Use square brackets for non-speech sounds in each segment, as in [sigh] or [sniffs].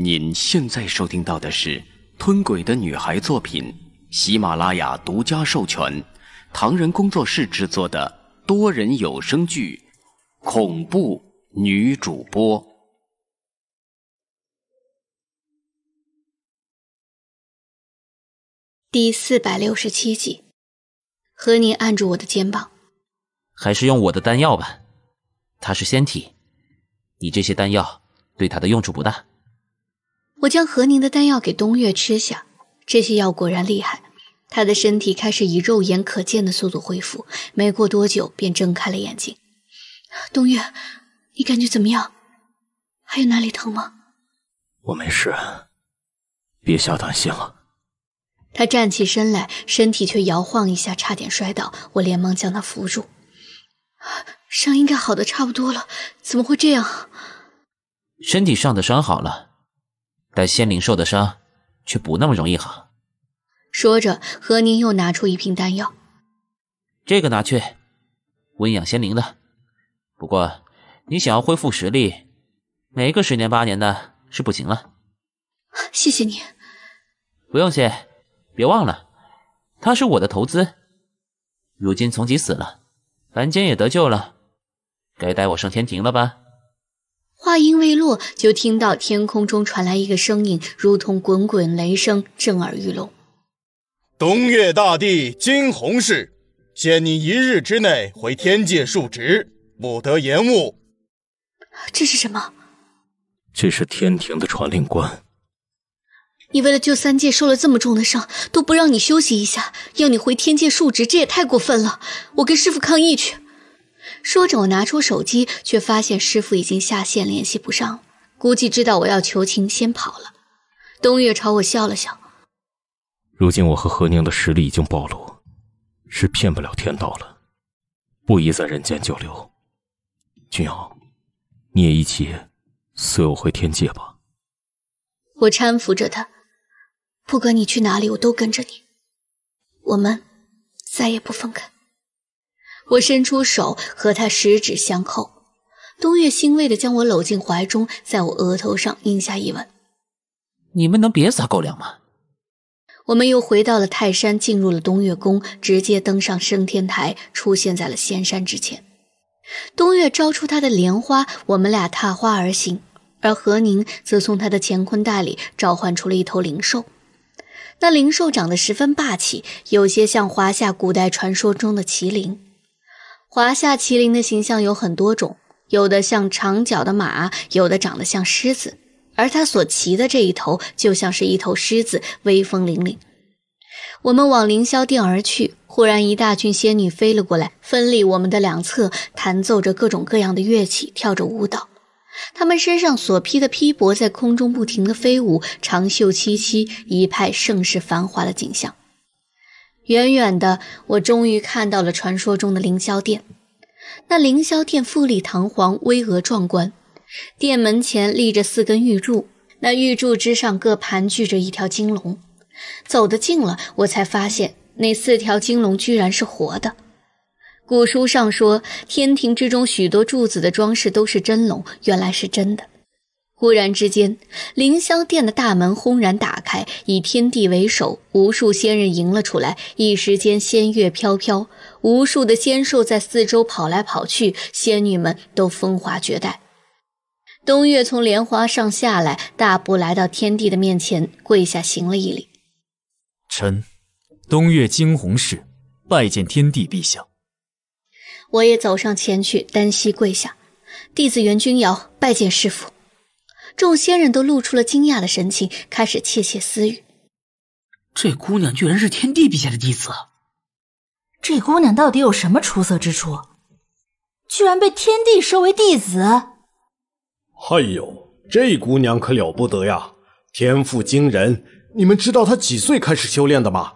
您现在收听到的是《吞鬼的女孩》作品，喜马拉雅独家授权，唐人工作室制作的多人有声剧《恐怖女主播》第四百六十七集。何宁按住我的肩膀，还是用我的丹药吧，它是仙体，你这些丹药对它的用处不大。我将何宁的丹药给东月吃下，这些药果然厉害，他的身体开始以肉眼可见的速度恢复。没过多久，便睁开了眼睛。东月，你感觉怎么样？还有哪里疼吗？我没事，别瞎担心了。他站起身来，身体却摇晃一下，差点摔倒。我连忙将他扶住。伤应该好的差不多了，怎么会这样？身体上的伤好了。但仙灵受的伤却不那么容易好。说着，何宁又拿出一瓶丹药，这个拿去，温养仙灵的。不过，你想要恢复实力，没个十年八年的是不行了。谢谢你，不用谢。别忘了，他是我的投资。如今从吉死了，凡间也得救了，该带我上天庭了吧？话音未落，就听到天空中传来一个声音，如同滚滚雷声，震耳欲聋。东岳大帝金鸿氏，限你一日之内回天界述职，不得延误。这是什么？这是天庭的传令官。你为了救三界，受了这么重的伤，都不让你休息一下，要你回天界述职，这也太过分了。我跟师傅抗议去。说着，我拿出手机，却发现师傅已经下线，联系不上。估计知道我要求情，先跑了。冬月朝我笑了笑。如今我和何宁的实力已经暴露，是骗不了天道了，不宜在人间久留。君瑶，你也一起随我回天界吧。我搀扶着他，不管你去哪里，我都跟着你。我们再也不分开。我伸出手和他十指相扣，东月欣慰地将我搂进怀中，在我额头上印下一吻。你们能别撒狗粮吗？我们又回到了泰山，进入了东岳宫，直接登上升天台，出现在了仙山之前。东月招出他的莲花，我们俩踏花而行，而何宁则从他的乾坤袋里召唤出了一头灵兽。那灵兽长得十分霸气，有些像华夏古代传说中的麒麟。华夏麒麟的形象有很多种，有的像长角的马，有的长得像狮子，而他所骑的这一头就像是一头狮子，威风凛凛。我们往凌霄殿而去，忽然一大群仙女飞了过来，分立我们的两侧，弹奏着各种各样的乐器，跳着舞蹈。她们身上所披的披帛在空中不停地飞舞，长袖齐七，一派盛世繁华的景象。远远的，我终于看到了传说中的凌霄殿。那凌霄殿富丽堂皇、巍峨壮观，殿门前立着四根玉柱，那玉柱之上各盘踞着一条金龙。走得近了，我才发现那四条金龙居然是活的。古书上说，天庭之中许多柱子的装饰都是真龙，原来是真的。忽然之间，凌霄殿的大门轰然打开，以天地为首，无数仙人迎了出来。一时间，仙乐飘飘，无数的仙兽在四周跑来跑去，仙女们都风华绝代。东岳从莲花上下来，大步来到天帝的面前，跪下行了一礼：“臣，东岳惊鸿氏，拜见天帝陛下。”我也走上前去，单膝跪下：“弟子袁君瑶，拜见师傅。”众仙人都露出了惊讶的神情，开始窃窃私语：“这姑娘居然是天帝陛下的弟子，这姑娘到底有什么出色之处，居然被天帝收为弟子？”“哎呦，这姑娘可了不得呀，天赋惊人！你们知道她几岁开始修炼的吗？”“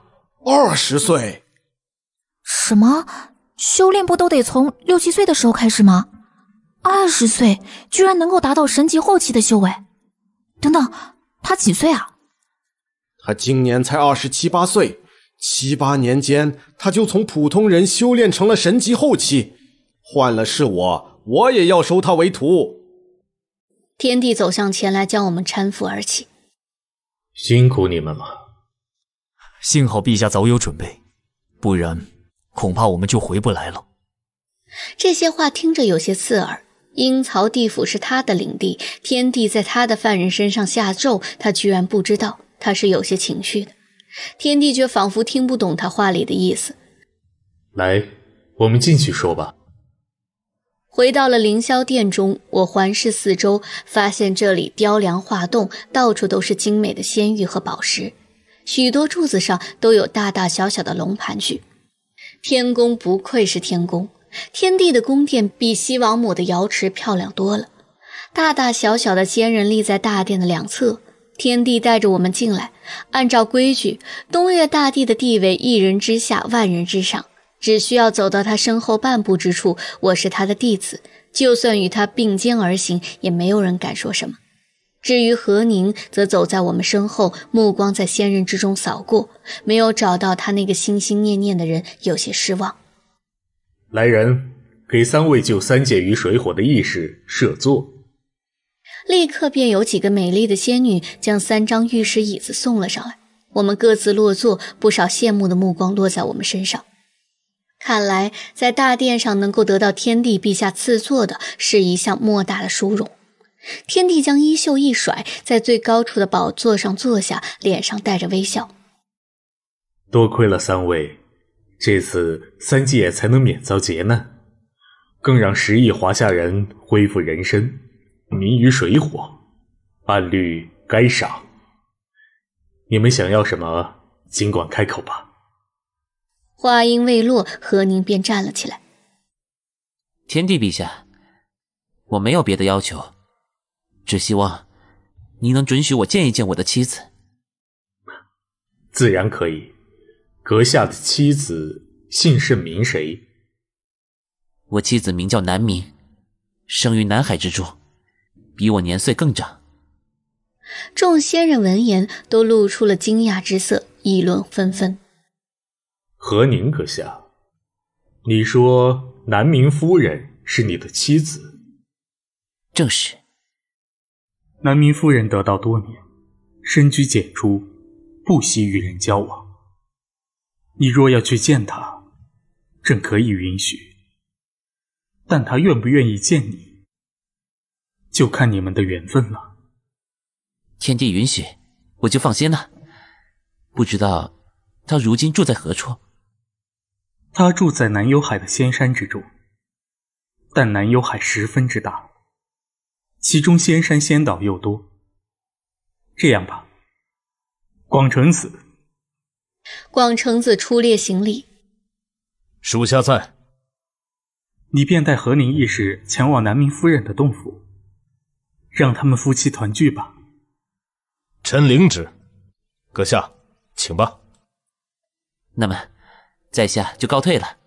二十岁。”“什么？修炼不都得从六七岁的时候开始吗？”二十岁居然能够达到神级后期的修为，等等，他几岁啊？他今年才二十七八岁，七八年间他就从普通人修炼成了神级后期，换了是我，我也要收他为徒。天帝走向前来，将我们搀扶而起，辛苦你们了。幸好陛下早有准备，不然恐怕我们就回不来了。这些话听着有些刺耳。阴曹地府是他的领地，天帝在他的犯人身上下咒，他居然不知道他是有些情绪的。天帝却仿佛听不懂他话里的意思。来，我们进去说吧。回到了凌霄殿中，我环视四周，发现这里雕梁画栋，到处都是精美的仙玉和宝石，许多柱子上都有大大小小的龙盘踞。天宫不愧是天宫。天帝的宫殿比西王母的瑶池漂亮多了，大大小小的仙人立在大殿的两侧。天帝带着我们进来，按照规矩，东岳大帝的地位一人之下，万人之上，只需要走到他身后半步之处，我是他的弟子，就算与他并肩而行，也没有人敢说什么。至于何宁，则走在我们身后，目光在仙人之中扫过，没有找到他那个心心念念的人，有些失望。来人，给三位救三界于水火的义士设座。立刻便有几个美丽的仙女将三张玉石椅子送了上来。我们各自落座，不少羡慕的目光落在我们身上。看来，在大殿上能够得到天帝陛下赐座的，是一项莫大的殊荣。天帝将衣袖一甩，在最高处的宝座上坐下，脸上带着微笑。多亏了三位。这次三界才能免遭劫难，更让十亿华夏人恢复人身，民于水火，按律该赏。你们想要什么，尽管开口吧。话音未落，何宁便站了起来。天帝陛下，我没有别的要求，只希望您能准许我见一见我的妻子。自然可以。阁下的妻子姓甚名谁？我妻子名叫南明，生于南海之中，比我年岁更长。众仙人闻言都露出了惊讶之色，议论纷纷。何宁阁下，你说南明夫人是你的妻子？正是。南明夫人得道多年，深居简出，不惜与人交往。你若要去见他，朕可以允许，但他愿不愿意见你，就看你们的缘分了。天帝允许，我就放心了。不知道他如今住在何处？他住在南幽海的仙山之中，但南幽海十分之大，其中仙山仙岛又多。这样吧，广成子。广成子出列行礼，属下在。你便带何宁一师前往南明夫人的洞府，让他们夫妻团聚吧。臣领旨。阁下，请吧。那么，在下就告退了。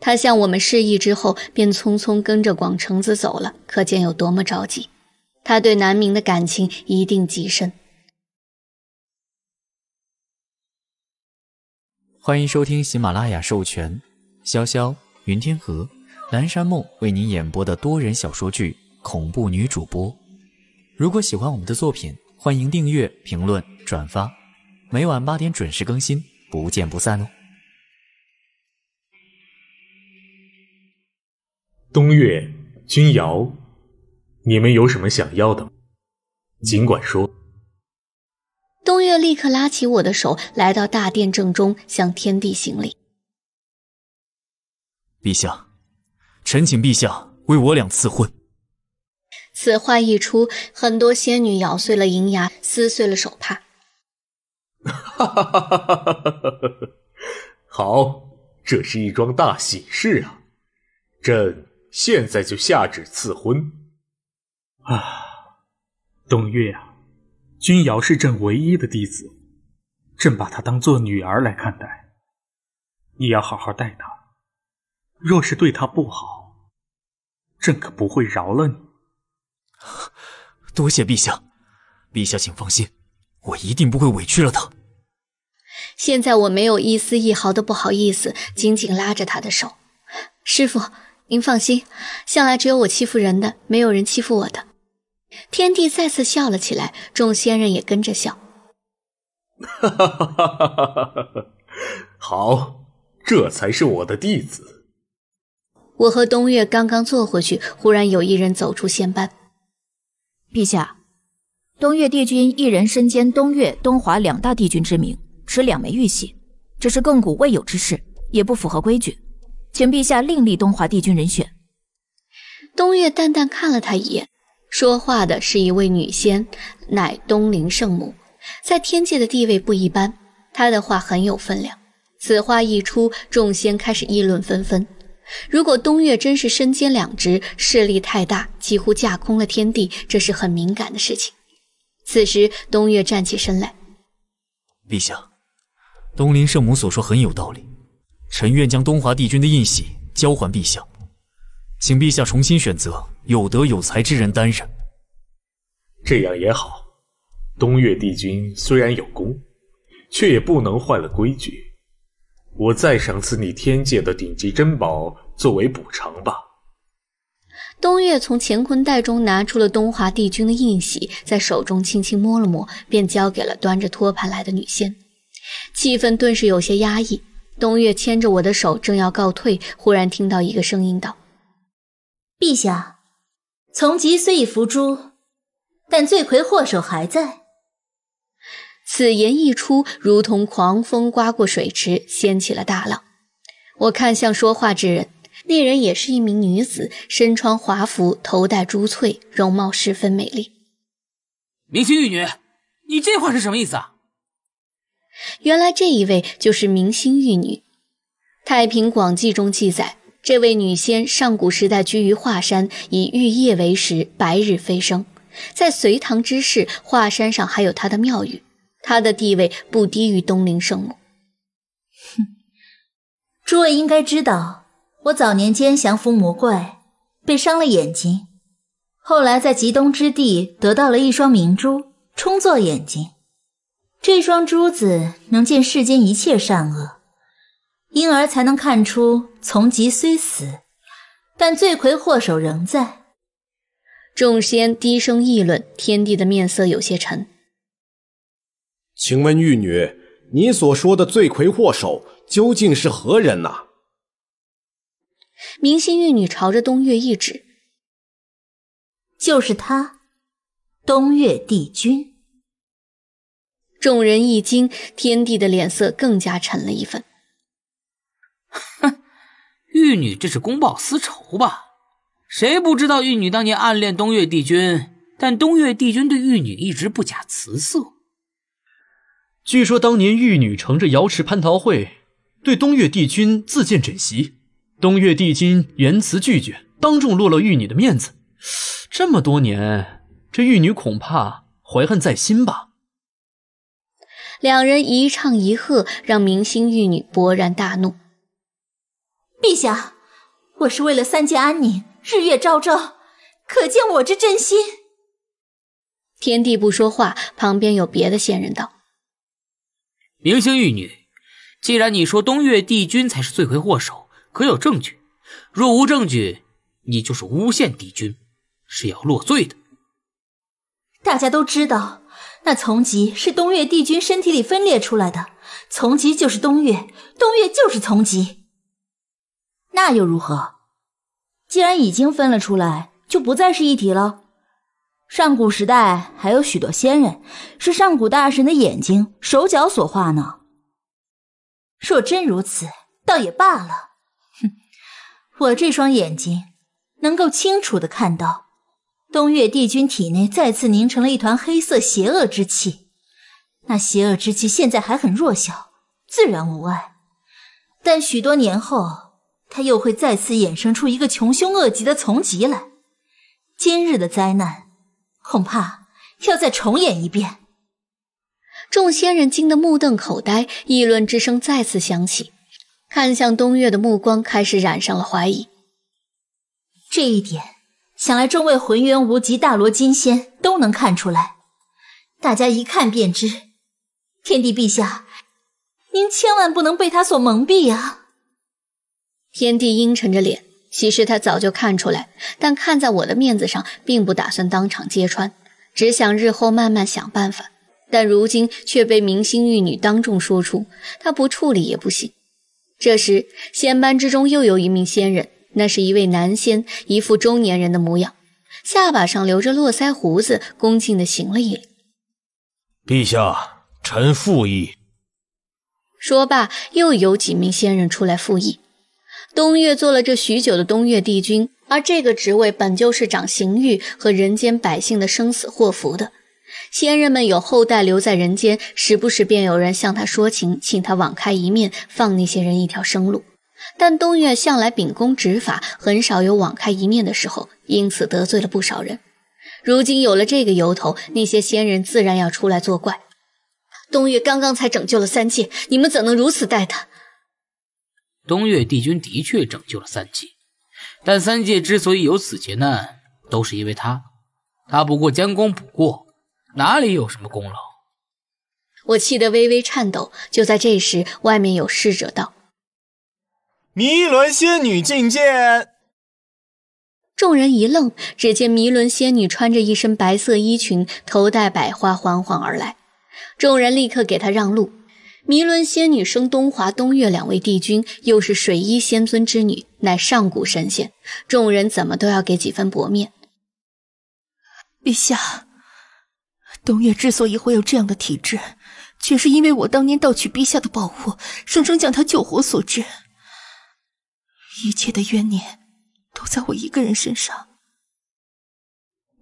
他向我们示意之后，便匆匆跟着广成子走了，可见有多么着急。他对南明的感情一定极深。欢迎收听喜马拉雅授权，潇潇、云天河、南山梦为您演播的多人小说剧《恐怖女主播》。如果喜欢我们的作品，欢迎订阅、评论、转发。每晚八点准时更新，不见不散哦！东岳君瑶，你们有什么想要的，尽管说。东岳立刻拉起我的手，来到大殿正中，向天帝行礼。陛下，臣请陛下为我俩赐婚。此话一出，很多仙女咬碎了银牙，撕碎了手帕。哈哈哈哈哈哈！好，这是一桩大喜事啊！朕现在就下旨赐婚。啊，东岳啊，君瑶是朕唯一的弟子，朕把她当做女儿来看待。你要好好待她，若是对她不好，朕可不会饶了你。[laughs] 多谢陛下，陛下请放心，我一定不会委屈了她。现在我没有一丝一毫的不好意思，紧紧拉着他的手。师傅，您放心，向来只有我欺负人的，没有人欺负我的。天帝再次笑了起来，众仙人也跟着笑。哈哈哈哈哈！好，这才是我的弟子。我和东岳刚刚坐回去，忽然有一人走出仙班。陛下，东岳帝君一人身兼东岳、东华两大帝君之名，持两枚玉玺，这是亘古未有之事，也不符合规矩，请陛下另立东华帝君人选。东岳淡淡看了他一眼。说话的是一位女仙，乃东陵圣母，在天界的地位不一般，她的话很有分量。此话一出，众仙开始议论纷纷。如果东岳真是身兼两职，势力太大，几乎架空了天地，这是很敏感的事情。此时，东岳站起身来：“陛下，东陵圣母所说很有道理，臣愿将东华帝君的印玺交还陛下。”请陛下重新选择有德有才之人担任。这样也好。东岳帝君虽然有功，却也不能坏了规矩。我再赏赐你天界的顶级珍宝作为补偿吧。东岳从乾坤袋中拿出了东华帝君的印玺，在手中轻轻摸了摸，便交给了端着托盘来的女仙。气氛顿时有些压抑。东岳牵着我的手，正要告退，忽然听到一个声音道。陛下，从吉虽已伏诛，但罪魁祸首还在。此言一出，如同狂风刮过水池，掀起了大浪。我看向说话之人，那人也是一名女子，身穿华服，头戴珠翠，容貌十分美丽。明星玉女，你这话是什么意思？啊？原来这一位就是明星玉女，《太平广记》中记载。这位女仙上古时代居于华山，以玉叶为食，白日飞升。在隋唐之世，华山上还有她的庙宇，她的地位不低于东陵圣母。哼，诸位应该知道，我早年间降服魔怪，被伤了眼睛，后来在极东之地得到了一双明珠充作眼睛，这双珠子能见世间一切善恶。因而才能看出，从吉虽死，但罪魁祸首仍在。众仙低声议论，天帝的面色有些沉。请问玉女，你所说的罪魁祸首究竟是何人呢？明星玉女朝着东岳一指，就是他，东岳帝君。众人一惊，天帝的脸色更加沉了一分。玉女，这是公报私仇吧？谁不知道玉女当年暗恋东岳帝君，但东岳帝君对玉女一直不假辞色。据说当年玉女乘着瑶池蟠桃会，对东岳帝君自荐枕席，东岳帝君言辞拒绝，当众落了玉女的面子。这么多年，这玉女恐怕怀恨在心吧。两人一唱一和，让明星玉女勃然大怒。陛下，我是为了三界安宁，日月昭昭，可见我之真心。天帝不说话，旁边有别的仙人道：“明星玉女，既然你说东岳帝君才是罪魁祸首，可有证据？若无证据，你就是诬陷帝君，是要落罪的。”大家都知道，那从极是东岳帝君身体里分裂出来的，从极就是东岳，东岳就是从极。那又如何？既然已经分了出来，就不再是一体了。上古时代还有许多仙人是上古大神的眼睛、手脚所化呢。若真如此，倒也罢了。哼，我这双眼睛能够清楚的看到，东岳帝君体内再次凝成了一团黑色邪恶之气。那邪恶之气现在还很弱小，自然无碍。但许多年后，他又会再次衍生出一个穷凶恶极的从极来，今日的灾难恐怕要再重演一遍。众仙人惊得目瞪口呆，议论之声再次响起，看向东岳的目光开始染上了怀疑。这一点，想来众位浑元无极大罗金仙都能看出来，大家一看便知。天帝陛下，您千万不能被他所蒙蔽啊！天帝阴沉着脸，其实他早就看出来，但看在我的面子上，并不打算当场揭穿，只想日后慢慢想办法。但如今却被明星玉女当众说出，他不处理也不行。这时，仙班之中又有一名仙人，那是一位男仙，一副中年人的模样，下巴上留着络腮胡子，恭敬地行了一礼：“陛下，臣附议。”说罢，又有几名仙人出来附议。东岳做了这许久的东岳帝君，而这个职位本就是掌刑狱和人间百姓的生死祸福的。仙人们有后代留在人间，时不时便有人向他说情，请他网开一面，放那些人一条生路。但东岳向来秉公执法，很少有网开一面的时候，因此得罪了不少人。如今有了这个由头，那些仙人自然要出来作怪。东岳刚刚才拯救了三界，你们怎能如此待他？东岳帝君的确拯救了三界，但三界之所以有此劫难，都是因为他。他不过将功补过，哪里有什么功劳？我气得微微颤抖。就在这时，外面有侍者道：“迷伦仙女觐见。”众人一愣，只见迷伦仙女穿着一身白色衣裙，头戴百花缓缓而来，众人立刻给她让路。弥伦仙女生东华、东月两位帝君，又是水衣仙尊之女，乃上古神仙。众人怎么都要给几分薄面。陛下，东岳之所以会有这样的体质，全是因为我当年盗取陛下的宝物，生生将他救活所致。一切的冤孽都在我一个人身上，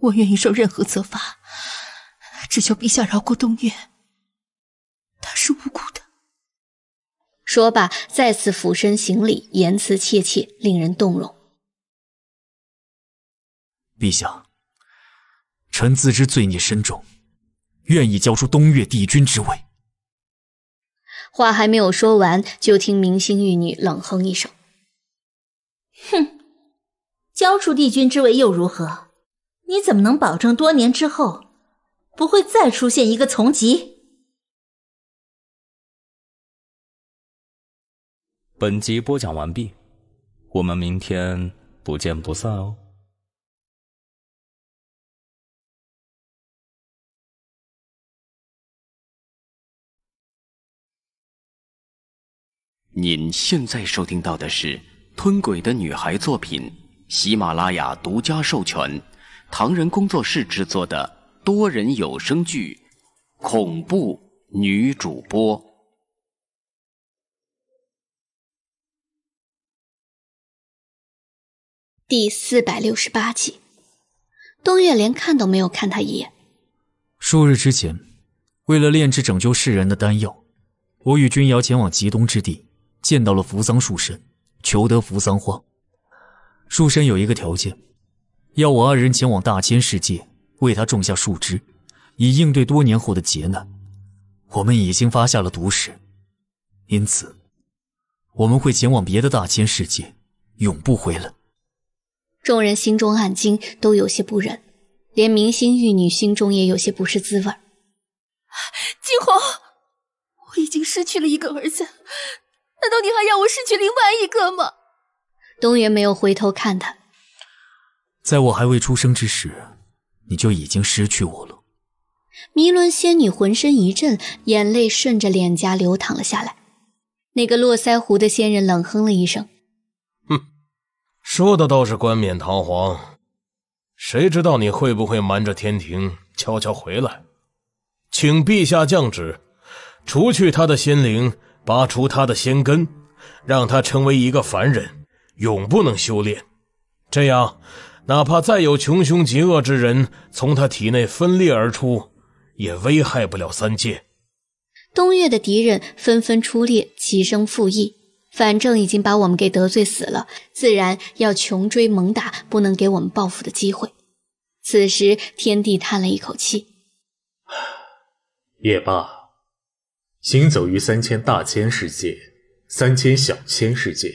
我愿意受任何责罚，只求陛下饶过东岳。他是无辜的。说罢，再次俯身行礼，言辞切切，令人动容。陛下，臣自知罪孽深重，愿意交出东岳帝君之位。话还没有说完，就听明星玉女冷哼一声：“哼，交出帝君之位又如何？你怎么能保证多年之后不会再出现一个从极？”本集播讲完毕，我们明天不见不散哦。您现在收听到的是《吞鬼的女孩》作品，喜马拉雅独家授权，唐人工作室制作的多人有声剧《恐怖女主播》。第四百六十八集，东岳连看都没有看他一眼。数日之前，为了炼制拯救世人的丹药，我与君瑶前往极东之地，见到了扶桑树神，求得扶桑花。树神有一个条件，要我二人前往大千世界为他种下树枝，以应对多年后的劫难。我们已经发下了毒誓，因此我们会前往别的大千世界，永不回来。众人心中暗惊，都有些不忍，连明星玉女心中也有些不是滋味。金红，我已经失去了一个儿子，难道你还要我失去另外一个吗？东元没有回头看他，在我还未出生之时，你就已经失去我了。迷伦仙女浑身一震，眼泪顺着脸颊流淌了下来。那个络腮胡的仙人冷哼了一声。说的倒是冠冕堂皇，谁知道你会不会瞒着天庭悄悄回来？请陛下降旨，除去他的仙灵，拔除他的仙根，让他成为一个凡人，永不能修炼。这样，哪怕再有穷凶极恶之人从他体内分裂而出，也危害不了三界。东岳的敌人纷纷出列，齐声附议。反正已经把我们给得罪死了，自然要穷追猛打，不能给我们报复的机会。此时，天帝叹了一口气：“ [sighs] 也罢，行走于三千大千世界，三千小千世界，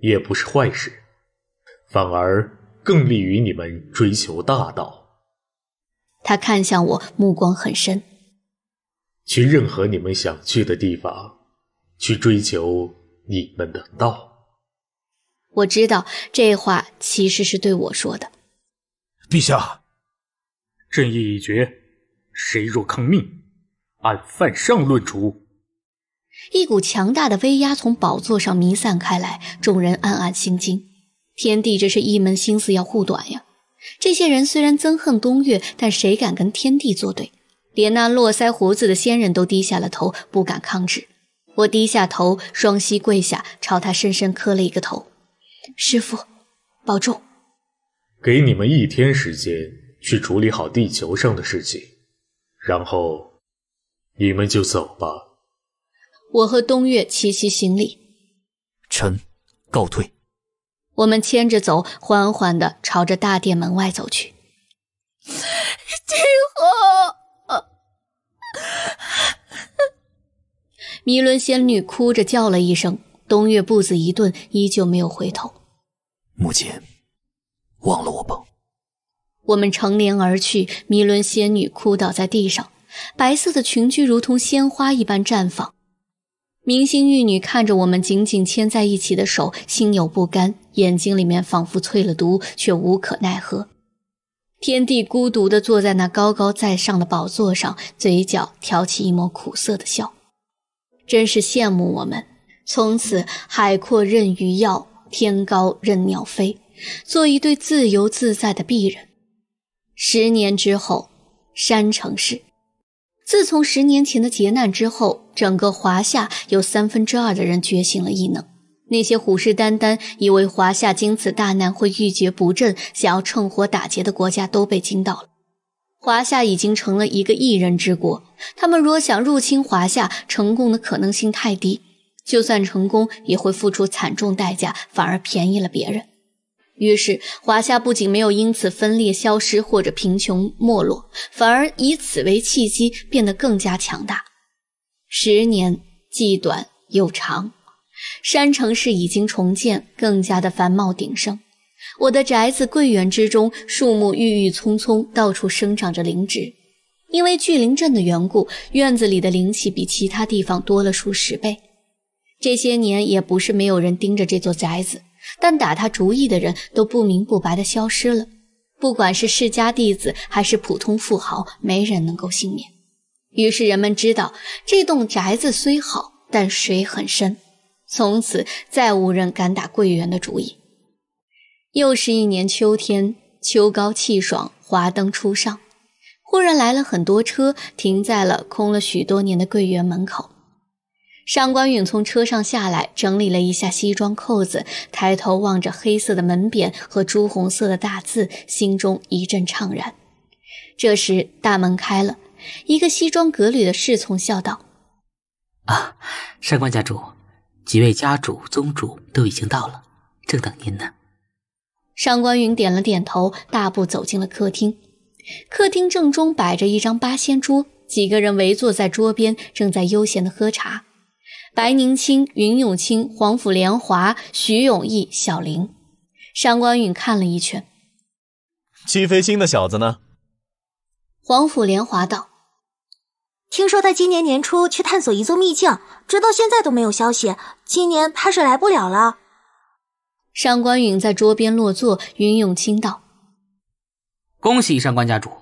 也不是坏事，反而更利于你们追求大道。”他看向我，目光很深：“去任何你们想去的地方，去追求。”你们的道，我知道这话其实是对我说的。陛下，朕意已决，谁若抗命，按犯上论处。一股强大的威压从宝座上弥散开来，众人暗暗心惊。天帝这是一门心思要护短呀。这些人虽然憎恨东岳，但谁敢跟天帝作对？连那络腮胡子的仙人都低下了头，不敢抗旨。我低下头，双膝跪下，朝他深深磕了一个头。师傅，保重。给你们一天时间去处理好地球上的事情，然后你们就走吧。我和东岳齐齐行礼，臣告退。我们牵着走，缓缓地朝着大殿门外走去。后，啊。迷伦仙女哭着叫了一声，东岳步子一顿，依旧没有回头。母亲，忘了我吧。我们乘莲而去，迷伦仙女哭倒在地上，白色的裙裾如同鲜花一般绽放。明星玉女看着我们紧紧牵在一起的手，心有不甘，眼睛里面仿佛淬了毒，却无可奈何。天帝孤独地坐在那高高在上的宝座上，嘴角挑起一抹苦涩的笑。真是羡慕我们，从此海阔任鱼跃，天高任鸟飞，做一对自由自在的鄙人。十年之后，山城市，自从十年前的劫难之后，整个华夏有三分之二的人觉醒了异能。那些虎视眈眈，以为华夏经此大难会一蹶不振，想要趁火打劫的国家都被惊到了。华夏已经成了一个一人之国，他们若想入侵华夏，成功的可能性太低；就算成功，也会付出惨重代价，反而便宜了别人。于是，华夏不仅没有因此分裂、消失或者贫穷没落，反而以此为契机变得更加强大。十年既短又长，山城市已经重建，更加的繁茂鼎盛。我的宅子桂园之中，树木郁郁葱葱，到处生长着灵芝。因为聚灵阵的缘故，院子里的灵气比其他地方多了数十倍。这些年也不是没有人盯着这座宅子，但打他主意的人都不明不白的消失了。不管是世家弟子还是普通富豪，没人能够幸免。于是人们知道，这栋宅子虽好，但水很深。从此再无人敢打桂园的主意。又是一年秋天，秋高气爽，华灯初上。忽然来了很多车，停在了空了许多年的桂园门口。上官允从车上下来，整理了一下西装扣子，抬头望着黑色的门匾和朱红色的大字，心中一阵怅然。这时大门开了，一个西装革履的侍从笑道：“啊，上官家主，几位家主、宗主都已经到了，正等您呢。”上官云点了点头，大步走进了客厅。客厅正中摆着一张八仙桌，几个人围坐在桌边，正在悠闲地喝茶。白宁清、云永清、皇甫连华、徐永义、小玲。上官云看了一圈：“姬飞星那小子呢？”皇甫连华道：“听说他今年年初去探索一座秘境，直到现在都没有消息。今年怕是来不了了。”上官允在桌边落座，云永清道：“恭喜上官家主，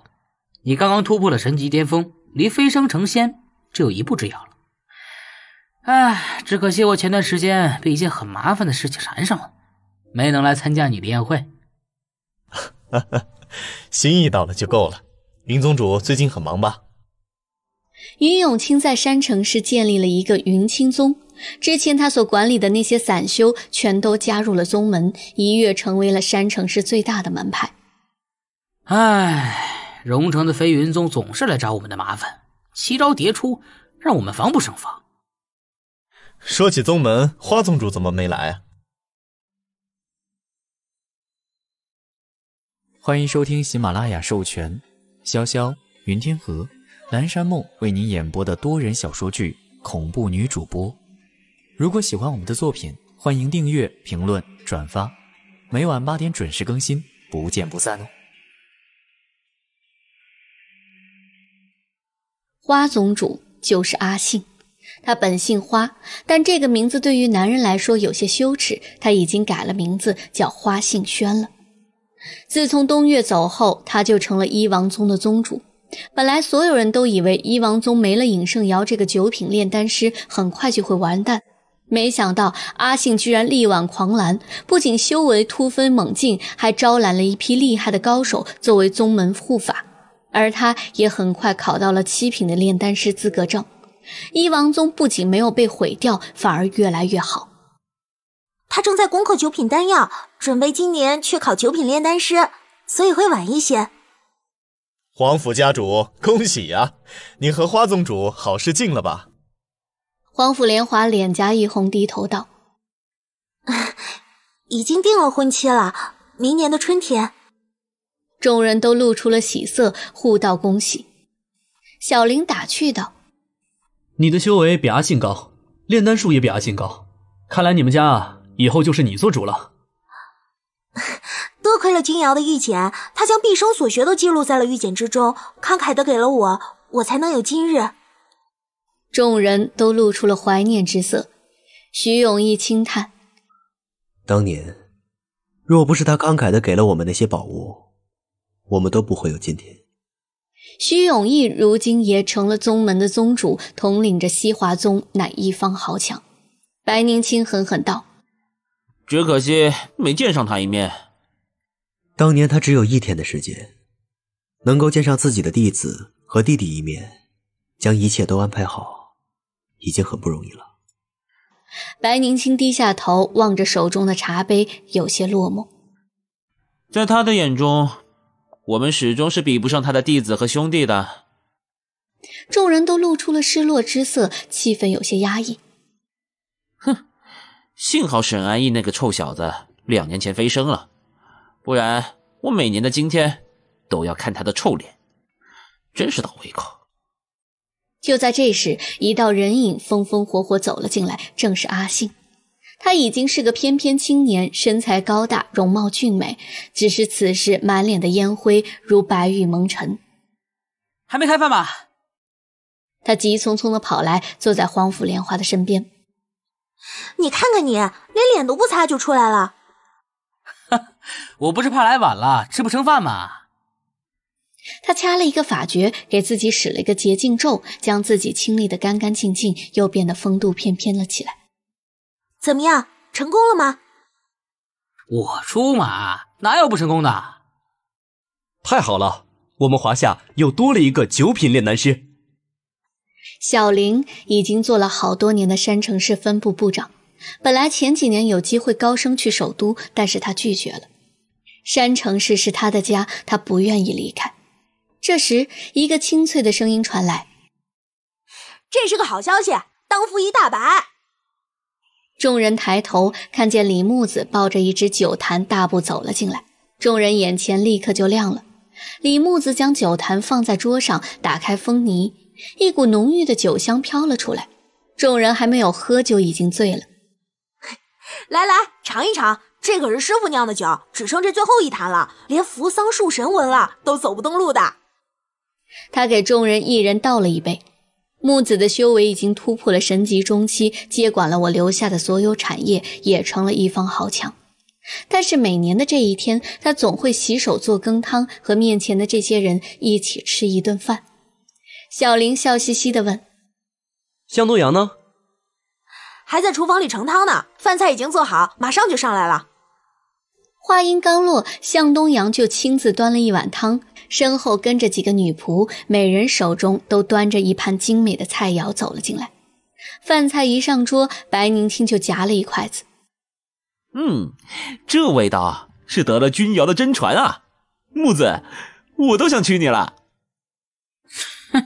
你刚刚突破了神级巅峰，离飞升成仙只有一步之遥了。唉，只可惜我前段时间被一件很麻烦的事情缠上了，没能来参加你的宴会。[laughs] 心意到了就够了。云宗主最近很忙吧？”云永清在山城市建立了一个云清宗。之前他所管理的那些散修全都加入了宗门，一跃成为了山城市最大的门派。唉，荣城的飞云宗总是来找我们的麻烦，奇招迭出，让我们防不胜防。说起宗门，花宗主怎么没来啊？欢迎收听喜马拉雅授权，潇潇、云天河、南山梦为您演播的多人小说剧《恐怖女主播》。如果喜欢我们的作品，欢迎订阅、评论、转发。每晚八点准时更新，不见不散哦。花宗主就是阿信，他本姓花，但这个名字对于男人来说有些羞耻，他已经改了名字，叫花信轩了。自从东岳走后，他就成了一王宗的宗主。本来所有人都以为一王宗没了尹圣尧这个九品炼丹师，很快就会完蛋。没想到阿信居然力挽狂澜，不仅修为突飞猛进，还招揽了一批厉害的高手作为宗门护法，而他也很快考到了七品的炼丹师资格证。一王宗不仅没有被毁掉，反而越来越好。他正在攻克九品丹药，准备今年去考九品炼丹师，所以会晚一些。皇甫家主，恭喜呀！你和花宗主好事近了吧？皇甫莲华脸颊一红，低头道：“已经定了婚期了，明年的春天。”众人都露出了喜色，互道恭喜。小玲打趣道：“你的修为比阿信高，炼丹术也比阿信高，看来你们家以后就是你做主了。[laughs] ”多亏了金瑶的御简，他将毕生所学都记录在了御简之中，慷慨的给了我，我才能有今日。众人都露出了怀念之色，徐永义轻叹：“当年若不是他慷慨的给了我们那些宝物，我们都不会有今天。”徐永义如今也成了宗门的宗主，统领着西华宗，乃一方豪强。白凝清狠狠道：“只可惜没见上他一面。当年他只有一天的时间，能够见上自己的弟子和弟弟一面，将一切都安排好。”已经很不容易了。白宁清低下头，望着手中的茶杯，有些落寞。在他的眼中，我们始终是比不上他的弟子和兄弟的。众人都露出了失落之色，气氛有些压抑。哼，幸好沈安逸那个臭小子两年前飞升了，不然我每年的今天都要看他的臭脸，真是倒胃口。就在这时，一道人影风风火火走了进来，正是阿信。他已经是个翩翩青年，身材高大，容貌俊美，只是此时满脸的烟灰，如白玉蒙尘。还没开饭吧？他急匆匆地跑来，坐在黄甫莲花的身边。你看看你，连脸都不擦就出来了。[laughs] 我不是怕来晚了吃不成饭吗？他掐了一个法诀，给自己使了一个洁净咒，将自己清理得干干净净，又变得风度翩翩了起来。怎么样，成功了吗？我出马，哪有不成功的？太好了，我们华夏又多了一个九品炼丹师。小林已经做了好多年的山城市分部部长，本来前几年有机会高升去首都，但是他拒绝了。山城市是他的家，他不愿意离开。这时，一个清脆的声音传来：“这是个好消息，当福一大白。”众人抬头，看见李木子抱着一只酒坛大步走了进来，众人眼前立刻就亮了。李木子将酒坛放在桌上，打开封泥，一股浓郁的酒香飘了出来，众人还没有喝就已经醉了。来来，尝一尝，这可是师傅酿的酒，只剩这最后一坛了，连扶桑树神闻了都走不动路的。他给众人一人倒了一杯。木子的修为已经突破了神级中期，接管了我留下的所有产业，也成了一方豪强。但是每年的这一天，他总会洗手做羹汤，和面前的这些人一起吃一顿饭。小玲笑嘻嘻地问：“向东阳呢？还在厨房里盛汤呢，饭菜已经做好，马上就上来了。”话音刚落，向东阳就亲自端了一碗汤。身后跟着几个女仆，每人手中都端着一盘精美的菜肴走了进来。饭菜一上桌，白宁听就夹了一筷子。嗯，这味道是得了君瑶的真传啊！木子，我都想娶你了。哼，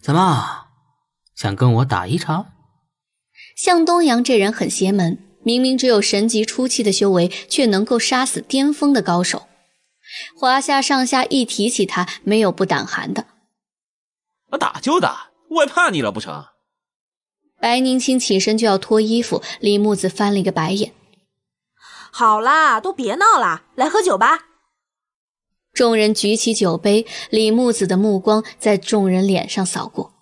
怎么想跟我打一场？向东阳这人很邪门，明明只有神级初期的修为，却能够杀死巅峰的高手。华夏上下一提起他，没有不胆寒的。我打就打，我怕你了不成？白宁清起身就要脱衣服，李木子翻了一个白眼。好啦，都别闹啦，来喝酒吧。众人举起酒杯，李木子的目光在众人脸上扫过。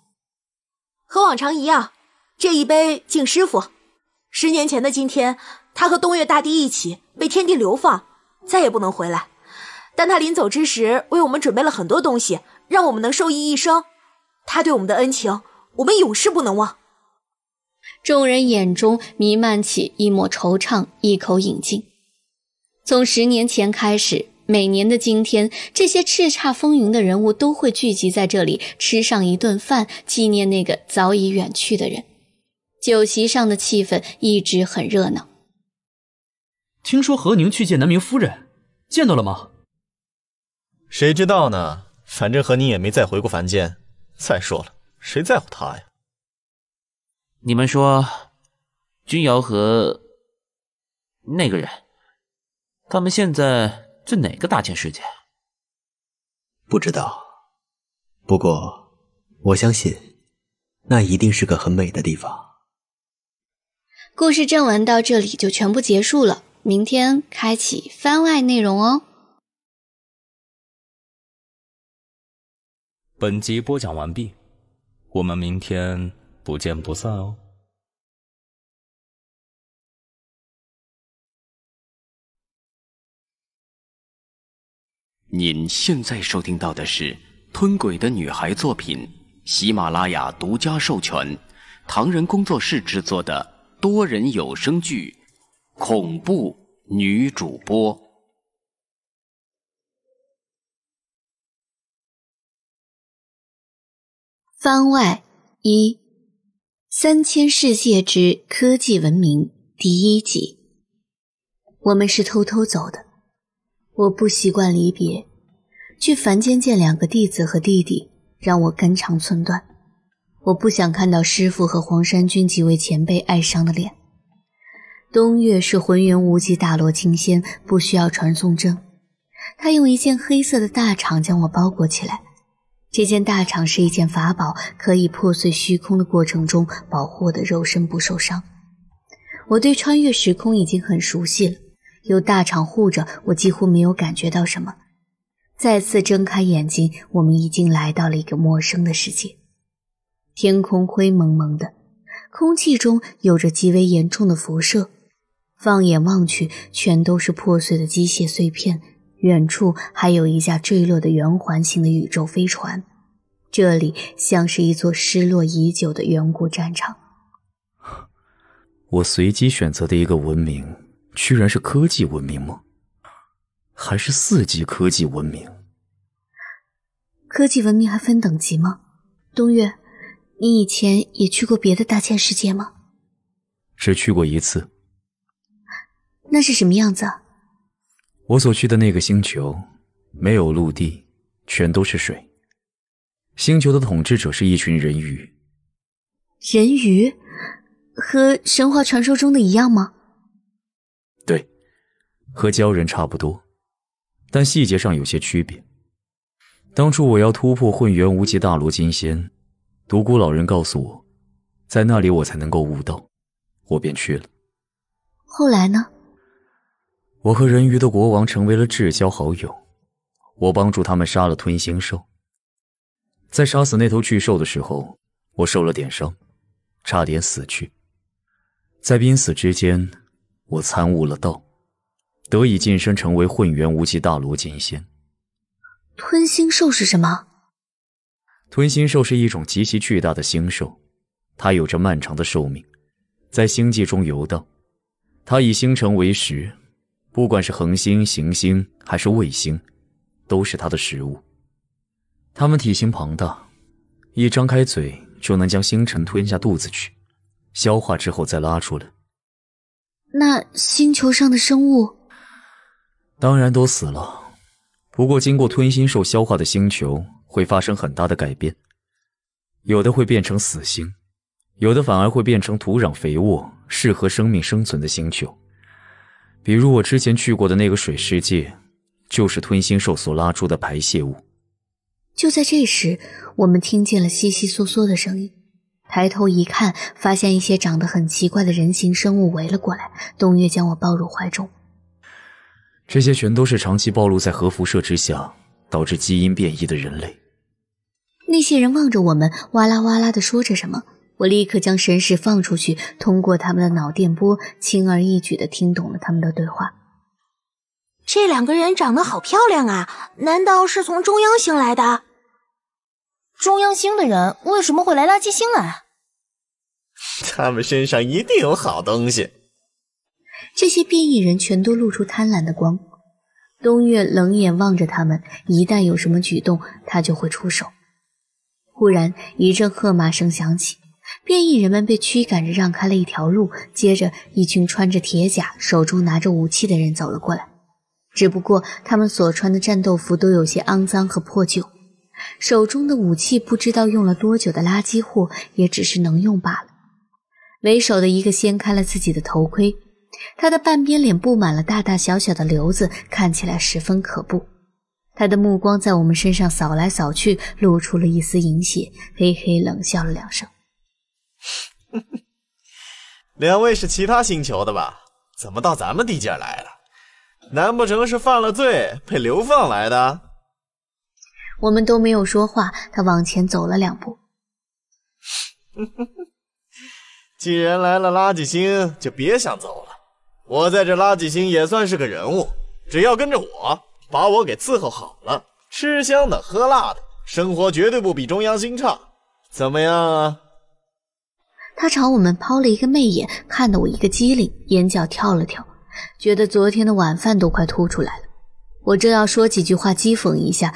和往常一样，这一杯敬师傅。十年前的今天，他和东岳大帝一起被天帝流放，再也不能回来。但他临走之时，为我们准备了很多东西，让我们能受益一生。他对我们的恩情，我们永世不能忘。众人眼中弥漫起一抹惆怅，一口饮尽。从十年前开始，每年的今天，这些叱咤风云的人物都会聚集在这里吃上一顿饭，纪念那个早已远去的人。酒席上的气氛一直很热闹。听说何宁去见南明夫人，见到了吗？谁知道呢？反正和你也没再回过凡间。再说了，谁在乎他呀？你们说，君瑶和那个人，他们现在在哪个大千世界？不知道。不过我相信，那一定是个很美的地方。故事正文到这里就全部结束了，明天开启番外内容哦。本集播讲完毕，我们明天不见不散哦。您现在收听到的是《吞鬼的女孩》作品，喜马拉雅独家授权，唐人工作室制作的多人有声剧《恐怖女主播》。番外一：三千世界之科技文明第一集。我们是偷偷走的，我不习惯离别，去凡间见两个弟子和弟弟，让我肝肠寸断。我不想看到师傅和黄山君几位前辈哀伤的脸。冬月是浑元无极大罗金仙，不需要传送阵，他用一件黑色的大氅将我包裹起来。这件大氅是一件法宝，可以破碎虚空的过程中保护我的肉身不受伤。我对穿越时空已经很熟悉了，有大氅护着，我几乎没有感觉到什么。再次睁开眼睛，我们已经来到了一个陌生的世界。天空灰蒙蒙的，空气中有着极为严重的辐射。放眼望去，全都是破碎的机械碎片。远处还有一架坠落的圆环形的宇宙飞船，这里像是一座失落已久的远古战场。我随机选择的一个文明，居然是科技文明吗？还是四级科技文明？科技文明还分等级吗？冬月，你以前也去过别的大千世界吗？只去过一次。那是什么样子啊？我所去的那个星球，没有陆地，全都是水。星球的统治者是一群人鱼。人鱼和神话传说中的一样吗？对，和鲛人差不多，但细节上有些区别。当初我要突破混元无极大罗金仙，独孤老人告诉我，在那里我才能够悟道，我便去了。后来呢？我和人鱼的国王成为了至交好友，我帮助他们杀了吞星兽。在杀死那头巨兽的时候，我受了点伤，差点死去。在濒死之间，我参悟了道，得以晋升成为混元无极大罗金仙。吞星兽是什么？吞星兽是一种极其巨大的星兽，它有着漫长的寿命，在星际中游荡，它以星辰为食。不管是恒星、行星还是卫星，都是它的食物。它们体型庞大，一张开嘴就能将星辰吞下肚子去，消化之后再拉出来。那星球上的生物当然都死了，不过经过吞星兽消化的星球会发生很大的改变，有的会变成死星，有的反而会变成土壤肥沃、适合生命生存的星球。比如我之前去过的那个水世界，就是吞星兽所拉出的排泄物。就在这时，我们听见了悉悉嗦嗦的声音，抬头一看，发现一些长得很奇怪的人形生物围了过来。冬月将我抱入怀中，这些全都是长期暴露在核辐射之下，导致基因变异的人类。那些人望着我们，哇啦哇啦地说着什么。我立刻将神识放出去，通过他们的脑电波，轻而易举的听懂了他们的对话。这两个人长得好漂亮啊！难道是从中央星来的？中央星的人为什么会来垃圾星来？他们身上一定有好东西。这些变异人全都露出贪婪的光。冬月冷眼望着他们，一旦有什么举动，他就会出手。忽然，一阵喝马声响起。变异人们被驱赶着让开了一条路，接着一群穿着铁甲、手中拿着武器的人走了过来。只不过他们所穿的战斗服都有些肮脏和破旧，手中的武器不知道用了多久的垃圾货，也只是能用罢了。为首的一个掀开了自己的头盔，他的半边脸布满了大大小小的瘤子，看起来十分可怖。他的目光在我们身上扫来扫去，露出了一丝淫血，嘿嘿冷笑了两声。[laughs] 两位是其他星球的吧？怎么到咱们地界来了？难不成是犯了罪被流放来的？我们都没有说话，他往前走了两步。[laughs] 既然来了垃圾星，就别想走了。我在这垃圾星也算是个人物，只要跟着我，把我给伺候好了，吃香的喝辣的，生活绝对不比中央星差。怎么样啊？他朝我们抛了一个媚眼，看得我一个机灵，眼角跳了跳，觉得昨天的晚饭都快吐出来了。我正要说几句话讥讽一下，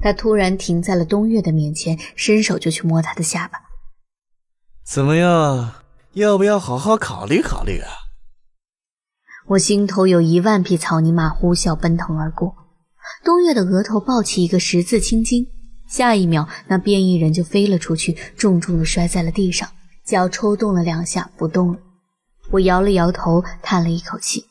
他突然停在了东月的面前，伸手就去摸他的下巴。怎么样，要不要好好考虑考虑啊？我心头有一万匹草泥马呼啸奔腾而过，东月的额头抱起一个十字青筋，下一秒那变异人就飞了出去，重重的摔在了地上。脚抽动了两下，不动了。我摇了摇头，叹了一口气：“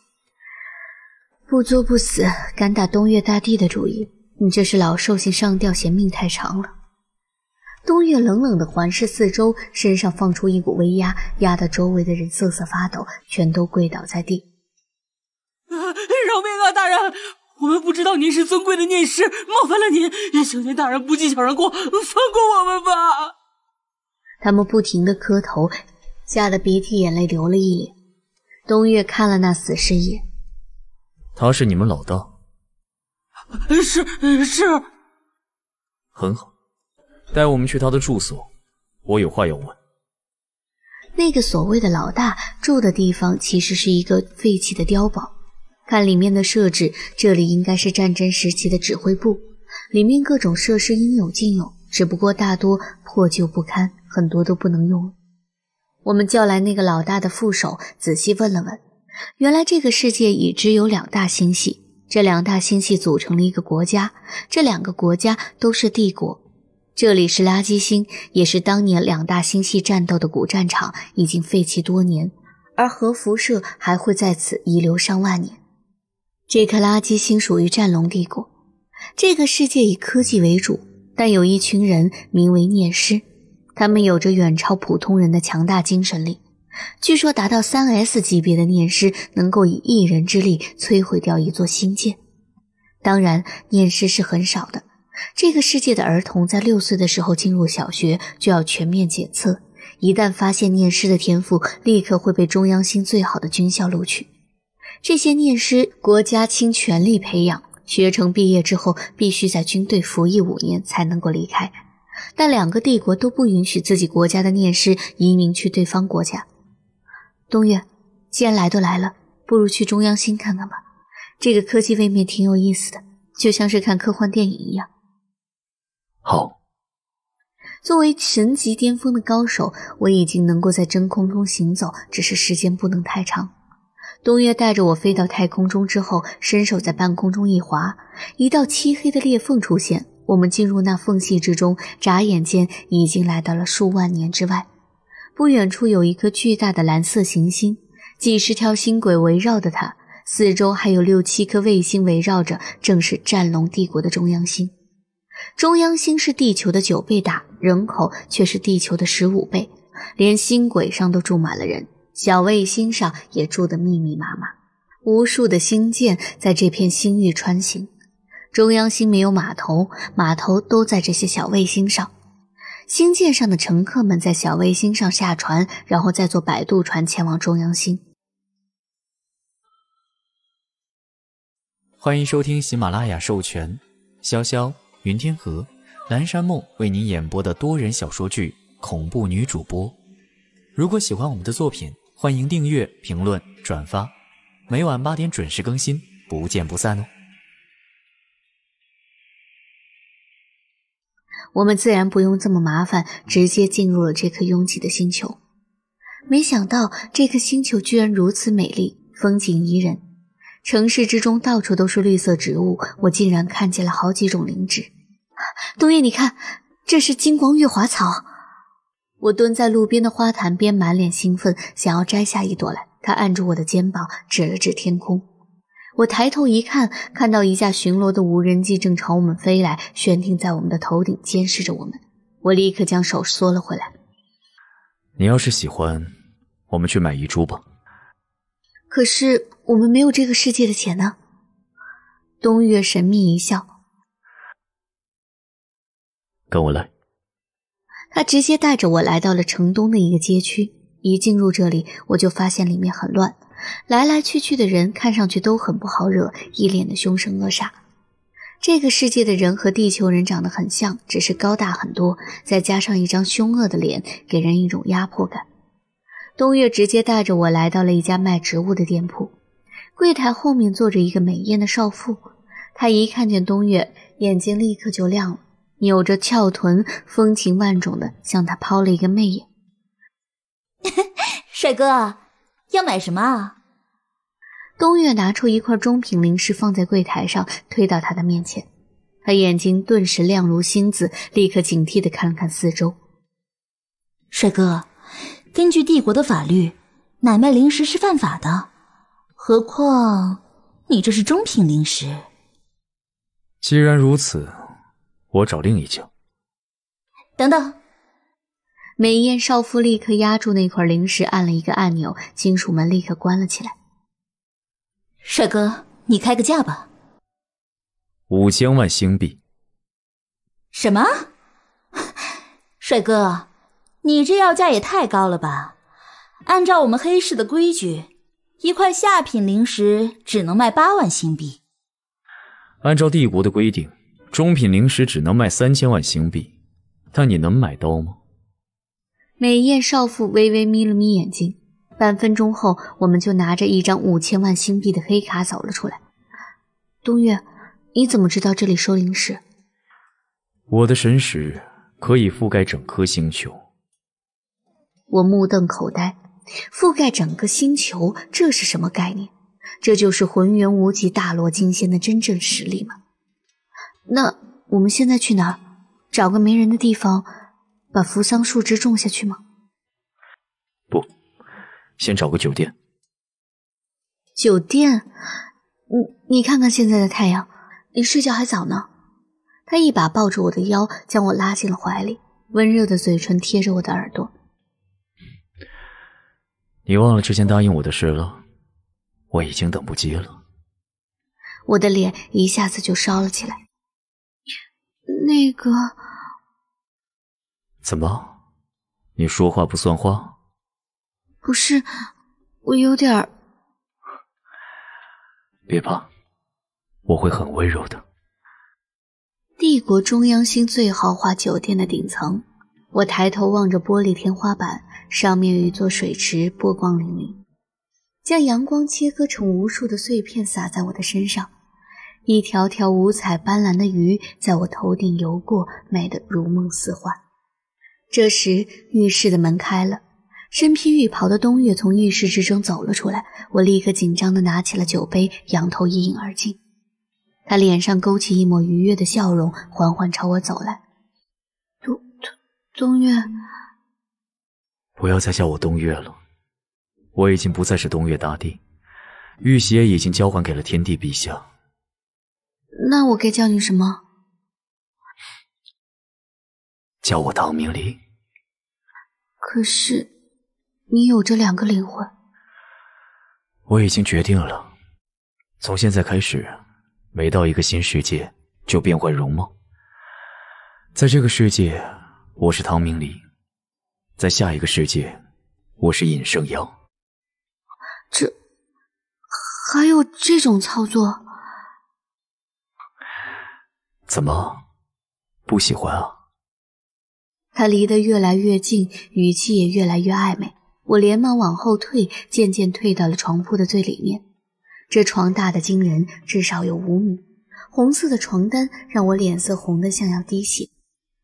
不作不死，敢打东岳大帝的主意，你这是老寿星上吊嫌命太长了。”东岳冷冷的环视四周，身上放出一股威压，压得周围的人瑟瑟发抖，全都跪倒在地：“啊，饶命啊，大人！我们不知道您是尊贵的念师，冒犯了您，求您大人不计小人过，放过我们吧！”他们不停地磕头，吓得鼻涕眼泪流了一脸。东岳看了那死尸一眼：“他是你们老大？”“是，是。”“很好，带我们去他的住所，我有话要问。”那个所谓的老大住的地方其实是一个废弃的碉堡。看里面的设置，这里应该是战争时期的指挥部，里面各种设施应有尽有，只不过大多破旧不堪。很多都不能用我们叫来那个老大的副手，仔细问了问，原来这个世界已知有两大星系，这两大星系组成了一个国家，这两个国家都是帝国。这里是垃圾星，也是当年两大星系战斗的古战场，已经废弃多年，而核辐射还会在此遗留上万年。这颗垃圾星属于战龙帝国。这个世界以科技为主，但有一群人，名为念师。他们有着远超普通人的强大精神力，据说达到三 S 级别的念师能够以一人之力摧毁掉一座星舰。当然，念师是很少的。这个世界的儿童在六岁的时候进入小学就要全面检测，一旦发现念师的天赋，立刻会被中央星最好的军校录取。这些念师，国家倾全力培养，学成毕业之后必须在军队服役五年才能够离开。但两个帝国都不允许自己国家的念师移民去对方国家。东岳，既然来都来了，不如去中央星看看吧。这个科技位面挺有意思的，就像是看科幻电影一样。好。作为神级巅峰的高手，我已经能够在真空中行走，只是时间不能太长。东岳带着我飞到太空中之后，伸手在半空中一划，一道漆黑的裂缝出现。我们进入那缝隙之中，眨眼间已经来到了数万年之外。不远处有一颗巨大的蓝色行星，几十条星轨围绕着它，四周还有六七颗卫星围绕着，正是战龙帝国的中央星。中央星是地球的九倍大，人口却是地球的十五倍，连星轨上都住满了人，小卫星上也住得密密麻麻，无数的星舰在这片星域穿行。中央星没有码头，码头都在这些小卫星上。星舰上的乘客们在小卫星上下船，然后再坐摆渡船前往中央星。欢迎收听喜马拉雅授权，潇潇、云天河、南山梦为您演播的多人小说剧《恐怖女主播》。如果喜欢我们的作品，欢迎订阅、评论、转发。每晚八点准时更新，不见不散哦！我们自然不用这么麻烦，直接进入了这颗拥挤的星球。没想到这颗星球居然如此美丽，风景宜人，城市之中到处都是绿色植物，我竟然看见了好几种灵植。冬夜，你看，这是金光玉华草。我蹲在路边的花坛边，满脸兴奋，想要摘下一朵来。他按住我的肩膀，指了指天空。我抬头一看，看到一架巡逻的无人机正朝我们飞来，悬停在我们的头顶，监视着我们。我立刻将手缩了回来。你要是喜欢，我们去买一株吧。可是我们没有这个世界的钱呢。东月神秘一笑，跟我来。他直接带着我来到了城东的一个街区。一进入这里，我就发现里面很乱。来来去去的人看上去都很不好惹，一脸的凶神恶煞。这个世界的人和地球人长得很像，只是高大很多，再加上一张凶恶的脸，给人一种压迫感。冬月直接带着我来到了一家卖植物的店铺，柜台后面坐着一个美艳的少妇，她一看见冬月，眼睛立刻就亮了，扭着翘臀，风情万种的向他抛了一个媚眼：“ [laughs] 帅哥，要买什么啊？”东月拿出一块中品灵石，放在柜台上，推到他的面前。他眼睛顿时亮如星子，立刻警惕地看了看四周。帅哥，根据帝国的法律，买卖灵石是犯法的。何况，你这是中品灵石。既然如此，我找另一家。等等！美艳少妇立刻压住那块灵石，按了一个按钮，金属门立刻关了起来。帅哥，你开个价吧。五千万星币。什么？[laughs] 帅哥，你这要价也太高了吧？按照我们黑市的规矩，一块下品灵石只能卖八万星币。按照帝国的规定，中品灵石只能卖三千万星币，但你能买到吗？美艳少妇微微眯了眯眼睛。半分钟后，我们就拿着一张五千万星币的黑卡走了出来。冬月，你怎么知道这里收灵石？我的神识可以覆盖整颗星球。我目瞪口呆，覆盖整个星球，这是什么概念？这就是浑元无极大罗金仙的真正实力吗？那我们现在去哪儿？找个没人的地方，把扶桑树枝种下去吗？先找个酒店。酒店，你你看看现在的太阳，离睡觉还早呢。他一把抱住我的腰，将我拉进了怀里，温热的嘴唇贴着我的耳朵。你忘了之前答应我的事了？我已经等不及了。我的脸一下子就烧了起来。那个，怎么，你说话不算话？不是，我有点儿。别怕，我会很温柔的。帝国中央星最豪华酒店的顶层，我抬头望着玻璃天花板，上面有一座水池，波光粼粼，将阳光切割成无数的碎片洒在我的身上。一条条五彩斑斓的鱼在我头顶游过，美得如梦似幻。这时，浴室的门开了。身披浴袍的冬月从浴室之中走了出来，我立刻紧张地拿起了酒杯，仰头一饮而尽。他脸上勾起一抹愉悦的笑容，缓缓朝我走来。冬冬冬月，不要再叫我冬月了，我已经不再是冬月大帝，玉玺也已经交还给了天帝陛下。那我该叫你什么？叫我唐明离。可是。你有着两个灵魂，我已经决定了，从现在开始，每到一个新世界就变换容貌。在这个世界，我是唐明礼，在下一个世界，我是尹圣妖。这还有这种操作？怎么不喜欢啊？他离得越来越近，语气也越来越暧昧。我连忙往后退，渐渐退到了床铺的最里面。这床大的惊人，至少有五米。红色的床单让我脸色红得像要滴血。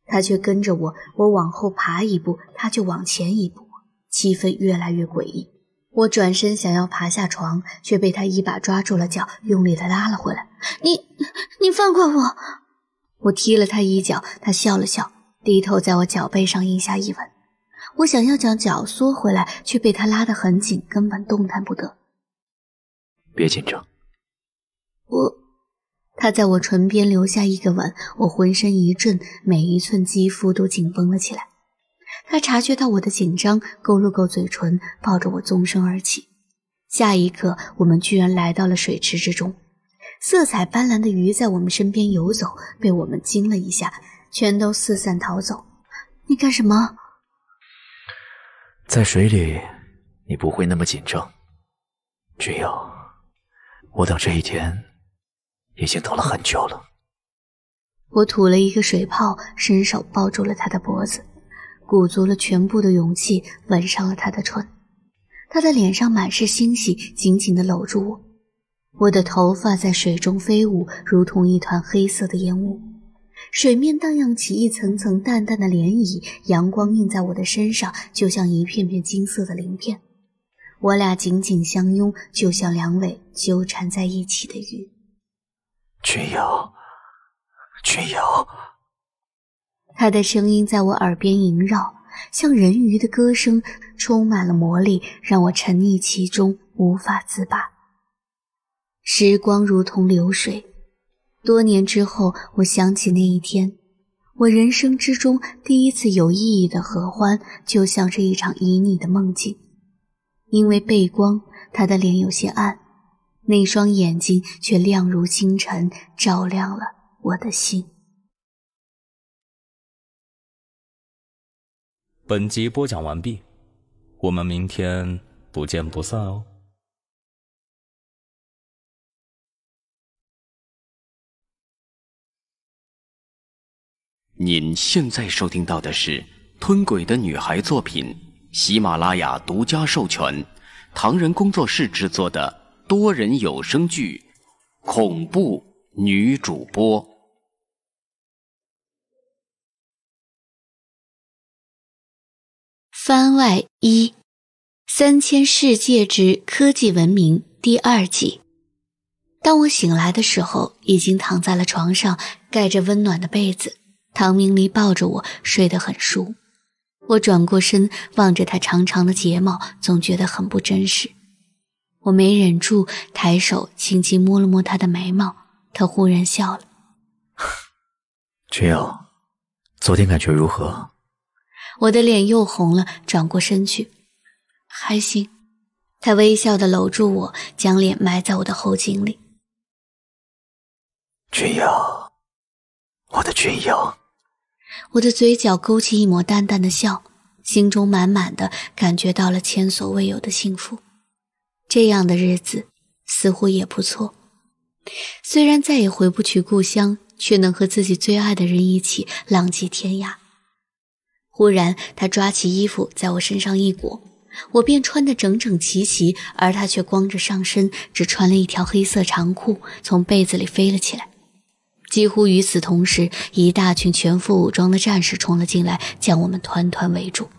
他却跟着我，我往后爬一步，他就往前一步。气氛越来越诡异。我转身想要爬下床，却被他一把抓住了脚，用力地拉了回来。“你，你放过我！”我踢了他一脚，他笑了笑，低头在我脚背上印下一吻。我想要将脚缩回来，却被他拉得很紧，根本动弹不得。别紧张。我，他在我唇边留下一个吻，我浑身一震，每一寸肌肤都紧绷了起来。他察觉到我的紧张，勾了勾嘴唇，抱着我纵身而起。下一刻，我们居然来到了水池之中，色彩斑斓的鱼在我们身边游走，被我们惊了一下，全都四散逃走。你干什么？在水里，你不会那么紧张。只有我等这一天，已经等了很久了。我吐了一个水泡，伸手抱住了他的脖子，鼓足了全部的勇气，吻上了他的唇。他的脸上满是欣喜，紧紧地搂住我。我的头发在水中飞舞，如同一团黑色的烟雾。水面荡漾起一层层淡淡的涟漪，阳光映在我的身上，就像一片片金色的鳞片。我俩紧紧相拥，就像两尾纠缠在一起的鱼。君瑶，君瑶，他的声音在我耳边萦绕，像人鱼的歌声，充满了魔力，让我沉溺其中，无法自拔。时光如同流水。多年之后，我想起那一天，我人生之中第一次有意义的合欢，就像是一场旖旎的梦境。因为背光，他的脸有些暗，那双眼睛却亮如星辰，照亮了我的心。本集播讲完毕，我们明天不见不散哦。您现在收听到的是《吞鬼的女孩》作品，喜马拉雅独家授权，唐人工作室制作的多人有声剧《恐怖女主播》番外一，《三千世界之科技文明》第二季。当我醒来的时候，已经躺在了床上，盖着温暖的被子。唐明离抱着我睡得很熟，我转过身望着他长长的睫毛，总觉得很不真实。我没忍住，抬手轻轻摸了摸他的眉毛，他忽然笑了。君瑶，昨天感觉如何？我的脸又红了，转过身去，还行。他微笑的搂住我，将脸埋在我的后颈里。君瑶，我的君瑶。我的嘴角勾起一抹淡淡的笑，心中满满的感觉到了前所未有的幸福。这样的日子似乎也不错，虽然再也回不去故乡，却能和自己最爱的人一起浪迹天涯。忽然，他抓起衣服在我身上一裹，我便穿得整整齐齐，而他却光着上身，只穿了一条黑色长裤，从被子里飞了起来。几乎与此同时，一大群全副武装的战士冲了进来，将我们团团围住。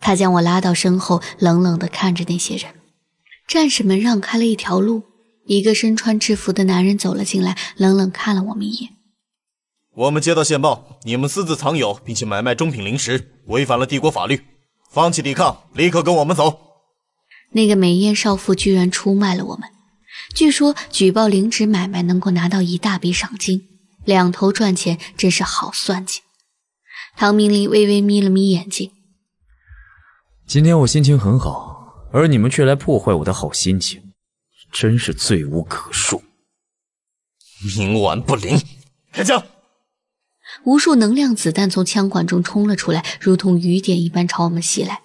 他将我拉到身后，冷冷地看着那些人。战士们让开了一条路，一个身穿制服的男人走了进来，冷冷看了我们一眼。我们接到线报，你们私自藏有并且买卖中品零食，违反了帝国法律。放弃抵抗，立刻跟我们走。那个美艳少妇居然出卖了我们。据说举报灵石买卖能够拿到一大笔赏金。两头赚钱真是好算计。唐明礼微微眯了眯眼睛：“今天我心情很好，而你们却来破坏我的好心情，真是罪无可恕！冥顽不灵，开枪！”无数能量子弹从枪管中冲了出来，如同雨点一般朝我们袭来。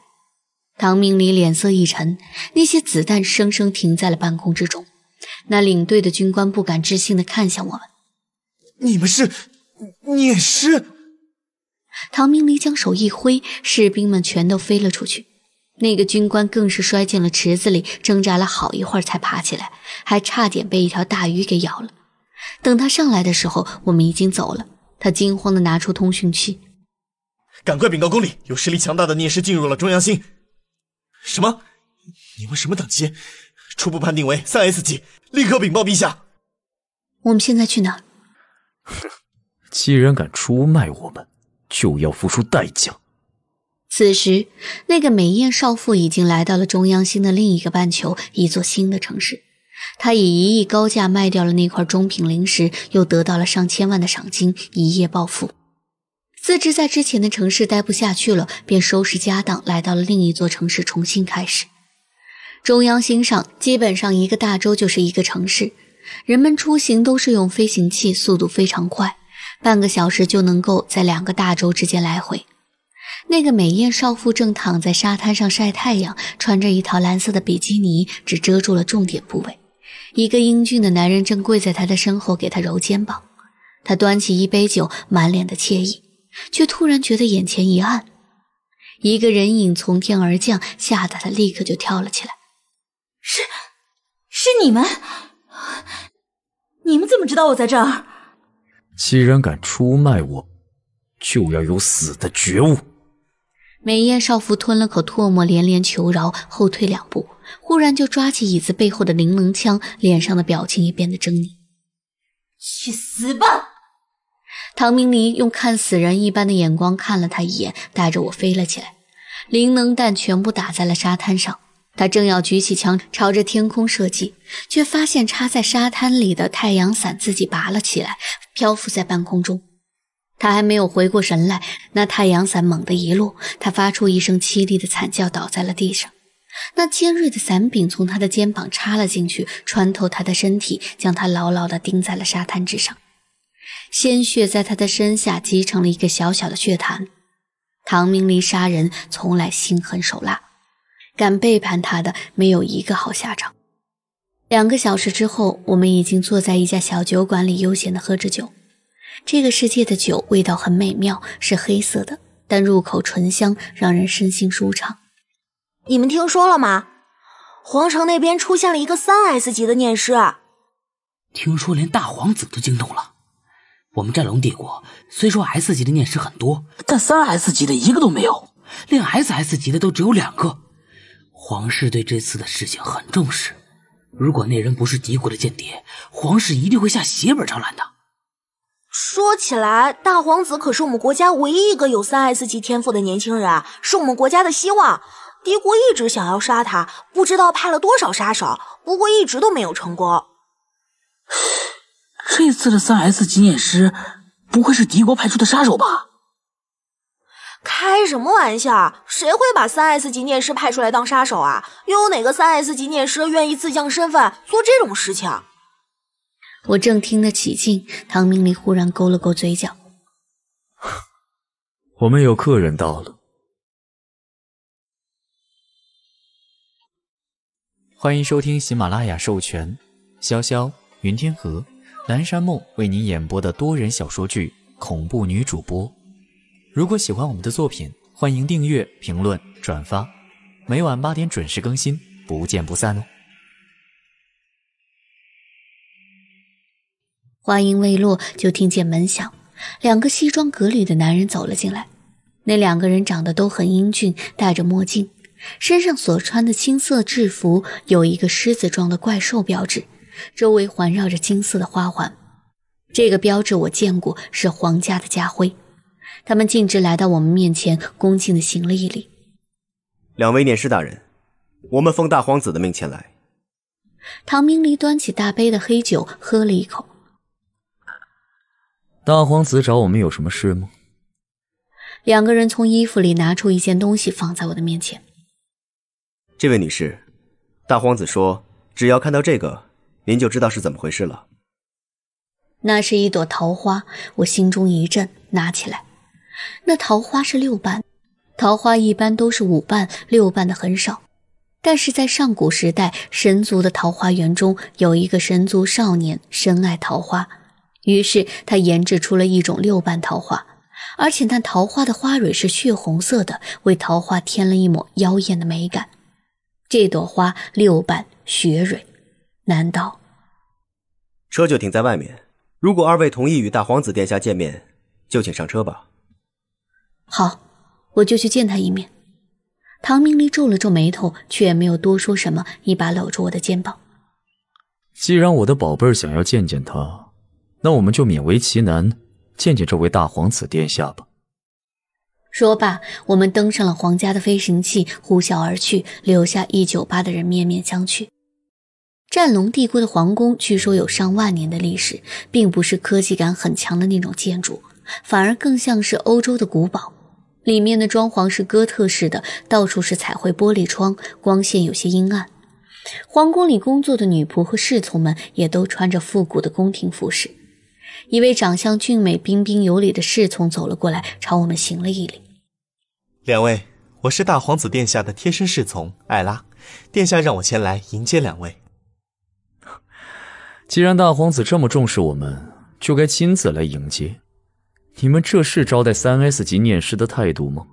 唐明礼脸色一沉，那些子弹生生停在了半空之中。那领队的军官不敢置信的看向我们。你们是念师？唐明离将手一挥，士兵们全都飞了出去。那个军官更是摔进了池子里，挣扎了好一会儿才爬起来，还差点被一条大鱼给咬了。等他上来的时候，我们已经走了。他惊慌的拿出通讯器，赶快禀告宫里，有实力强大的念师进入了中央星。什么？你们什么等级？初步判定为三 S 级，立刻禀报陛下。我们现在去哪？哼，既然敢出卖我们，就要付出代价。此时，那个美艳少妇已经来到了中央星的另一个半球，一座新的城市。她以一亿高价卖掉了那块中品灵石，又得到了上千万的赏金，一夜暴富。自知在之前的城市待不下去了，便收拾家当，来到了另一座城市，重新开始。中央星上，基本上一个大洲就是一个城市。人们出行都是用飞行器，速度非常快，半个小时就能够在两个大洲之间来回。那个美艳少妇正躺在沙滩上晒太阳，穿着一套蓝色的比基尼，只遮住了重点部位。一个英俊的男人正跪在她的身后给她揉肩膀。他端起一杯酒，满脸的惬意，却突然觉得眼前一暗，一个人影从天而降，吓得他立刻就跳了起来。是，是你们。你们怎么知道我在这儿？既然敢出卖我，就要有死的觉悟。美艳少妇吞了口唾沫，连连求饶，后退两步，忽然就抓起椅子背后的灵能枪，脸上的表情也变得狰狞。去死吧！唐明离用看死人一般的眼光看了他一眼，带着我飞了起来，灵能弹全部打在了沙滩上。他正要举起枪朝着天空射击，却发现插在沙滩里的太阳伞自己拔了起来，漂浮在半空中。他还没有回过神来，那太阳伞猛地一落，他发出一声凄厉的惨叫，倒在了地上。那尖锐的伞柄从他的肩膀插了进去，穿透他的身体，将他牢牢地钉在了沙滩之上。鲜血在他的身下积成了一个小小的血潭。唐明离杀人从来心狠手辣。敢背叛他的，没有一个好下场。两个小时之后，我们已经坐在一家小酒馆里，悠闲地喝着酒。这个世界的酒味道很美妙，是黑色的，但入口醇香，让人身心舒畅。你们听说了吗？皇城那边出现了一个三 S 级的念师，听说连大皇子都惊动了。我们战龙帝国虽说 S 级的念师很多，但三 S 级的一个都没有，连 SS 级的都只有两个。皇室对这次的事情很重视，如果那人不是敌国的间谍，皇室一定会下血本招揽的。说起来，大皇子可是我们国家唯一一个有三 S 级天赋的年轻人，是我们国家的希望。敌国一直想要杀他，不知道派了多少杀手，不过一直都没有成功。[sighs] 这次的三 S 检念师不会是敌国派出的杀手吧？开什么玩笑？谁会把三 S 级念师派出来当杀手啊？又有哪个三 S 级念师愿意自降身份做这种事情？我正听得起劲，唐明礼忽然勾了勾嘴角：“ [laughs] 我们有客人到了。”欢迎收听喜马拉雅授权，潇潇、云天河、蓝山梦为您演播的多人小说剧《恐怖女主播》。如果喜欢我们的作品，欢迎订阅、评论、转发。每晚八点准时更新，不见不散哦！话音未落，就听见门响，两个西装革履的男人走了进来。那两个人长得都很英俊，戴着墨镜，身上所穿的青色制服有一个狮子状的怪兽标志，周围环绕着金色的花环。这个标志我见过，是皇家的家徽。他们径直来到我们面前，恭敬的行了一礼。两位念师大人，我们奉大皇子的命前来。唐明离端起大杯的黑酒，喝了一口。大皇子找我们有什么事吗？两个人从衣服里拿出一件东西，放在我的面前。这位女士，大皇子说，只要看到这个，您就知道是怎么回事了。那是一朵桃花，我心中一震，拿起来。那桃花是六瓣，桃花一般都是五瓣，六瓣的很少。但是在上古时代，神族的桃花园中有一个神族少年深爱桃花，于是他研制出了一种六瓣桃花，而且那桃花的花蕊是血红色的，为桃花添了一抹妖艳的美感。这朵花六瓣血蕊，难道？车就停在外面，如果二位同意与大皇子殿下见面，就请上车吧。好，我就去见他一面。唐明丽皱了皱眉头，却没有多说什么，一把搂住我的肩膀。既然我的宝贝儿想要见见他，那我们就勉为其难见见这位大皇子殿下吧。说罢，我们登上了皇家的飞行器，呼啸而去，留下一酒吧的人面面相觑。战龙帝国的皇宫据说有上万年的历史，并不是科技感很强的那种建筑，反而更像是欧洲的古堡。里面的装潢是哥特式的，到处是彩绘玻璃窗，光线有些阴暗。皇宫里工作的女仆和侍从们也都穿着复古的宫廷服饰。一位长相俊美、彬彬有礼的侍从走了过来，朝我们行了一礼：“两位，我是大皇子殿下的贴身侍从艾拉，殿下让我前来迎接两位。既然大皇子这么重视我们，就该亲自来迎接。”你们这是招待三 S 级念师的态度吗？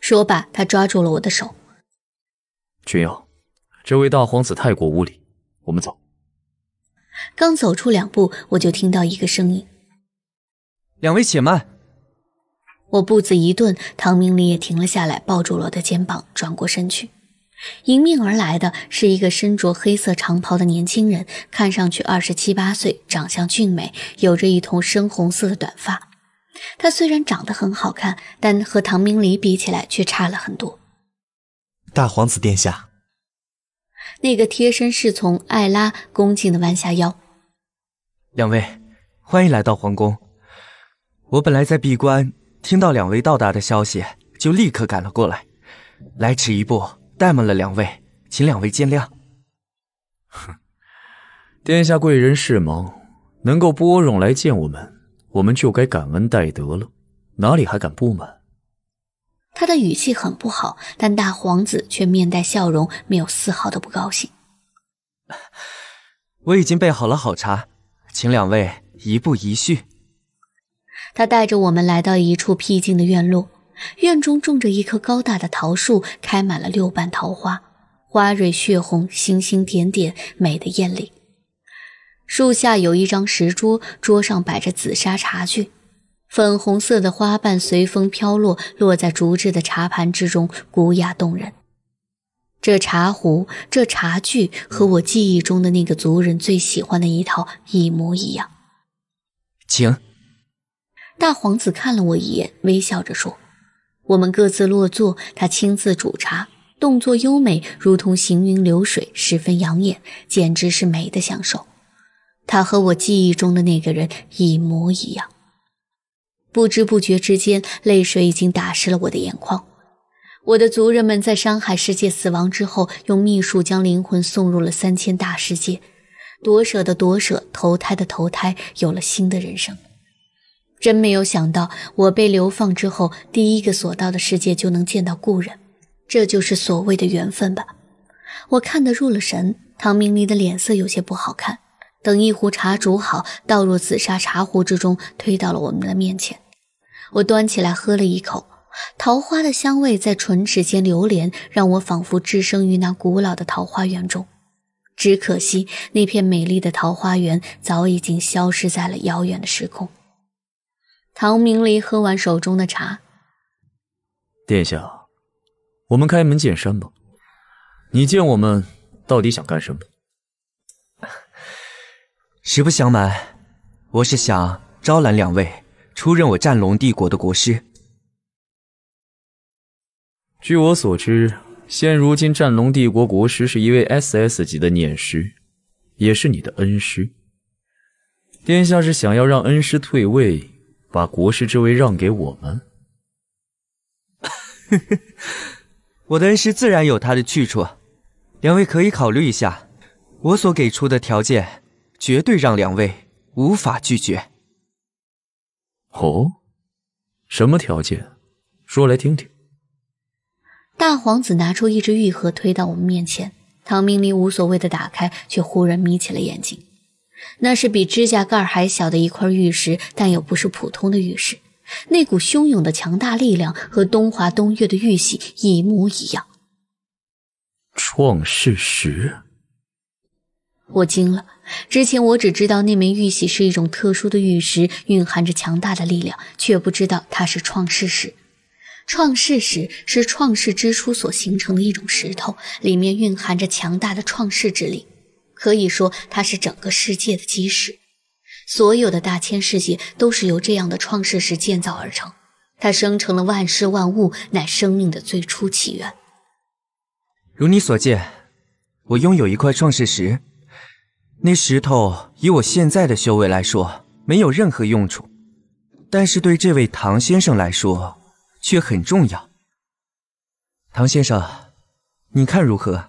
说罢，他抓住了我的手。君瑶，这位大皇子太过无礼，我们走。刚走出两步，我就听到一个声音：“两位且慢。”我步子一顿，唐明礼也停了下来，抱住了我的肩膀，转过身去。迎面而来的是一个身着黑色长袍的年轻人，看上去二十七八岁，长相俊美，有着一头深红色的短发。他虽然长得很好看，但和唐明离比起来却差了很多。大皇子殿下，那个贴身侍从艾拉恭敬地弯下腰。两位，欢迎来到皇宫。我本来在闭关，听到两位到达的消息，就立刻赶了过来，来迟一步。怠慢了两位，请两位见谅。哼，殿下贵人事忙，能够拨冗来见我们，我们就该感恩戴德了，哪里还敢不满？他的语气很不好，但大皇子却面带笑容，没有丝毫的不高兴。[laughs] 我已经备好了好茶，请两位移步一叙。他带着我们来到一处僻静的院落。院中种着一棵高大的桃树，开满了六瓣桃花，花蕊血红，星星点点，美得艳丽。树下有一张石桌，桌上摆着紫砂茶具，粉红色的花瓣随风飘落，落在竹制的茶盘之中，古雅动人。这茶壶、这茶具和我记忆中的那个族人最喜欢的一套一模一样。请，大皇子看了我一眼，微笑着说。我们各自落座，他亲自煮茶，动作优美，如同行云流水，十分养眼，简直是美的享受。他和我记忆中的那个人一模一样。不知不觉之间，泪水已经打湿了我的眼眶。我的族人们在山海世界死亡之后，用秘术将灵魂送入了三千大世界，夺舍的夺舍，投胎的投胎，有了新的人生。真没有想到，我被流放之后，第一个所到的世界就能见到故人，这就是所谓的缘分吧。我看得入了神，唐明离的脸色有些不好看。等一壶茶煮好，倒入紫砂茶壶之中，推到了我们的面前。我端起来喝了一口，桃花的香味在唇齿间流连，让我仿佛置身于那古老的桃花源中。只可惜，那片美丽的桃花源早已经消失在了遥远的时空。唐明离喝完手中的茶。殿下，我们开门见山吧，你见我们到底想干什么？[laughs] 实不相瞒，我是想招揽两位出任我战龙帝国的国师。据我所知，现如今战龙帝国国师是一位 S S 级的念师，也是你的恩师。殿下是想要让恩师退位？把国师之位让给我们，[laughs] 我的恩师自然有他的去处。两位可以考虑一下，我所给出的条件绝对让两位无法拒绝。哦，什么条件？说来听听。大皇子拿出一只玉盒，推到我们面前。唐明离无所谓的打开，却忽然眯起了眼睛。那是比指甲盖还小的一块玉石，但又不是普通的玉石。那股汹涌的强大力量和东华东岳的玉玺一模一样。创世石，我惊了。之前我只知道那枚玉玺是一种特殊的玉石，蕴含着强大的力量，却不知道它是创世石。创世石是创世之初所形成的一种石头，里面蕴含着强大的创世之力。可以说，它是整个世界的基石，所有的大千世界都是由这样的创世石建造而成。它生成了万事万物，乃生命的最初起源。如你所见，我拥有一块创世石，那石头以我现在的修为来说，没有任何用处，但是对这位唐先生来说，却很重要。唐先生，你看如何？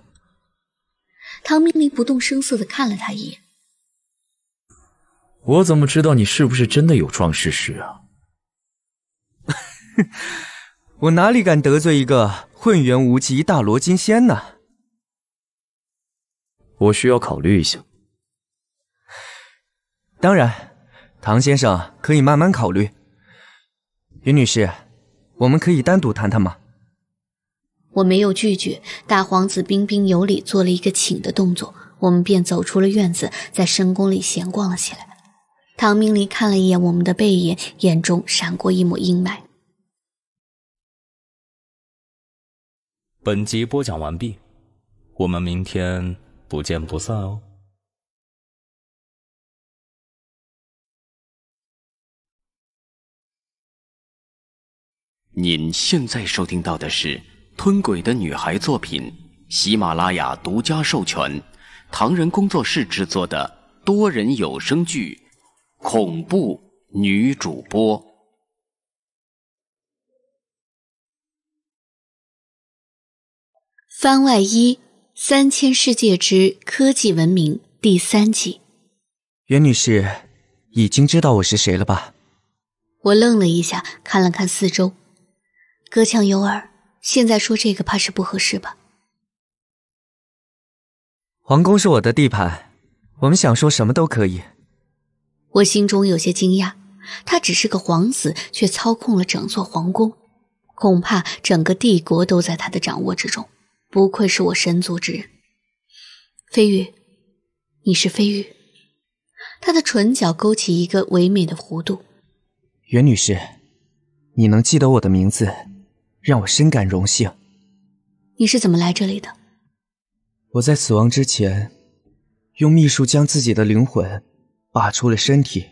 唐明明不动声色的看了他一眼，我怎么知道你是不是真的有撞事实啊？[laughs] 我哪里敢得罪一个混元无极大罗金仙呢？我需要考虑一下，当然，唐先生可以慢慢考虑。云女士，我们可以单独谈谈吗？我没有拒绝，大皇子彬彬有礼，做了一个请的动作，我们便走出了院子，在深宫里闲逛了起来。唐明礼看了一眼我们的背影，眼中闪过一抹阴霾。本集播讲完毕，我们明天不见不散哦。您现在收听到的是。《吞鬼的女孩》作品，喜马拉雅独家授权，唐人工作室制作的多人有声剧，《恐怖女主播》番外一，《三千世界之科技文明》第三集。袁女士，已经知道我是谁了吧？我愣了一下，看了看四周，隔墙有耳。现在说这个怕是不合适吧？皇宫是我的地盘，我们想说什么都可以。我心中有些惊讶，他只是个皇子，却操控了整座皇宫，恐怕整个帝国都在他的掌握之中。不愧是我神族之人，飞玉，你是飞玉。他的唇角勾起一个唯美的弧度。袁女士，你能记得我的名字？让我深感荣幸。你是怎么来这里的？我在死亡之前，用秘术将自己的灵魂拔出了身体，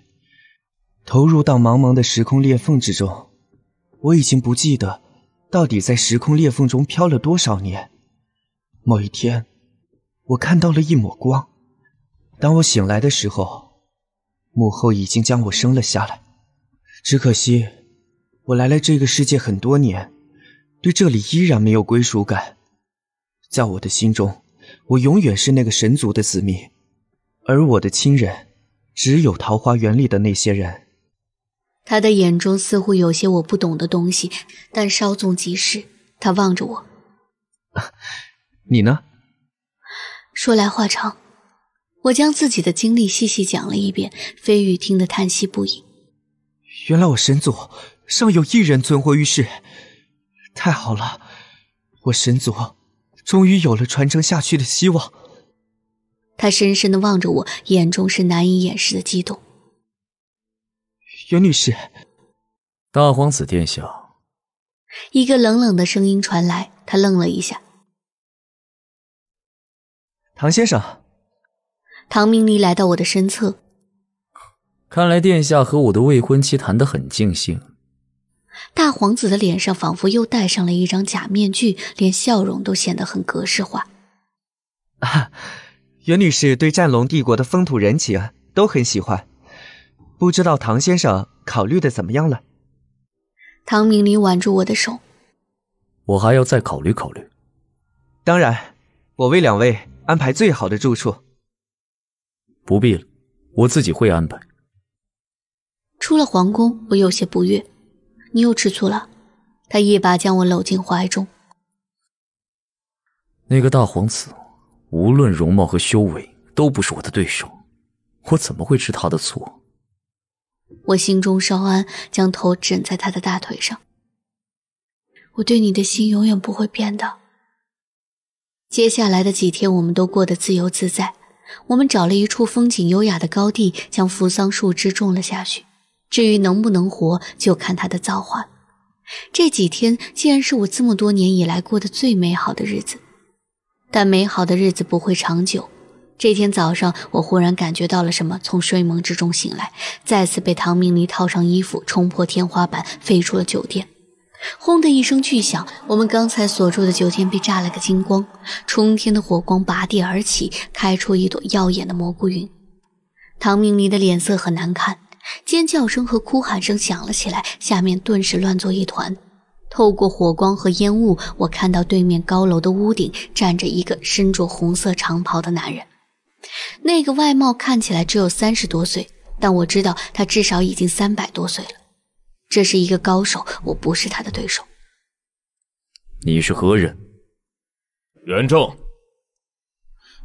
投入到茫茫的时空裂缝之中。我已经不记得到底在时空裂缝中飘了多少年。某一天，我看到了一抹光。当我醒来的时候，母后已经将我生了下来。只可惜，我来了这个世界很多年。对这里依然没有归属感，在我的心中，我永远是那个神族的子民，而我的亲人，只有桃花源里的那些人。他的眼中似乎有些我不懂的东西，但稍纵即逝。他望着我，你呢？说来话长，我将自己的经历细细讲了一遍。飞羽听得叹息不已。原来我神族尚有一人存活于世。太好了，我神族终于有了传承下去的希望。他深深的望着我，眼中是难以掩饰的激动。袁女士，大皇子殿下。一个冷冷的声音传来，他愣了一下。唐先生。唐明离来到我的身侧。看来殿下和我的未婚妻谈得很尽兴。大皇子的脸上仿佛又戴上了一张假面具，连笑容都显得很格式化。袁 [laughs] 女士对战龙帝国的风土人情都很喜欢，不知道唐先生考虑的怎么样了？唐明理挽住我的手：“我还要再考虑考虑。”当然，我为两位安排最好的住处。不必了，我自己会安排。出了皇宫，我有些不悦。你又吃醋了，他一把将我搂进怀中。那个大皇子，无论容貌和修为，都不是我的对手，我怎么会吃他的醋？我心中稍安，将头枕在他的大腿上。我对你的心永远不会变的。接下来的几天，我们都过得自由自在。我们找了一处风景优雅的高地，将扶桑树枝种了下去。至于能不能活，就看他的造化这几天竟然是我这么多年以来过的最美好的日子，但美好的日子不会长久。这天早上，我忽然感觉到了什么，从睡梦之中醒来，再次被唐明离套上衣服，冲破天花板，飞出了酒店。轰的一声巨响，我们刚才所住的酒店被炸了个精光，冲天的火光拔地而起，开出一朵耀眼的蘑菇云。唐明离的脸色很难看。尖叫声和哭喊声响了起来，下面顿时乱作一团。透过火光和烟雾，我看到对面高楼的屋顶站着一个身着红色长袍的男人。那个外貌看起来只有三十多岁，但我知道他至少已经三百多岁了。这是一个高手，我不是他的对手。你是何人？元正。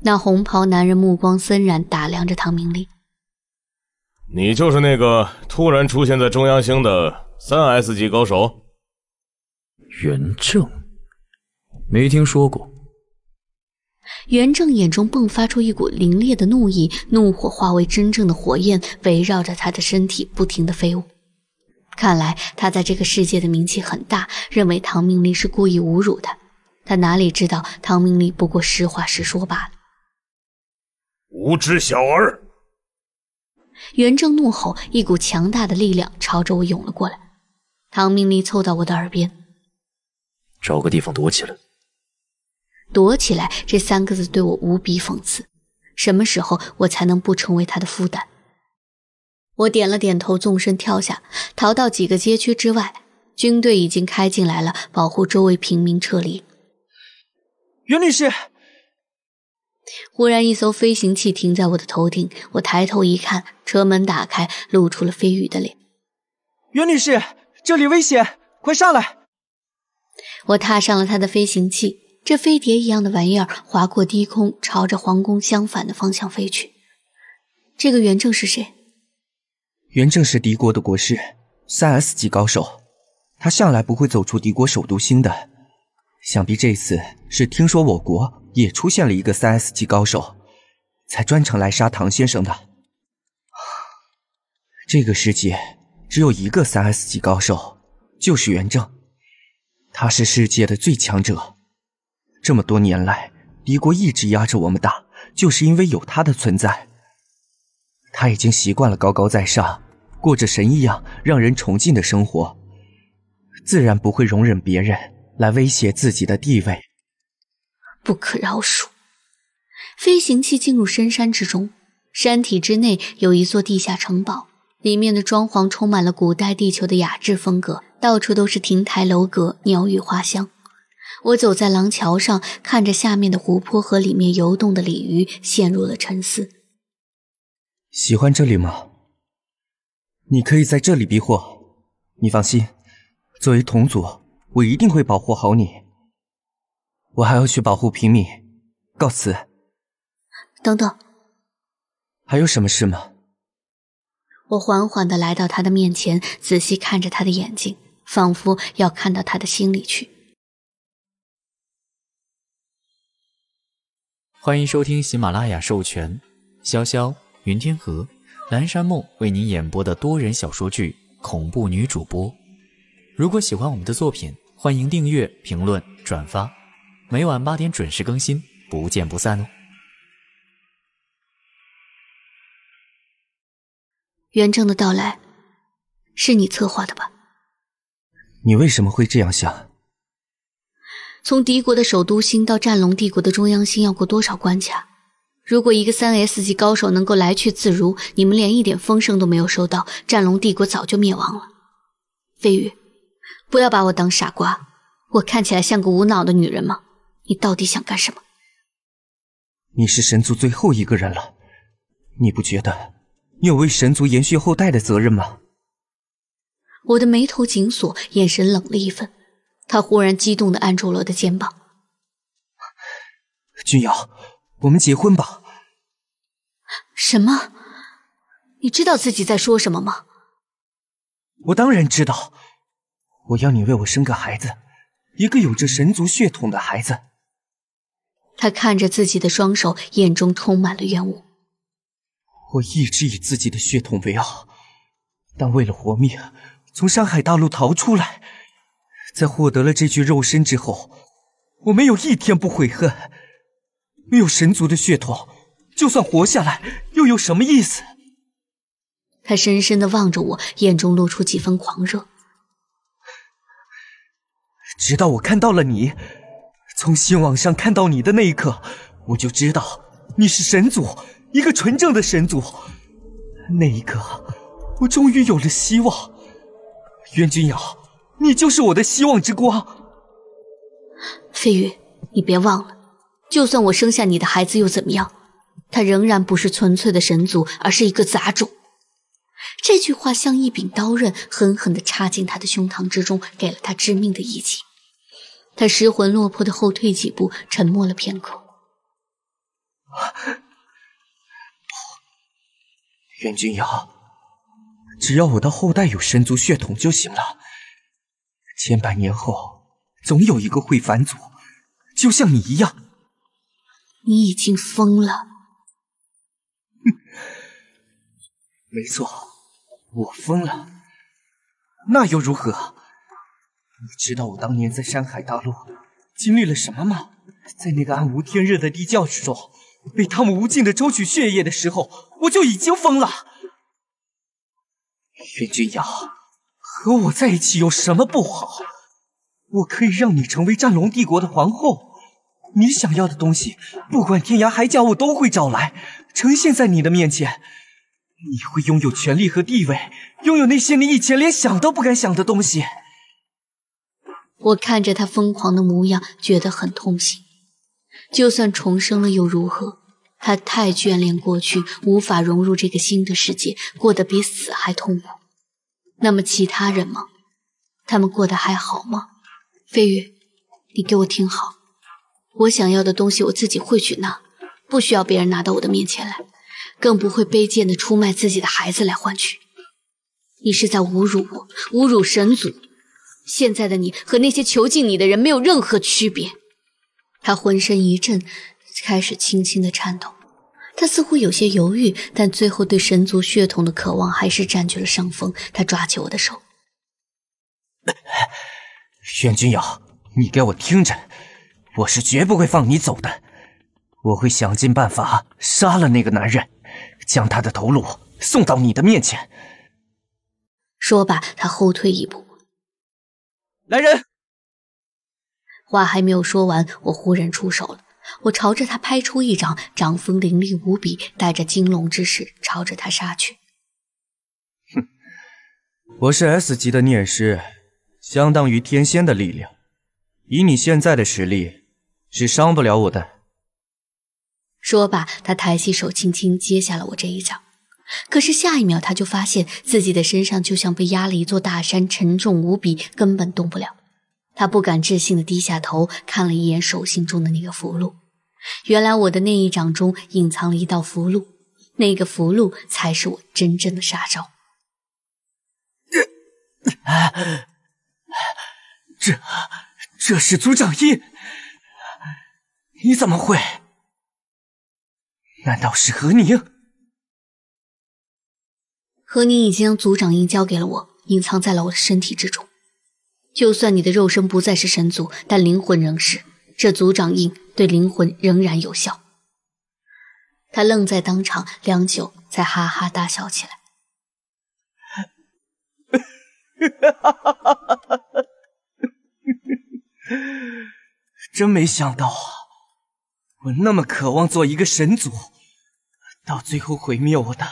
那红袍男人目光森然，打量着唐明丽。你就是那个突然出现在中央星的三 S 级高手，元正，没听说过。元正眼中迸发出一股凌冽的怒意，怒火化为真正的火焰，围绕着他的身体不停的飞舞。看来他在这个世界的名气很大，认为唐明丽是故意侮辱他。他哪里知道，唐明丽不过实话实说罢了。无知小儿！元正怒吼，一股强大的力量朝着我涌了过来。唐明丽凑到我的耳边：“找个地方躲起来。”“躲起来”这三个字对我无比讽刺。什么时候我才能不成为他的负担？我点了点头，纵身跳下，逃到几个街区之外。军队已经开进来了，保护周围平民撤离。袁律师，忽然，一艘飞行器停在我的头顶。我抬头一看，车门打开，露出了飞宇的脸。袁女士，这里危险，快上来！我踏上了他的飞行器，这飞碟一样的玩意儿划过低空，朝着皇宫相反的方向飞去。这个袁正是谁？袁正是敌国的国师，三 S 级高手。他向来不会走出敌国首都星的，想必这次是听说我国。也出现了一个三 S 级高手，才专程来杀唐先生的。这个世界只有一个三 S 级高手，就是元正，他是世界的最强者。这么多年来，敌国一直压着我们打，就是因为有他的存在。他已经习惯了高高在上，过着神一样让人崇敬的生活，自然不会容忍别人来威胁自己的地位。不可饶恕。飞行器进入深山之中，山体之内有一座地下城堡，里面的装潢充满了古代地球的雅致风格，到处都是亭台楼阁、鸟语花香。我走在廊桥上，看着下面的湖泊和里面游动的鲤鱼，陷入了沉思。喜欢这里吗？你可以在这里避祸，你放心，作为同族，我一定会保护好你。我还要去保护平民，告辞。等等，还有什么事吗？我缓缓的来到他的面前，仔细看着他的眼睛，仿佛要看到他的心里去。欢迎收听喜马拉雅授权，潇潇、云天河、蓝山梦为您演播的多人小说剧《恐怖女主播》。如果喜欢我们的作品，欢迎订阅、评论、转发。每晚八点准时更新，不见不散哦！元正的到来是你策划的吧？你为什么会这样想？从敌国的首都星到战龙帝国的中央星要过多少关卡？如果一个三 S 级高手能够来去自如，你们连一点风声都没有收到，战龙帝国早就灭亡了。飞宇，不要把我当傻瓜，我看起来像个无脑的女人吗？你到底想干什么？你是神族最后一个人了，你不觉得你有为神族延续后代的责任吗？我的眉头紧锁，眼神冷了一分。他忽然激动地按住了我的肩膀：“君瑶，我们结婚吧。”什么？你知道自己在说什么吗？我当然知道。我要你为我生个孩子，一个有着神族血统的孩子。他看着自己的双手，眼中充满了怨恶。我一直以自己的血统为傲，但为了活命，从山海大陆逃出来，在获得了这具肉身之后，我没有一天不悔恨。没有神族的血统，就算活下来，又有什么意思？他深深的望着我，眼中露出几分狂热，直到我看到了你。从星网上看到你的那一刻，我就知道你是神族，一个纯正的神族。那一刻，我终于有了希望。袁君瑶，你就是我的希望之光。飞宇，你别忘了，就算我生下你的孩子又怎么样？他仍然不是纯粹的神族，而是一个杂种。这句话像一柄刀刃，狠狠地插进他的胸膛之中，给了他致命的一击。他失魂落魄的后退几步，沉默了片刻。不，袁君瑶，只要我的后代有神族血统就行了。千百年后，总有一个会返祖，就像你一样。你已经疯了。哼，没错，我疯了。那又如何？你知道我当年在山海大陆经历了什么吗？在那个暗无天日的地窖之中，被他们无尽的抽取血液的时候，我就已经疯了。袁君瑶，和我在一起有什么不好？我可以让你成为战龙帝国的皇后，你想要的东西，不管天涯海角，我都会找来，呈现在你的面前。你会拥有权力和地位，拥有那些你以前连想都不敢想的东西。我看着他疯狂的模样，觉得很痛心。就算重生了又如何？他太眷恋过去，无法融入这个新的世界，过得比死还痛苦。那么其他人吗？他们过得还好吗？飞宇，你给我听好，我想要的东西我自己会去拿，不需要别人拿到我的面前来，更不会卑贱的出卖自己的孩子来换取。你是在侮辱我，侮辱神族！现在的你和那些囚禁你的人没有任何区别。他浑身一震，开始轻轻的颤抖。他似乎有些犹豫，但最后对神族血统的渴望还是占据了上风。他抓起我的手：“袁君瑶，你给我听着，我是绝不会放你走的。我会想尽办法杀了那个男人，将他的头颅送到你的面前。”说罢，他后退一步。来人！话还没有说完，我忽然出手了。我朝着他拍出一掌，掌风凌厉无比，带着金龙之势，朝着他杀去。哼，我是 S 级的念师，相当于天仙的力量。以你现在的实力，是伤不了我的。说罢，他抬起手，轻轻接下了我这一掌。可是下一秒，他就发现自己的身上就像被压了一座大山，沉重无比，根本动不了。他不敢置信的低下头，看了一眼手心中的那个符箓。原来我的那一掌中隐藏了一道符箓，那个符箓才是我真正的杀招。这，这，这是族长印？你怎么会？难道是何宁？何宁已经将族长印交给了我，隐藏在了我的身体之中。就算你的肉身不再是神族，但灵魂仍是，这族长印对灵魂仍然有效。他愣在当场，良久才哈哈大笑起来。[laughs] 真没想到啊！我那么渴望做一个神族，到最后毁灭我的。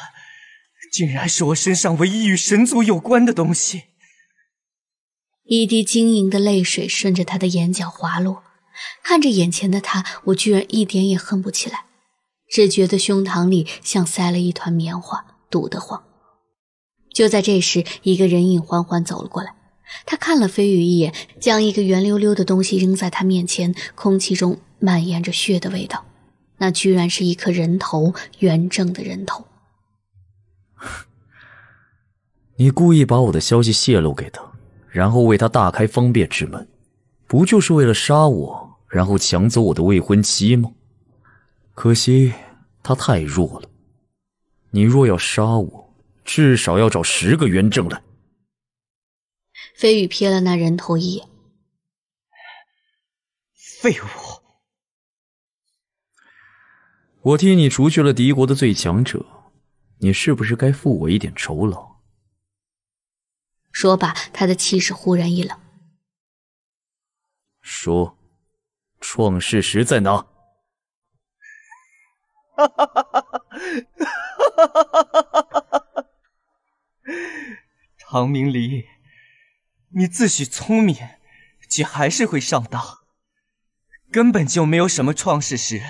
竟然是我身上唯一与神族有关的东西。一滴晶莹的泪水顺着他的眼角滑落，看着眼前的他，我居然一点也恨不起来，只觉得胸膛里像塞了一团棉花，堵得慌。就在这时，一个人影缓缓走了过来，他看了飞宇一眼，将一个圆溜溜的东西扔在他面前，空气中蔓延着血的味道，那居然是一颗人头，圆正的人头。[laughs] 你故意把我的消息泄露给他，然后为他大开方便之门，不就是为了杀我，然后抢走我的未婚妻吗？可惜他太弱了。你若要杀我，至少要找十个元正来。飞羽瞥了那人头一眼，废物！我替你除去了敌国的最强者。你是不是该付我一点酬劳？说罢，他的气势忽然一冷。说，创世石在哪？唐 [laughs] 明离，你自诩聪明，却还是会上当。根本就没有什么创世石，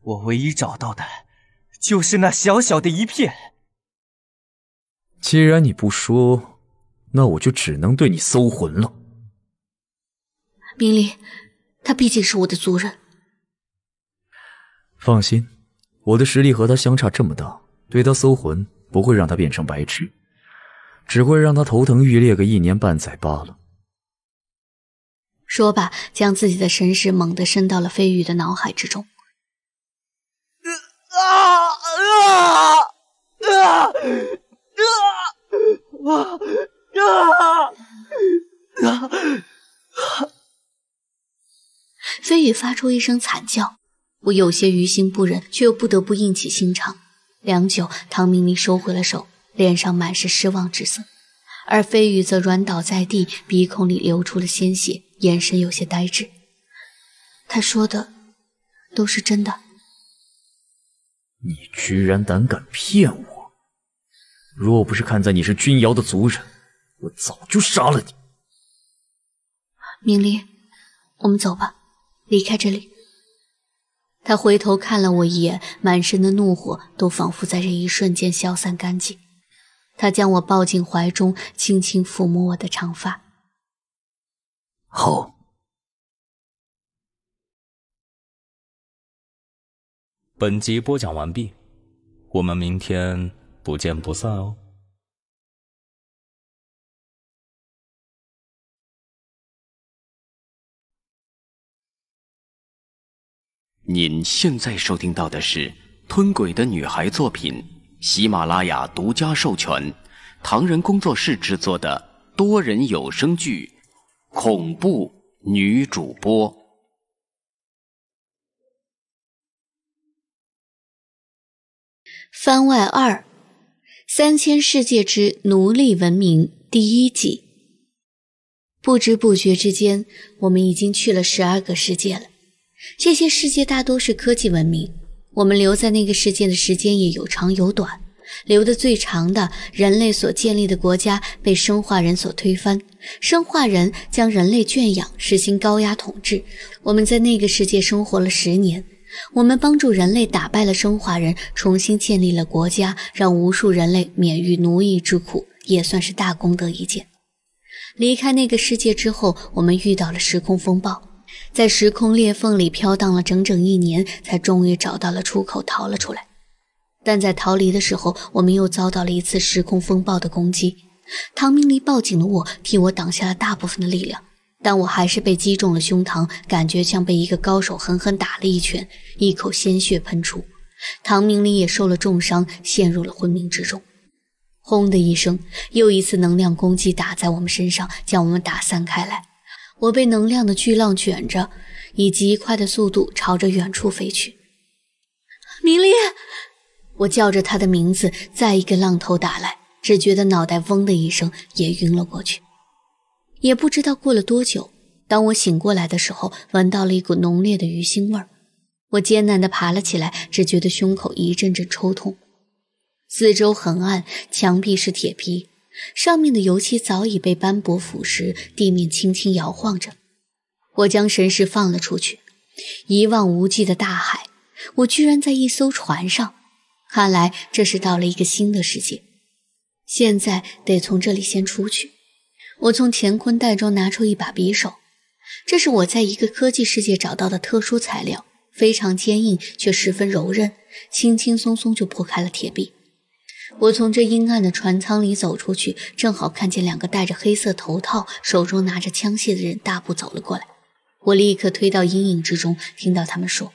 我唯一找到的。就是那小小的一片。既然你不说，那我就只能对你搜魂了。明离，他毕竟是我的族人。放心，我的实力和他相差这么大，对他搜魂不会让他变成白痴，只会让他头疼欲裂个一年半载罢了。说罢，将自己的神识猛地伸到了飞羽的脑海之中。啊啊啊啊啊啊！啊！飞羽发出一声惨叫，我有些于心不忍，却又不得不硬起心肠。良久，唐明明收回了手，脸上满是失望之色，而飞羽则软倒在地，鼻孔里流出了鲜血，眼神有些呆滞。他说的都是真的。你居然胆敢骗我！若不是看在你是君瑶的族人，我早就杀了你。明离，我们走吧，离开这里。他回头看了我一眼，满身的怒火都仿佛在这一瞬间消散干净。他将我抱进怀中，轻轻抚摸我的长发。好。本集播讲完毕，我们明天不见不散哦。您现在收听到的是《吞鬼的女孩》作品，喜马拉雅独家授权，唐人工作室制作的多人有声剧《恐怖女主播》。番外二：三千世界之奴隶文明第一集。不知不觉之间，我们已经去了十二个世界了。这些世界大多是科技文明，我们留在那个世界的时间也有长有短。留的最长的，人类所建立的国家被生化人所推翻，生化人将人类圈养，实行高压统治。我们在那个世界生活了十年。我们帮助人类打败了生化人，重新建立了国家，让无数人类免于奴役之苦，也算是大功德一件。离开那个世界之后，我们遇到了时空风暴，在时空裂缝里飘荡了整整一年，才终于找到了出口，逃了出来。但在逃离的时候，我们又遭到了一次时空风暴的攻击。唐明离抱紧了我，替我挡下了大部分的力量。但我还是被击中了胸膛，感觉像被一个高手狠狠打了一拳，一口鲜血喷出。唐明林也受了重伤，陷入了昏迷之中。轰的一声，又一次能量攻击打在我们身上，将我们打散开来。我被能量的巨浪卷着，以极快的速度朝着远处飞去。明丽，我叫着他的名字，再一个浪头打来，只觉得脑袋嗡的一声，也晕了过去。也不知道过了多久，当我醒过来的时候，闻到了一股浓烈的鱼腥味儿。我艰难地爬了起来，只觉得胸口一阵阵抽痛。四周很暗，墙壁是铁皮，上面的油漆早已被斑驳腐蚀。地面轻轻摇晃着，我将神识放了出去，一望无际的大海。我居然在一艘船上，看来这是到了一个新的世界。现在得从这里先出去。我从乾坤袋中拿出一把匕首，这是我在一个科技世界找到的特殊材料，非常坚硬却十分柔韧，轻轻松松就破开了铁壁。我从这阴暗的船舱里走出去，正好看见两个戴着黑色头套、手中拿着枪械的人大步走了过来。我立刻推到阴影之中，听到他们说：“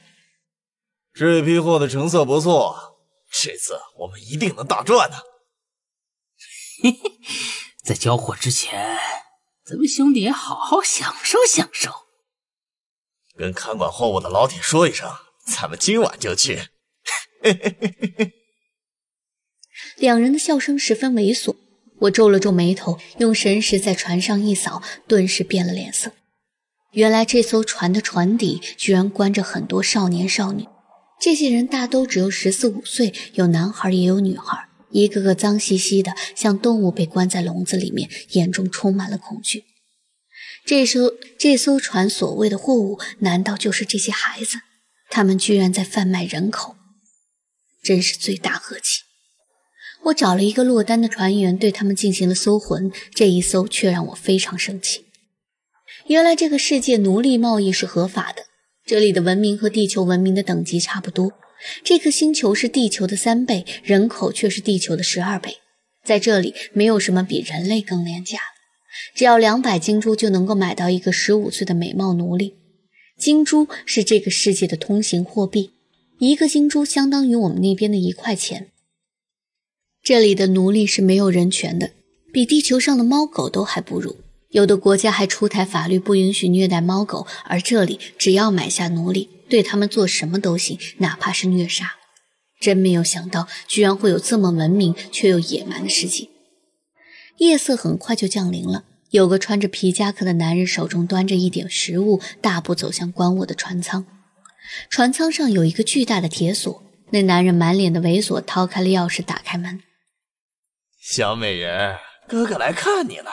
这批货的成色不错，这次我们一定能大赚呢。”嘿嘿。在交货之前，咱们兄弟也好好享受享受。跟看管货物的老铁说一声，咱们今晚就去。[laughs] 两人的笑声十分猥琐。我皱了皱眉头，用神识在船上一扫，顿时变了脸色。原来这艘船的船底居然关着很多少年少女，这些人大都只有十四五岁，有男孩也有女孩。一个个脏兮兮的，像动物被关在笼子里面，眼中充满了恐惧。这艘这艘船所谓的货物，难道就是这些孩子？他们居然在贩卖人口，真是罪大恶极！我找了一个落单的船员，对他们进行了搜魂。这一搜却让我非常生气。原来这个世界奴隶贸易是合法的，这里的文明和地球文明的等级差不多。这颗星球是地球的三倍，人口却是地球的十二倍。在这里，没有什么比人类更廉价了。只要两百金珠就能够买到一个十五岁的美貌奴隶。金珠是这个世界的通行货币，一个金珠相当于我们那边的一块钱。这里的奴隶是没有人权的，比地球上的猫狗都还不如。有的国家还出台法律不允许虐待猫狗，而这里只要买下奴隶。对他们做什么都行，哪怕是虐杀。真没有想到，居然会有这么文明却又野蛮的事情。夜色很快就降临了。有个穿着皮夹克的男人，手中端着一点食物，大步走向关我的船舱。船舱上有一个巨大的铁锁。那男人满脸的猥琐，掏开了钥匙，打开门。小美人，哥哥来看你了。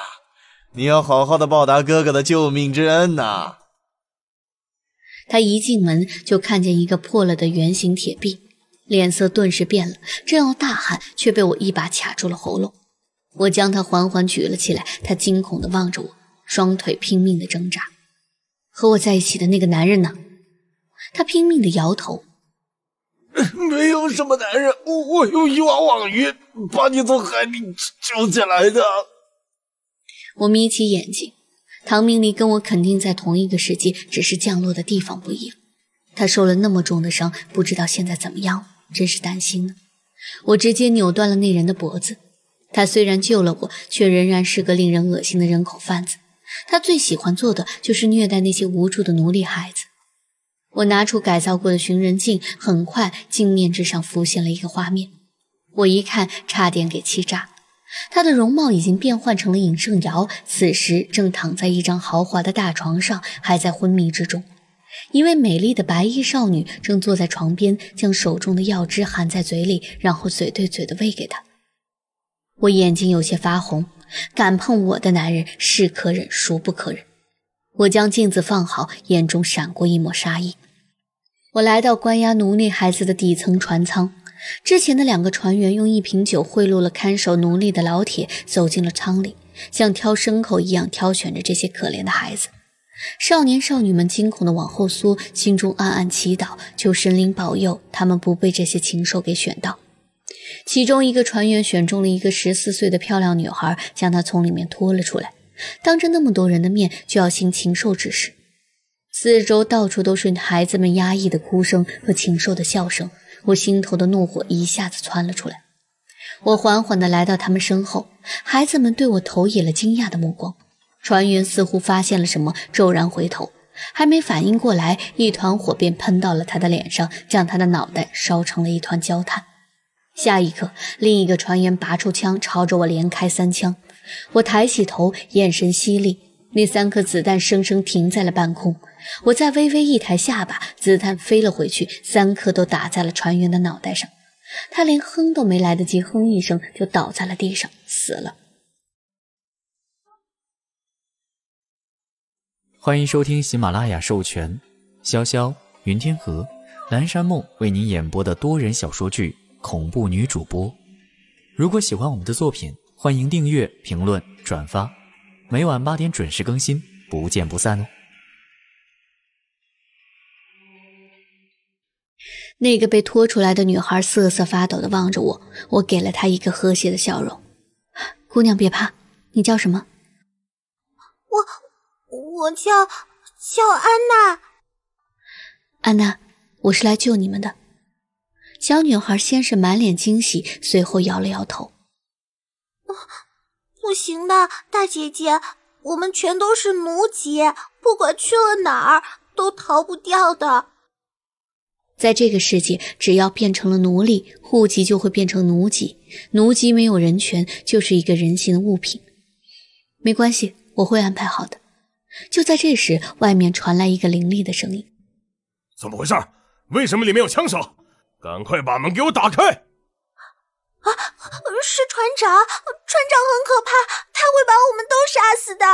你要好好的报答哥哥的救命之恩呐。他一进门就看见一个破了的圆形铁壁，脸色顿时变了，正要大喊，却被我一把卡住了喉咙。我将他缓缓举了起来，他惊恐地望着我，双腿拼命地挣扎。和我在一起的那个男人呢？他拼命地摇头。没有什么男人，我我用渔网网鱼，把你从海里救起来的。我眯起眼睛。唐明离跟我肯定在同一个世界，只是降落的地方不一样。他受了那么重的伤，不知道现在怎么样了，真是担心呢。我直接扭断了那人的脖子。他虽然救了我，却仍然是个令人恶心的人口贩子。他最喜欢做的就是虐待那些无助的奴隶孩子。我拿出改造过的寻人镜，很快镜面之上浮现了一个画面。我一看，差点给气炸。他的容貌已经变换成了尹圣尧，此时正躺在一张豪华的大床上，还在昏迷之中。一位美丽的白衣少女正坐在床边，将手中的药汁含在嘴里，然后嘴对嘴的喂给他。我眼睛有些发红，敢碰我的男人是可忍孰不可忍。我将镜子放好，眼中闪过一抹杀意。我来到关押奴隶孩子的底层船舱。之前的两个船员用一瓶酒贿赂了看守奴隶的老铁，走进了舱里，像挑牲口一样挑选着这些可怜的孩子。少年少女们惊恐地往后缩，心中暗暗祈祷，求神灵保佑他们不被这些禽兽给选到。其中一个船员选中了一个十四岁的漂亮女孩，将她从里面拖了出来，当着那么多人的面就要行禽兽之事。四周到处都是孩子们压抑的哭声和禽兽的笑声。我心头的怒火一下子窜了出来，我缓缓地来到他们身后，孩子们对我投以了惊讶的目光。船员似乎发现了什么，骤然回头，还没反应过来，一团火便喷到了他的脸上，将他的脑袋烧成了一团焦炭。下一刻，另一个船员拔出枪，朝着我连开三枪。我抬起头，眼神犀利，那三颗子弹生生停在了半空。我再微微一抬下巴，子弹飞了回去，三颗都打在了船员的脑袋上。他连哼都没来得及哼一声，就倒在了地上，死了。欢迎收听喜马拉雅授权，潇潇、云天河、南山梦为您演播的多人小说剧《恐怖女主播》。如果喜欢我们的作品，欢迎订阅、评论、转发。每晚八点准时更新，不见不散哦。那个被拖出来的女孩瑟瑟发抖地望着我，我给了她一个和谐的笑容。“姑娘，别怕，你叫什么？”“我……我叫……叫安娜。”“安娜，我是来救你们的。”小女孩先是满脸惊喜，随后摇了摇头。“不，不行的，大姐姐，我们全都是奴籍，不管去了哪儿都逃不掉的。”在这个世界，只要变成了奴隶，户籍就会变成奴籍。奴籍没有人权，就是一个人形的物品。没关系，我会安排好的。就在这时，外面传来一个凌厉的声音：“怎么回事？为什么里面有枪手？赶快把门给我打开！”啊，是船长，船长很可怕，他会把我们都杀死的。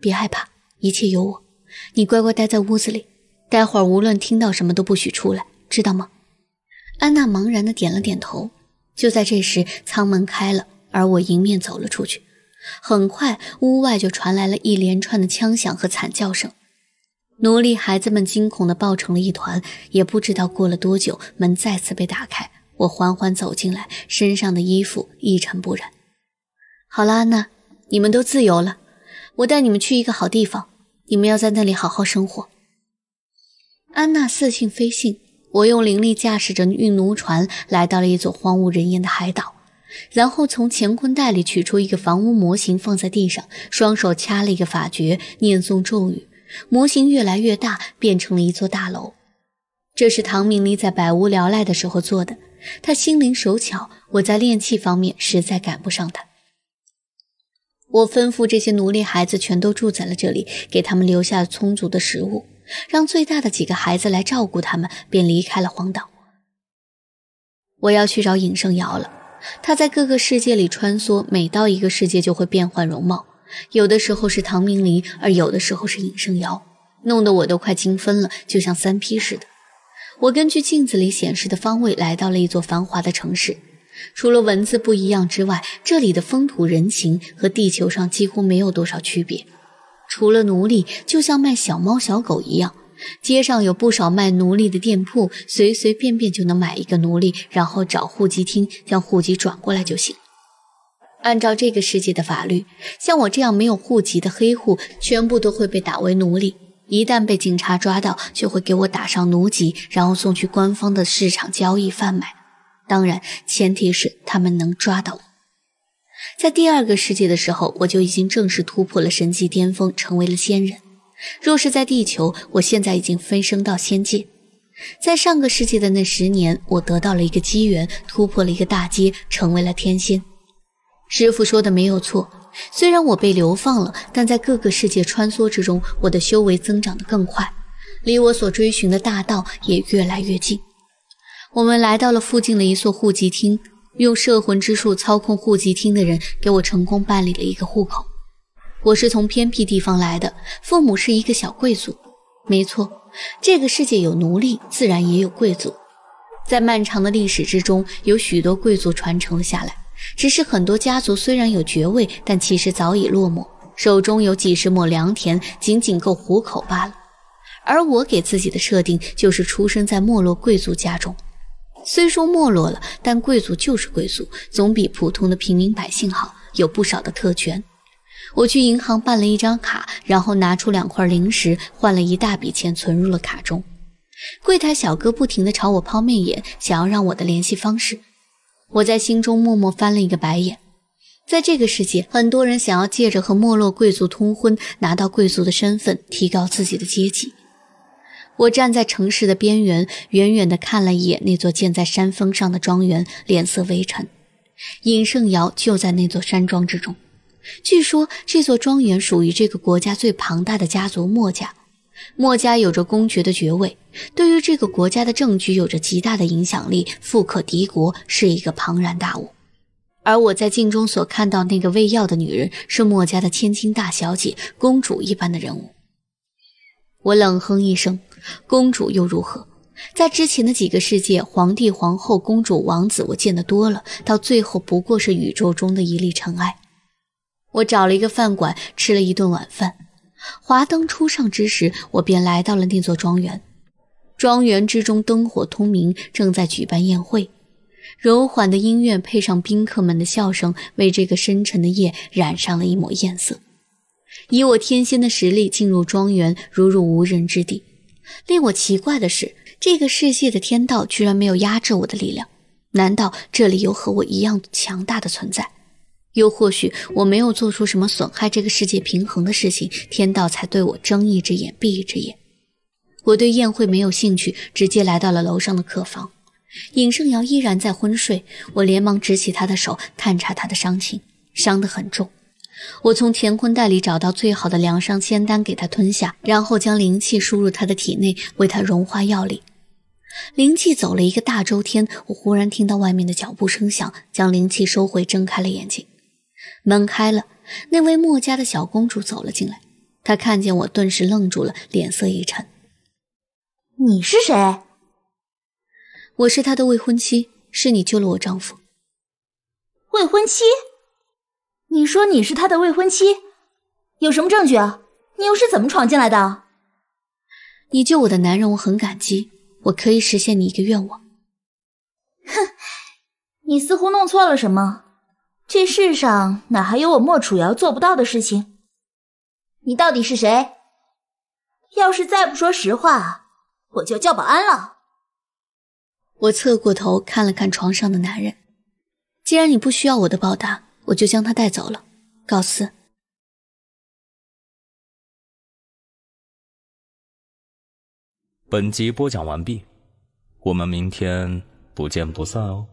别害怕，一切有我，你乖乖待在屋子里。待会儿无论听到什么都不许出来，知道吗？安娜茫然的点了点头。就在这时，舱门开了，而我迎面走了出去。很快，屋外就传来了一连串的枪响和惨叫声。奴隶孩子们惊恐的抱成了一团，也不知道过了多久，门再次被打开，我缓缓走进来，身上的衣服一尘不染。好了，安娜，你们都自由了，我带你们去一个好地方，你们要在那里好好生活。安娜似信非信。我用灵力驾驶着运奴船来到了一座荒无人烟的海岛，然后从乾坤袋里取出一个房屋模型放在地上，双手掐了一个法诀，念诵咒语，模型越来越大，变成了一座大楼。这是唐明丽在百无聊赖的时候做的。她心灵手巧，我在炼器方面实在赶不上她。我吩咐这些奴隶孩子全都住在了这里，给他们留下充足的食物。让最大的几个孩子来照顾他们，便离开了荒岛。我要去找尹圣尧了。他在各个世界里穿梭，每到一个世界就会变换容貌，有的时候是唐明离，而有的时候是尹圣尧，弄得我都快精分了，就像三批似的。我根据镜子里显示的方位，来到了一座繁华的城市。除了文字不一样之外，这里的风土人情和地球上几乎没有多少区别。除了奴隶，就像卖小猫小狗一样，街上有不少卖奴隶的店铺，随随便便就能买一个奴隶，然后找户籍厅将户籍转过来就行。按照这个世界的法律，像我这样没有户籍的黑户，全部都会被打为奴隶。一旦被警察抓到，就会给我打上奴籍，然后送去官方的市场交易贩卖。当然，前提是他们能抓到我。在第二个世界的时候，我就已经正式突破了神级巅峰，成为了仙人。若是在地球，我现在已经飞升到仙界。在上个世界的那十年，我得到了一个机缘，突破了一个大阶，成为了天仙。师傅说的没有错，虽然我被流放了，但在各个世界穿梭之中，我的修为增长得更快，离我所追寻的大道也越来越近。我们来到了附近的一座户籍厅。用摄魂之术操控户籍厅的人，给我成功办理了一个户口。我是从偏僻地方来的，父母是一个小贵族。没错，这个世界有奴隶，自然也有贵族。在漫长的历史之中，有许多贵族传承了下来。只是很多家族虽然有爵位，但其实早已落寞，手中有几十亩良田，仅仅够糊口罢了。而我给自己的设定，就是出生在没落贵族家中。虽说没落了，但贵族就是贵族，总比普通的平民百姓好，有不少的特权。我去银行办了一张卡，然后拿出两块零食换了一大笔钱存入了卡中。柜台小哥不停地朝我抛媚眼，想要让我的联系方式。我在心中默默翻了一个白眼。在这个世界，很多人想要借着和没落贵族通婚，拿到贵族的身份，提高自己的阶级。我站在城市的边缘，远远地看了一眼那座建在山峰上的庄园，脸色微沉。尹胜尧就在那座山庄之中。据说这座庄园属于这个国家最庞大的家族墨家。墨家有着公爵的爵位，对于这个国家的政局有着极大的影响力，富可敌国，是一个庞然大物。而我在镜中所看到那个喂药的女人，是墨家的千金大小姐，公主一般的人物。我冷哼一声：“公主又如何？在之前的几个世界，皇帝、皇后、公主、王子，我见得多了，到最后不过是宇宙中的一粒尘埃。”我找了一个饭馆，吃了一顿晚饭。华灯初上之时，我便来到了那座庄园。庄园之中灯火通明，正在举办宴会。柔缓的音乐配上宾客们的笑声，为这个深沉的夜染上了一抹艳色。以我天仙的实力进入庄园，如入无人之地。令我奇怪的是，这个世界的天道居然没有压制我的力量。难道这里有和我一样强大的存在？又或许我没有做出什么损害这个世界平衡的事情，天道才对我睁一只眼闭一只眼。我对宴会没有兴趣，直接来到了楼上的客房。尹盛瑶依然在昏睡，我连忙执起他的手，探查他的伤情，伤得很重。我从乾坤袋里找到最好的疗伤仙丹，给他吞下，然后将灵气输入他的体内，为他融化药力。灵气走了一个大周天，我忽然听到外面的脚步声响，将灵气收回，睁开了眼睛。门开了，那位墨家的小公主走了进来。她看见我，顿时愣住了，脸色一沉：“你是谁？”“我是她的未婚妻，是你救了我丈夫。”“未婚妻？”你说你是他的未婚妻，有什么证据啊？你又是怎么闯进来的？你救我的男人，我很感激。我可以实现你一个愿望。哼，你似乎弄错了什么？这世上哪还有我莫楚瑶做不到的事情？你到底是谁？要是再不说实话，我就叫保安了。我侧过头看了看床上的男人，既然你不需要我的报答。我就将他带走了，告辞。本集播讲完毕，我们明天不见不散哦。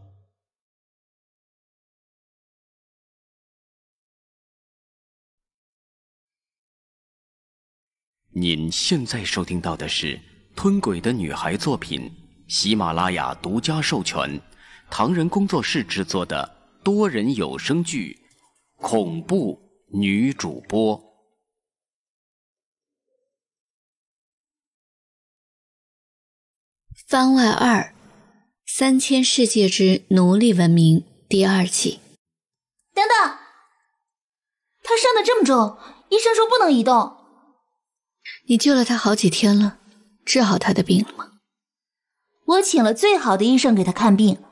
您现在收听到的是《吞鬼的女孩》作品，喜马拉雅独家授权，唐人工作室制作的。多人有声剧《恐怖女主播》番外二，《三千世界之奴隶文明》第二季。等等，他伤的这么重，医生说不能移动。你救了他好几天了，治好他的病了吗？我请了最好的医生给他看病，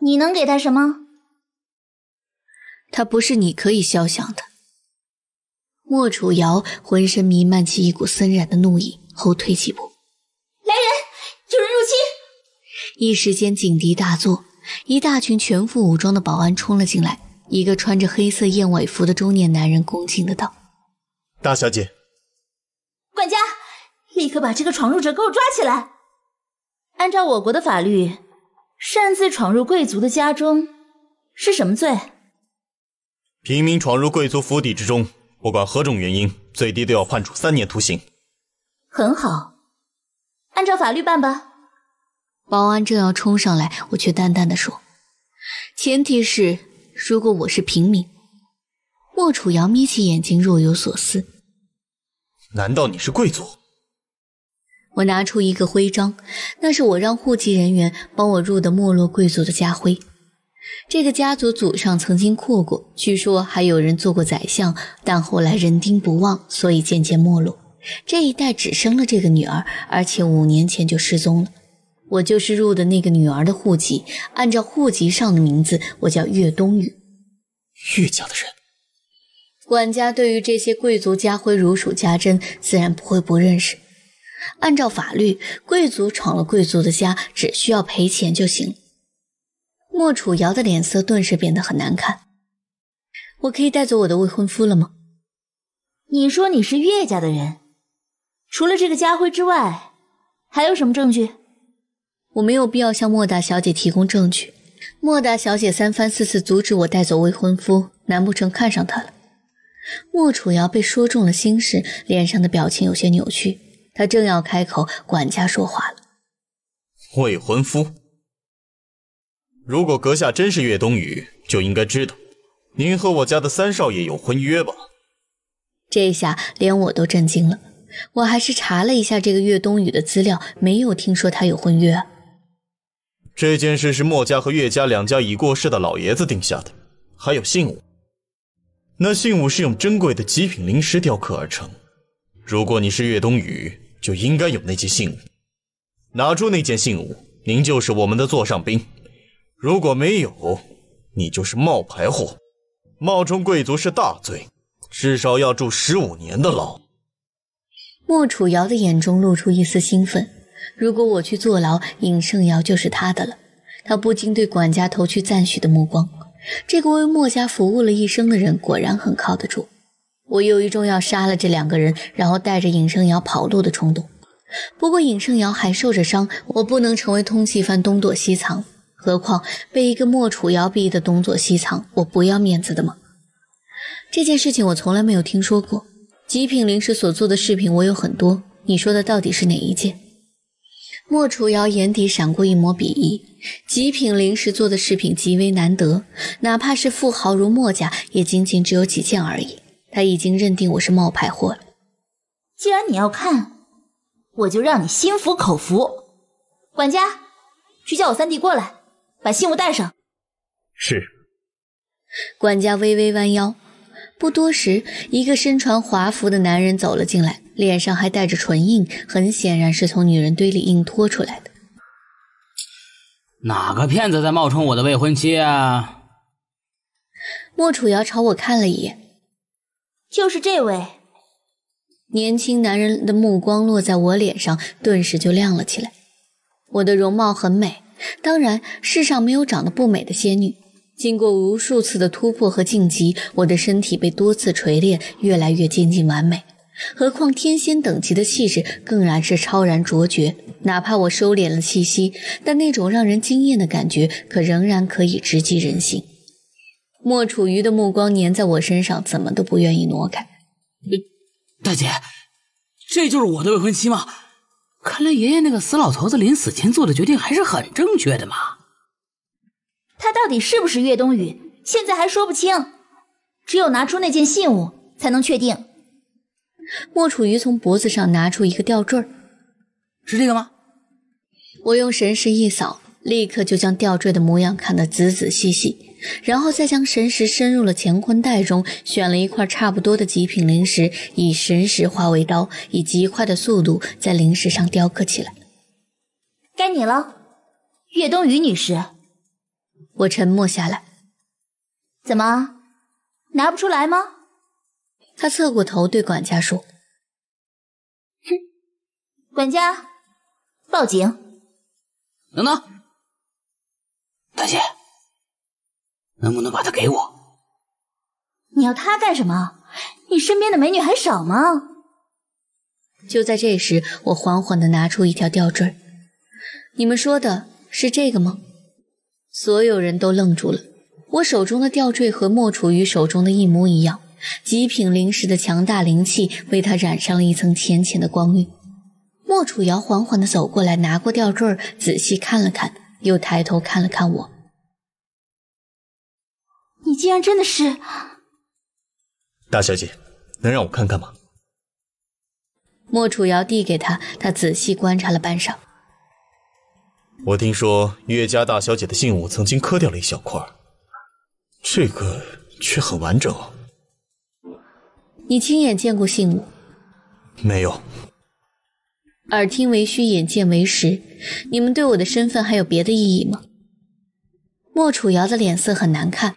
你能给他什么？他不是你可以肖想的。莫楚瑶浑身弥漫起一股森然的怒意，后退几步。来人，有人入侵！一时间警笛大作，一大群全副武装的保安冲了进来。一个穿着黑色燕尾服的中年男人恭敬的道：“大小姐，管家，立刻把这个闯入者给我抓起来！按照我国的法律，擅自闯入贵族的家中是什么罪？”平民闯入贵族府邸之中，不管何种原因，最低都要判处三年徒刑。很好，按照法律办吧。保安正要冲上来，我却淡淡的说：“前提是，如果我是平民。”莫楚瑶眯起眼睛，若有所思。难道你是贵族？我拿出一个徽章，那是我让户籍人员帮我入的没落贵族的家徽。这个家族祖上曾经阔过，据说还有人做过宰相，但后来人丁不旺，所以渐渐没落。这一代只生了这个女儿，而且五年前就失踪了。我就是入的那个女儿的户籍，按照户籍上的名字，我叫岳冬雨。岳家的人，管家对于这些贵族家徽如数家珍，自然不会不认识。按照法律，贵族闯了贵族的家，只需要赔钱就行。莫楚瑶的脸色顿时变得很难看。我可以带走我的未婚夫了吗？你说你是岳家的人，除了这个家徽之外，还有什么证据？我没有必要向莫大小姐提供证据。莫大小姐三番四次阻止我带走未婚夫，难不成看上他了？莫楚瑶被说中了心事，脸上的表情有些扭曲。她正要开口，管家说话了：“未婚夫。”如果阁下真是岳冬雨，就应该知道您和我家的三少爷有婚约吧。这下连我都震惊了。我还是查了一下这个岳冬雨的资料，没有听说他有婚约。这件事是墨家和岳家两家已过世的老爷子定下的，还有信物。那信物是用珍贵的极品灵石雕刻而成。如果你是岳冬雨，就应该有那件信物。拿出那件信物，您就是我们的座上宾。如果没有，你就是冒牌货，冒充贵族是大罪，至少要住十五年的牢。莫楚瑶的眼中露出一丝兴奋。如果我去坐牢，尹盛瑶就是他的了。他不禁对管家投去赞许的目光。这个为莫家服务了一生的人果然很靠得住。我有一种要杀了这两个人，然后带着尹盛瑶跑路的冲动。不过尹盛瑶还受着伤，我不能成为通缉犯，东躲西藏。何况被一个莫楚瑶逼得东躲西藏，我不要面子的吗？这件事情我从来没有听说过。极品灵石所做的饰品我有很多，你说的到底是哪一件？莫楚瑶眼底闪过一抹鄙夷。极品灵石做的饰品极为难得，哪怕是富豪如墨家，也仅仅只有几件而已。他已经认定我是冒牌货了。既然你要看，我就让你心服口服。管家，去叫我三弟过来。把信物带上。是。管家微微弯腰。不多时，一个身穿华服的男人走了进来，脸上还带着唇印，很显然是从女人堆里硬拖出来的。哪个骗子在冒充我的未婚妻啊？莫楚瑶朝我看了一眼，就是这位。年轻男人的目光落在我脸上，顿时就亮了起来。我的容貌很美。当然，世上没有长得不美的仙女。经过无数次的突破和晋级，我的身体被多次锤炼，越来越接近完美。何况天仙等级的气质，更然是超然卓绝。哪怕我收敛了气息，但那种让人惊艳的感觉，可仍然可以直击人心。莫楚瑜的目光粘在我身上，怎么都不愿意挪开。大姐，这就是我的未婚妻吗？看来爷爷那个死老头子临死前做的决定还是很正确的嘛。他到底是不是岳冬雨，现在还说不清，只有拿出那件信物才能确定。莫楚瑜从脖子上拿出一个吊坠，是这个吗？我用神识一扫，立刻就将吊坠的模样看得仔仔细细。然后再将神石伸入了乾坤袋中，选了一块差不多的极品灵石，以神石化为刀，以极快的速度在灵石上雕刻起来。该你了，岳冬雨女士。我沉默下来。怎么，拿不出来吗？他侧过头对管家说：“哼，管家，报警！”等等，大姐。能不能把它给我？你要它干什么？你身边的美女还少吗？就在这时，我缓缓的拿出一条吊坠。你们说的是这个吗？所有人都愣住了。我手中的吊坠和莫楚瑜手中的一模一样，极品灵石的强大灵气为他染上了一层浅浅的光晕。莫楚瑶缓缓的走过来，拿过吊坠，仔细看了看，又抬头看了看我。你竟然真的是大小姐，能让我看看吗？莫楚瑶递给他，他仔细观察了半晌。我听说岳家大小姐的信物曾经磕掉了一小块，这个却很完整。你亲眼见过信物？没有。耳听为虚，眼见为实。你们对我的身份还有别的异议吗？莫楚瑶的脸色很难看。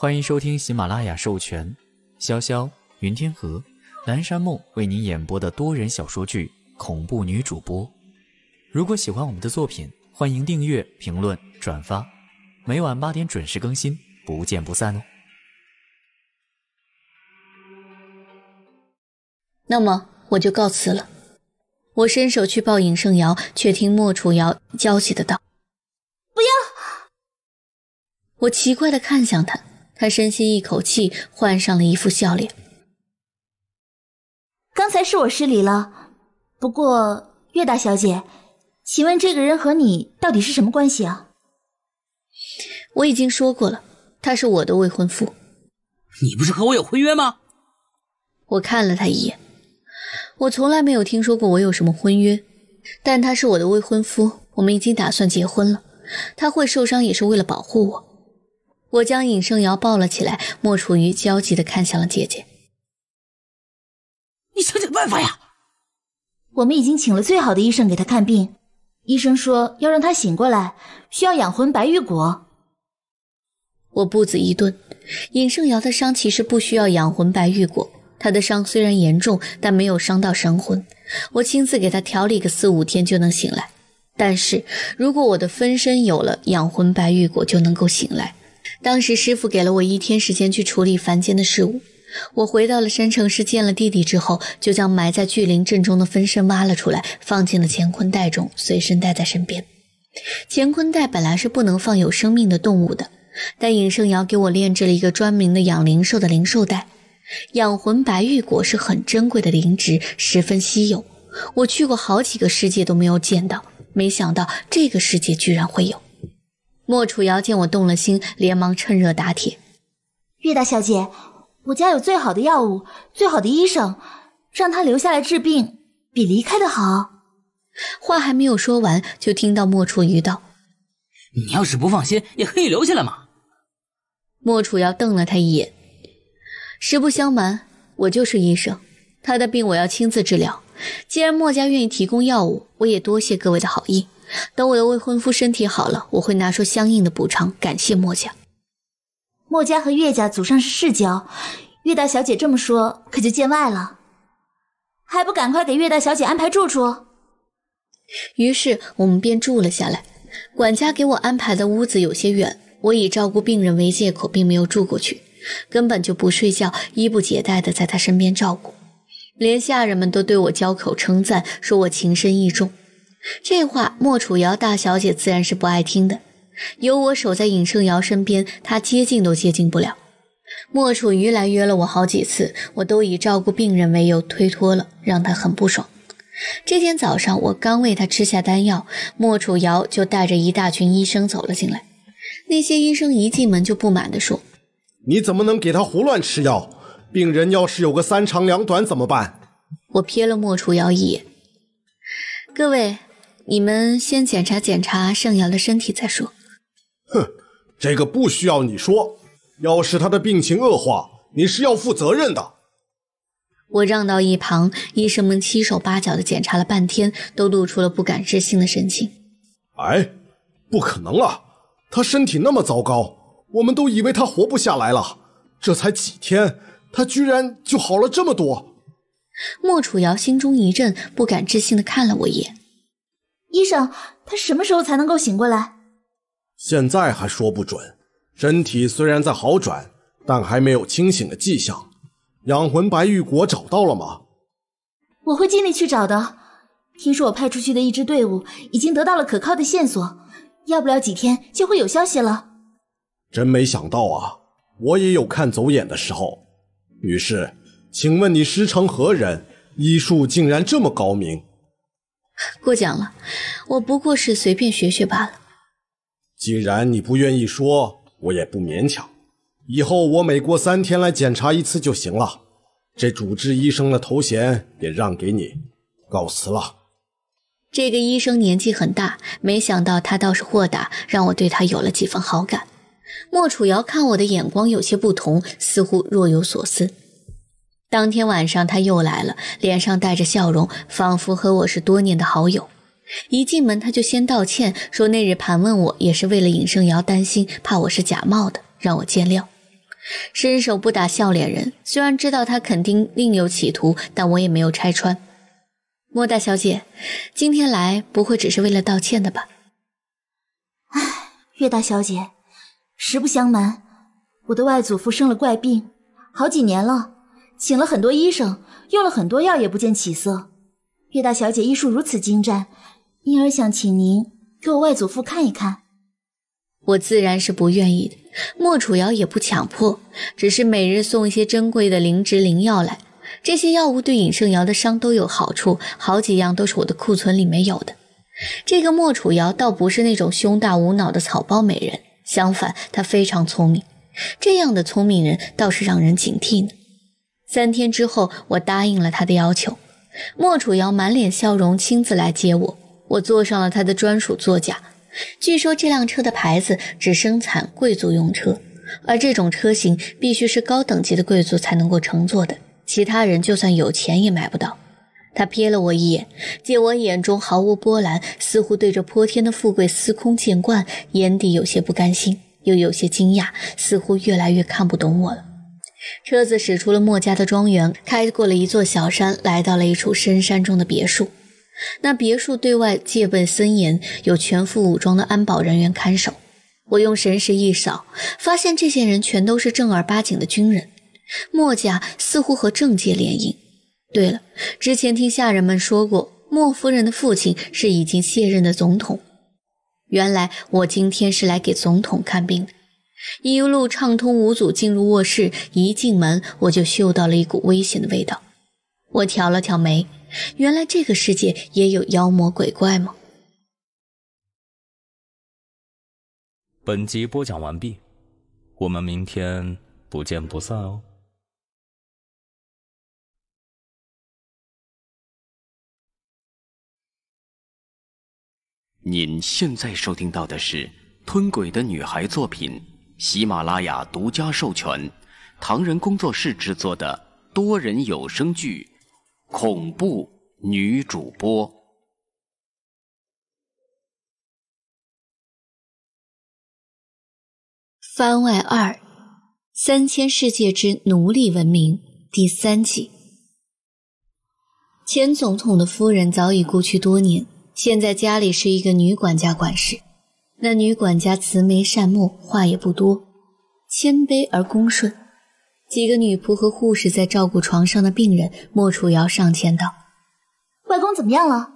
欢迎收听喜马拉雅授权，潇潇云天河、南山梦为您演播的多人小说剧《恐怖女主播》。如果喜欢我们的作品，欢迎订阅、评论、转发。每晚八点准时更新，不见不散哦。那么我就告辞了。我伸手去抱尹胜瑶，却听莫楚瑶焦急的道：“不要！”我奇怪的看向他。他深吸一口气，换上了一副笑脸。刚才是我失礼了，不过岳大小姐，请问这个人和你到底是什么关系啊？我已经说过了，他是我的未婚夫。你不是和我有婚约吗？我看了他一眼，我从来没有听说过我有什么婚约，但他是我的未婚夫，我们已经打算结婚了。他会受伤也是为了保护我。我将尹圣瑶抱了起来，莫楚瑜焦急地看向了姐姐：“你想想办法呀！我们已经请了最好的医生给他看病，医生说要让他醒过来，需要养魂白玉果。”我步子一顿，尹圣瑶的伤其实不需要养魂白玉果，他的伤虽然严重，但没有伤到神魂。我亲自给他调理个四五天就能醒来，但是如果我的分身有了养魂白玉果，就能够醒来。当时师傅给了我一天时间去处理凡间的事物。我回到了山城市，见了弟弟之后，就将埋在巨灵阵中的分身挖了出来，放进了乾坤袋中，随身带在身边。乾坤袋本来是不能放有生命的动物的，但尹圣尧给我炼制了一个专门的养灵兽的灵兽袋。养魂白玉果是很珍贵的灵植，十分稀有，我去过好几个世界都没有见到，没想到这个世界居然会有。莫楚瑶见我动了心，连忙趁热打铁：“岳大小姐，我家有最好的药物，最好的医生，让他留下来治病，比离开的好。”话还没有说完，就听到莫楚瑜道：“你要是不放心，也可以留下来嘛。”莫楚瑶瞪了他一眼：“实不相瞒，我就是医生，他的病我要亲自治疗。既然莫家愿意提供药物，我也多谢各位的好意。”等我的未婚夫身体好了，我会拿出相应的补偿，感谢墨家。墨家和岳家祖上是世交，岳大小姐这么说可就见外了。还不赶快给岳大小姐安排住处？于是我们便住了下来。管家给我安排的屋子有些远，我以照顾病人为借口，并没有住过去，根本就不睡觉，衣不解带的在他身边照顾，连下人们都对我交口称赞，说我情深意重。这话莫楚瑶大小姐自然是不爱听的。有我守在尹胜瑶身边，她接近都接近不了。莫楚瑜来约了我好几次，我都以照顾病人为由推脱了，让她很不爽。这天早上，我刚为他吃下丹药，莫楚瑶就带着一大群医生走了进来。那些医生一进门就不满地说：“你怎么能给他胡乱吃药？病人要是有个三长两短怎么办？”我瞥了莫楚瑶一眼，各位。你们先检查检查盛瑶的身体再说。哼，这个不需要你说。要是她的病情恶化，你是要负责任的。我让到一旁，医生们七手八脚的检查了半天，都露出了不敢置信的神情。哎，不可能啊！他身体那么糟糕，我们都以为他活不下来了。这才几天，他居然就好了这么多！莫楚瑶心中一震，不敢置信的看了我一眼。医生，他什么时候才能够醒过来？现在还说不准。身体虽然在好转，但还没有清醒的迹象。养魂白玉果找到了吗？我会尽力去找的。听说我派出去的一支队伍已经得到了可靠的线索，要不了几天就会有消息了。真没想到啊，我也有看走眼的时候。女士，请问你师承何人？医术竟然这么高明。[laughs] 过奖了，我不过是随便学学罢了。既然你不愿意说，我也不勉强。以后我每过三天来检查一次就行了。这主治医生的头衔也让给你，告辞了。这个医生年纪很大，没想到他倒是豁达，让我对他有了几分好感。莫楚瑶看我的眼光有些不同，似乎若有所思。当天晚上，他又来了，脸上带着笑容，仿佛和我是多年的好友。一进门，他就先道歉，说那日盘问我也是为了尹圣尧担心，怕我是假冒的，让我见谅。伸手不打笑脸人，虽然知道他肯定另有企图，但我也没有拆穿。莫大小姐，今天来不会只是为了道歉的吧？唉，岳大小姐，实不相瞒，我的外祖父生了怪病，好几年了。请了很多医生，用了很多药，也不见起色。岳大小姐医术如此精湛，因而想请您给我外祖父看一看。我自然是不愿意的。莫楚瑶也不强迫，只是每日送一些珍贵的灵芝灵药来。这些药物对尹胜瑶的伤都有好处，好几样都是我的库存里没有的。这个莫楚瑶倒不是那种胸大无脑的草包美人，相反，她非常聪明。这样的聪明人倒是让人警惕呢。三天之后，我答应了他的要求。莫楚瑶满脸笑容，亲自来接我。我坐上了他的专属座驾。据说这辆车的牌子只生产贵族用车，而这种车型必须是高等级的贵族才能够乘坐的，其他人就算有钱也买不到。他瞥了我一眼，见我眼中毫无波澜，似乎对这泼天的富贵司空见惯，眼底有些不甘心，又有些惊讶，似乎越来越看不懂我了。车子驶出了莫家的庄园，开过了一座小山，来到了一处深山中的别墅。那别墅对外戒备森严，有全副武装的安保人员看守。我用神识一扫，发现这些人全都是正儿八经的军人。莫家似乎和政界联姻。对了，之前听下人们说过，莫夫人的父亲是已经卸任的总统。原来我今天是来给总统看病的。一路畅通无阻进入卧室，一进门我就嗅到了一股危险的味道。我挑了挑眉，原来这个世界也有妖魔鬼怪吗？本集播讲完毕，我们明天不见不散哦。您现在收听到的是《吞鬼的女孩》作品。喜马拉雅独家授权，唐人工作室制作的多人有声剧《恐怖女主播》番外二，《三千世界之奴隶文明》第三季。前总统的夫人早已故去多年，现在家里是一个女管家管事。那女管家慈眉善目，话也不多，谦卑而恭顺。几个女仆和护士在照顾床上的病人。莫楚瑶上前道：“外公怎么样了？”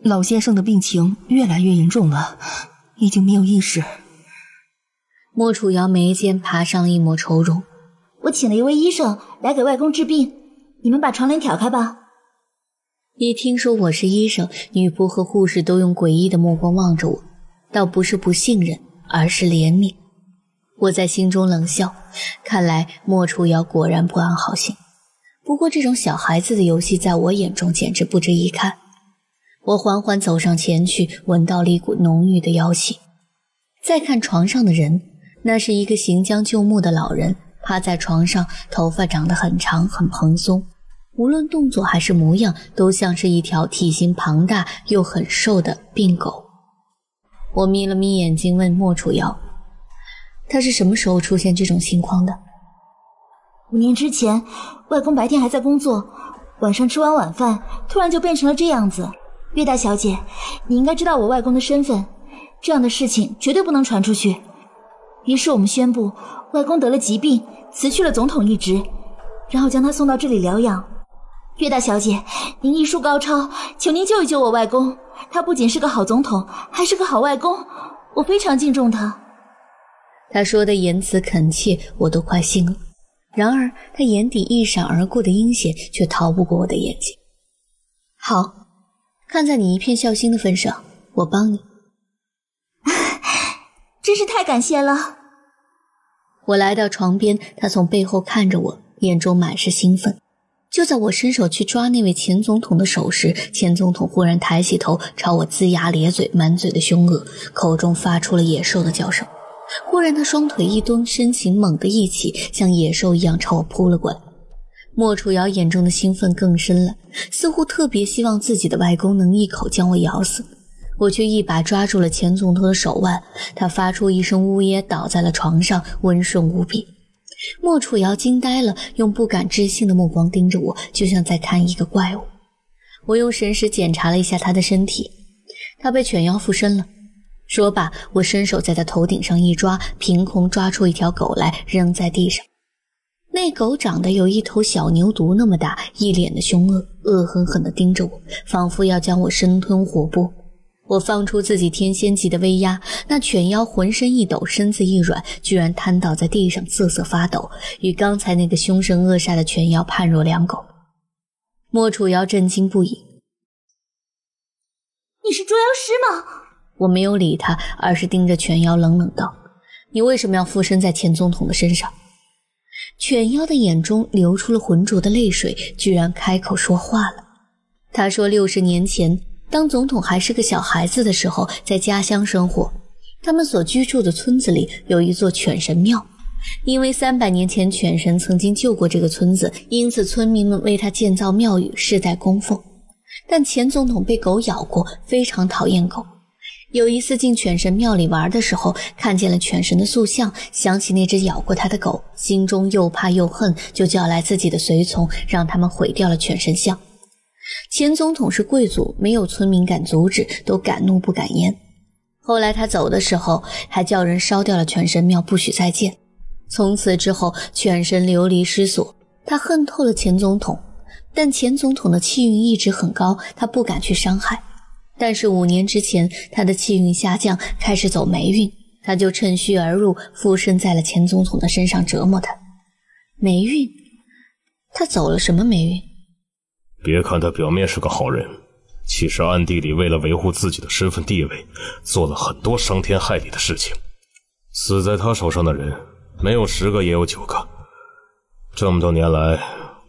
老先生的病情越来越严重了，已经没有意识。莫楚瑶眉间爬上一抹愁容。我请了一位医生来给外公治病，你们把床帘挑开吧。一听说我是医生，女仆和护士都用诡异的目光望着我，倒不是不信任，而是怜悯。我在心中冷笑，看来莫楚瑶果然不安好心。不过这种小孩子的游戏，在我眼中简直不值一看。我缓缓走上前去，闻到了一股浓郁的妖气。再看床上的人，那是一个行将就木的老人，趴在床上，头发长得很长，很蓬松。无论动作还是模样，都像是一条体型庞大又很瘦的病狗。我眯了眯眼睛，问莫楚瑶：“他是什么时候出现这种情况的？”五年之前，外公白天还在工作，晚上吃完晚饭，突然就变成了这样子。岳大小姐，你应该知道我外公的身份，这样的事情绝对不能传出去。于是我们宣布，外公得了疾病，辞去了总统一职，然后将他送到这里疗养。岳大小姐，您医术高超，求您救一救我外公。他不仅是个好总统，还是个好外公，我非常敬重他。他说的言辞恳切，我都快信了。然而，他眼底一闪而过的阴险却逃不过我的眼睛。好，看在你一片孝心的份上，我帮你。[laughs] 真是太感谢了。我来到床边，他从背后看着我，眼中满是兴奋。就在我伸手去抓那位前总统的手时，前总统忽然抬起头，朝我龇牙咧嘴，满嘴的凶恶，口中发出了野兽的叫声。忽然，他双腿一蹲，身形猛地一起，像野兽一样朝我扑了过来。莫楚瑶眼中的兴奋更深了，似乎特别希望自己的外公能一口将我咬死。我却一把抓住了前总统的手腕，他发出一声呜咽，倒在了床上，温顺无比。莫楚瑶惊呆了，用不敢置信的目光盯着我，就像在看一个怪物。我用神识检查了一下他的身体，他被犬妖附身了。说罢，我伸手在他头顶上一抓，凭空抓出一条狗来，扔在地上。那狗长得有一头小牛犊那么大，一脸的凶恶，恶狠狠地盯着我，仿佛要将我生吞活剥。我放出自己天仙级的威压，那犬妖浑身一抖，身子一软，居然瘫倒在地上，瑟瑟发抖，与刚才那个凶神恶煞的犬妖判若两狗。莫楚瑶震惊不已：“你是捉妖师吗？”我没有理他，而是盯着犬妖冷冷道：“你为什么要附身在前总统的身上？”犬妖的眼中流出了浑浊的泪水，居然开口说话了。他说：“六十年前。”当总统还是个小孩子的时候，在家乡生活。他们所居住的村子里有一座犬神庙，因为三百年前犬神曾经救过这个村子，因此村民们为他建造庙宇，世代供奉。但前总统被狗咬过，非常讨厌狗。有一次进犬神庙里玩的时候，看见了犬神的塑像，想起那只咬过他的狗，心中又怕又恨，就叫来自己的随从，让他们毁掉了犬神像。前总统是贵族，没有村民敢阻止，都敢怒不敢言。后来他走的时候，还叫人烧掉了犬神庙，不许再见。从此之后，犬神流离失所。他恨透了前总统，但前总统的气运一直很高，他不敢去伤害。但是五年之前，他的气运下降，开始走霉运，他就趁虚而入，附身在了前总统的身上，折磨他。霉运？他走了什么霉运？别看他表面是个好人，其实暗地里为了维护自己的身份地位，做了很多伤天害理的事情。死在他手上的人，没有十个也有九个。这么多年来，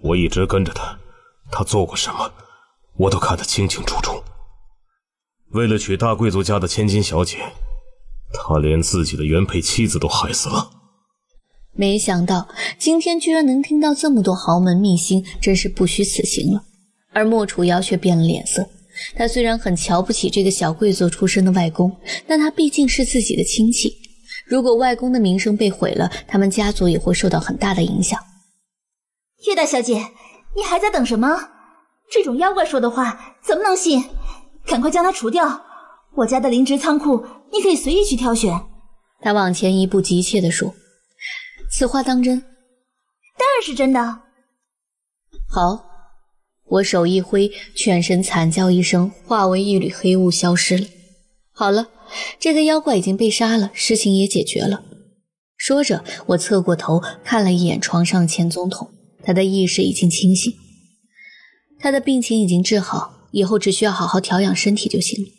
我一直跟着他，他做过什么，我都看得清清楚楚。为了娶大贵族家的千金小姐，他连自己的原配妻子都害死了。没想到今天居然能听到这么多豪门秘辛，真是不虚此行了。而莫楚瑶却变了脸色。他虽然很瞧不起这个小贵族出身的外公，但他毕竟是自己的亲戚。如果外公的名声被毁了，他们家族也会受到很大的影响。叶大小姐，你还在等什么？这种妖怪说的话怎么能信？赶快将他除掉！我家的灵植仓库，你可以随意去挑选。他往前一步，急切地说：“此话当真？当然是真的。好。”我手一挥，犬神惨叫一声，化为一缕黑雾消失了。好了，这个妖怪已经被杀了，事情也解决了。说着，我侧过头看了一眼床上前总统，他的意识已经清醒，他的病情已经治好，以后只需要好好调养身体就行了。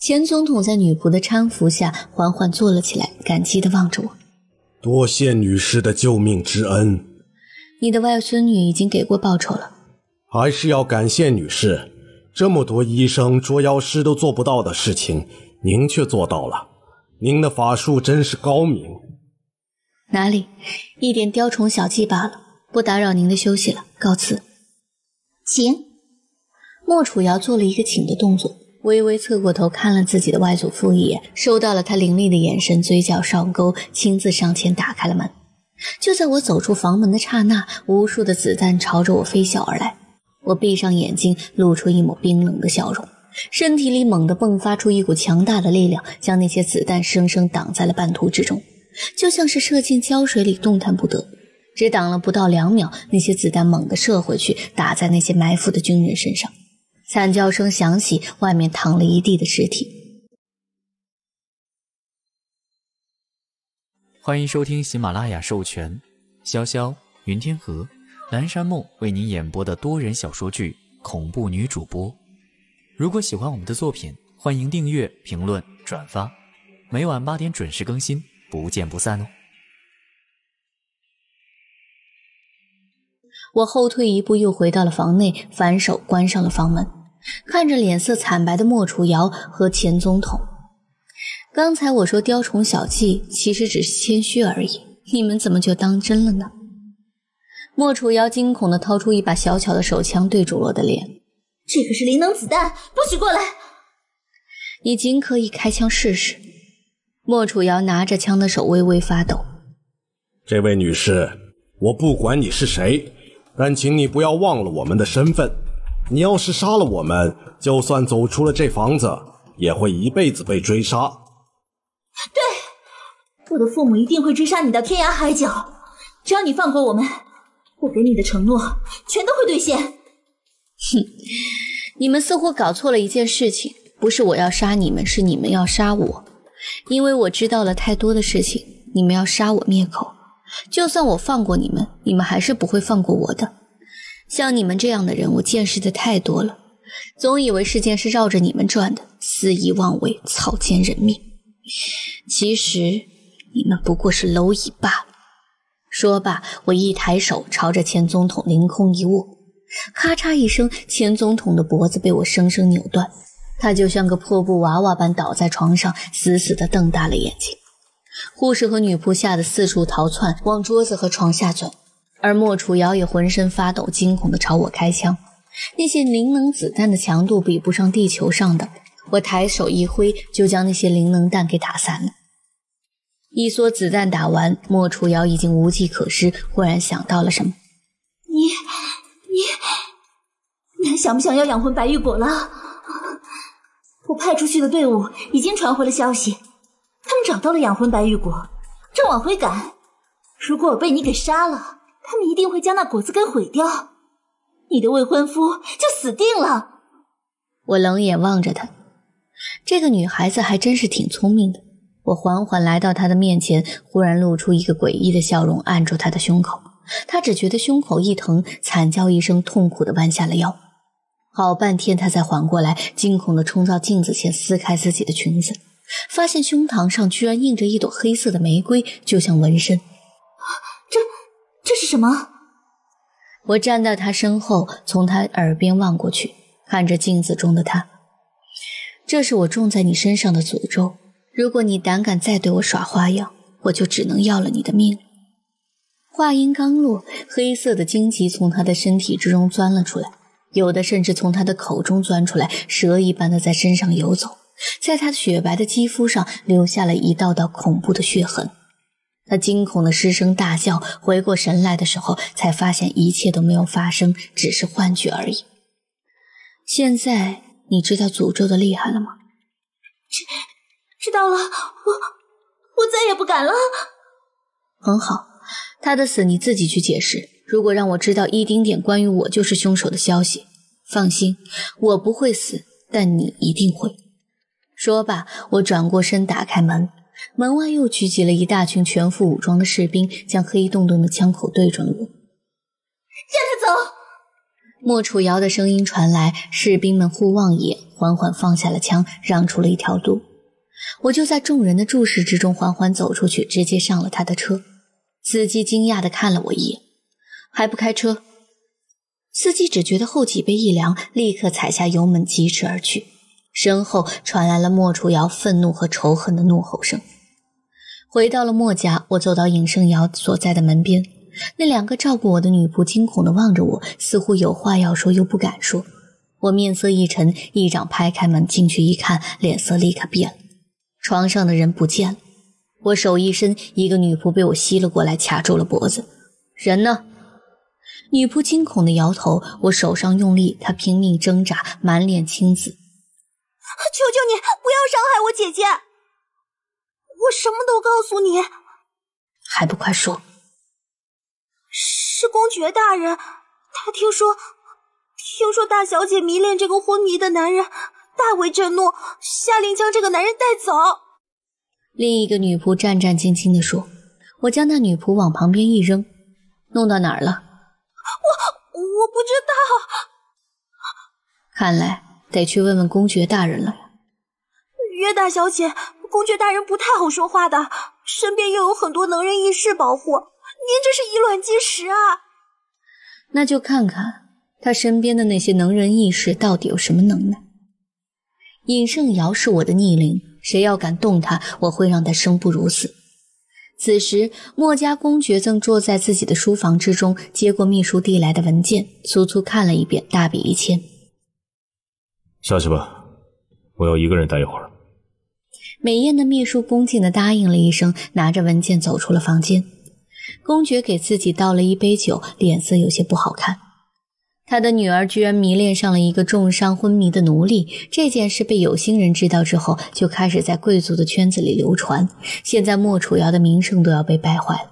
前总统在女仆的搀扶下缓缓坐了起来，感激地望着我：“多谢女士的救命之恩，你的外孙女已经给过报酬了。”还是要感谢女士，这么多医生、捉妖师都做不到的事情，您却做到了。您的法术真是高明。哪里，一点雕虫小技罢了。不打扰您的休息了，告辞。请。莫楚瑶做了一个请的动作，微微侧过头看了自己的外祖父一眼，收到了他凌厉的眼神，嘴角上勾，亲自上前打开了门。就在我走出房门的刹那，无数的子弹朝着我飞啸而来。我闭上眼睛，露出一抹冰冷的笑容，身体里猛地迸发出一股强大的力量，将那些子弹生生挡在了半途之中，就像是射进胶水里，动弹不得。只挡了不到两秒，那些子弹猛地射回去，打在那些埋伏的军人身上，惨叫声响起，外面躺了一地的尸体。欢迎收听喜马拉雅授权，《潇潇云天河》。南山梦为您演播的多人小说剧《恐怖女主播》。如果喜欢我们的作品，欢迎订阅、评论、转发。每晚八点准时更新，不见不散哦！我后退一步，又回到了房内，反手关上了房门，看着脸色惨白的莫楚瑶和前总统。刚才我说雕虫小技，其实只是谦虚而已，你们怎么就当真了呢？莫楚瑶惊恐地掏出一把小巧的手枪，对住了我的脸：“这可是灵能子弹，不许过来！你尽可以开枪试试。”莫楚瑶拿着枪的手微微发抖。这位女士，我不管你是谁，但请你不要忘了我们的身份。你要是杀了我们，就算走出了这房子，也会一辈子被追杀。对，我的父母一定会追杀你到天涯海角。只要你放过我们。我给你的承诺，全都会兑现。哼，[laughs] 你们似乎搞错了一件事情，不是我要杀你们，是你们要杀我。因为我知道了太多的事情，你们要杀我灭口。就算我放过你们，你们还是不会放过我的。像你们这样的人，我见识的太多了，总以为世界是绕着你们转的，肆意妄为，草菅人命。其实，你们不过是蝼蚁罢了。说罢，我一抬手，朝着前总统凌空一握，咔嚓一声，前总统的脖子被我生生扭断，他就像个破布娃娃般倒在床上，死死地瞪大了眼睛。护士和女仆吓得四处逃窜，往桌子和床下钻，而莫楚瑶也浑身发抖，惊恐地朝我开枪。那些灵能子弹的强度比不上地球上的，我抬手一挥，就将那些灵能弹给打散了。一梭子弹打完，莫楚瑶已经无计可施。忽然想到了什么：“你、你、你还想不想要养魂白玉果了？我派出去的队伍已经传回了消息，他们找到了养魂白玉果，正往回赶。如果我被你给杀了，他们一定会将那果子给毁掉，你的未婚夫就死定了。”我冷眼望着他，这个女孩子还真是挺聪明的。我缓缓来到他的面前，忽然露出一个诡异的笑容，按住他的胸口。他只觉得胸口一疼，惨叫一声，痛苦的弯下了腰。好半天，他才缓过来，惊恐的冲到镜子前，撕开自己的裙子，发现胸膛上居然印着一朵黑色的玫瑰，就像纹身。这这是什么？我站在他身后，从他耳边望过去，看着镜子中的他。这是我种在你身上的诅咒。如果你胆敢再对我耍花样，我就只能要了你的命。话音刚落，黑色的荆棘从他的身体之中钻了出来，有的甚至从他的口中钻出来，蛇一般的在身上游走，在他雪白的肌肤上留下了一道道恐怖的血痕。他惊恐的失声大叫，回过神来的时候，才发现一切都没有发生，只是幻觉而已。现在你知道诅咒的厉害了吗？知道了，我我再也不敢了。很好，他的死你自己去解释。如果让我知道一丁点关于我就是凶手的消息，放心，我不会死，但你一定会。说罢，我转过身，打开门，门外又聚集了一大群全副武装的士兵，将黑洞洞的枪口对准我。让他走。莫楚瑶的声音传来，士兵们互望一眼，缓缓放下了枪，让出了一条路。我就在众人的注视之中缓缓走出去，直接上了他的车。司机惊讶的看了我一眼，还不开车。司机只觉得后脊背一凉，立刻踩下油门疾驰而去。身后传来了莫楚瑶愤怒和仇恨的怒吼声。回到了莫家，我走到尹胜瑶所在的门边，那两个照顾我的女仆惊恐的望着我，似乎有话要说又不敢说。我面色一沉，一掌拍开门进去一看，脸色立刻变了。床上的人不见了，我手一伸，一个女仆被我吸了过来，卡住了脖子。人呢？女仆惊恐的摇头。我手上用力，她拼命挣扎，满脸青紫。求求你不要伤害我姐姐，我什么都告诉你。还不快说！是公爵大人，他听说，听说大小姐迷恋这个昏迷的男人。大为震怒，下令将这个男人带走。另一个女仆战战兢兢地说：“我将那女仆往旁边一扔，弄到哪儿了？我我不知道。看来得去问问公爵大人了呀。”约大小姐，公爵大人不太好说话的，身边又有很多能人异士保护，您这是以卵击石啊！那就看看他身边的那些能人异士到底有什么能耐。尹胜尧是我的逆鳞，谁要敢动他，我会让他生不如死。此时，墨家公爵正坐在自己的书房之中，接过秘书递来的文件，粗粗看了一遍，大笔一签。下去吧，我要一个人待一会儿。美艳的秘书恭敬地答应了一声，拿着文件走出了房间。公爵给自己倒了一杯酒，脸色有些不好看。他的女儿居然迷恋上了一个重伤昏迷的奴隶，这件事被有心人知道之后，就开始在贵族的圈子里流传。现在莫楚瑶的名声都要被败坏了。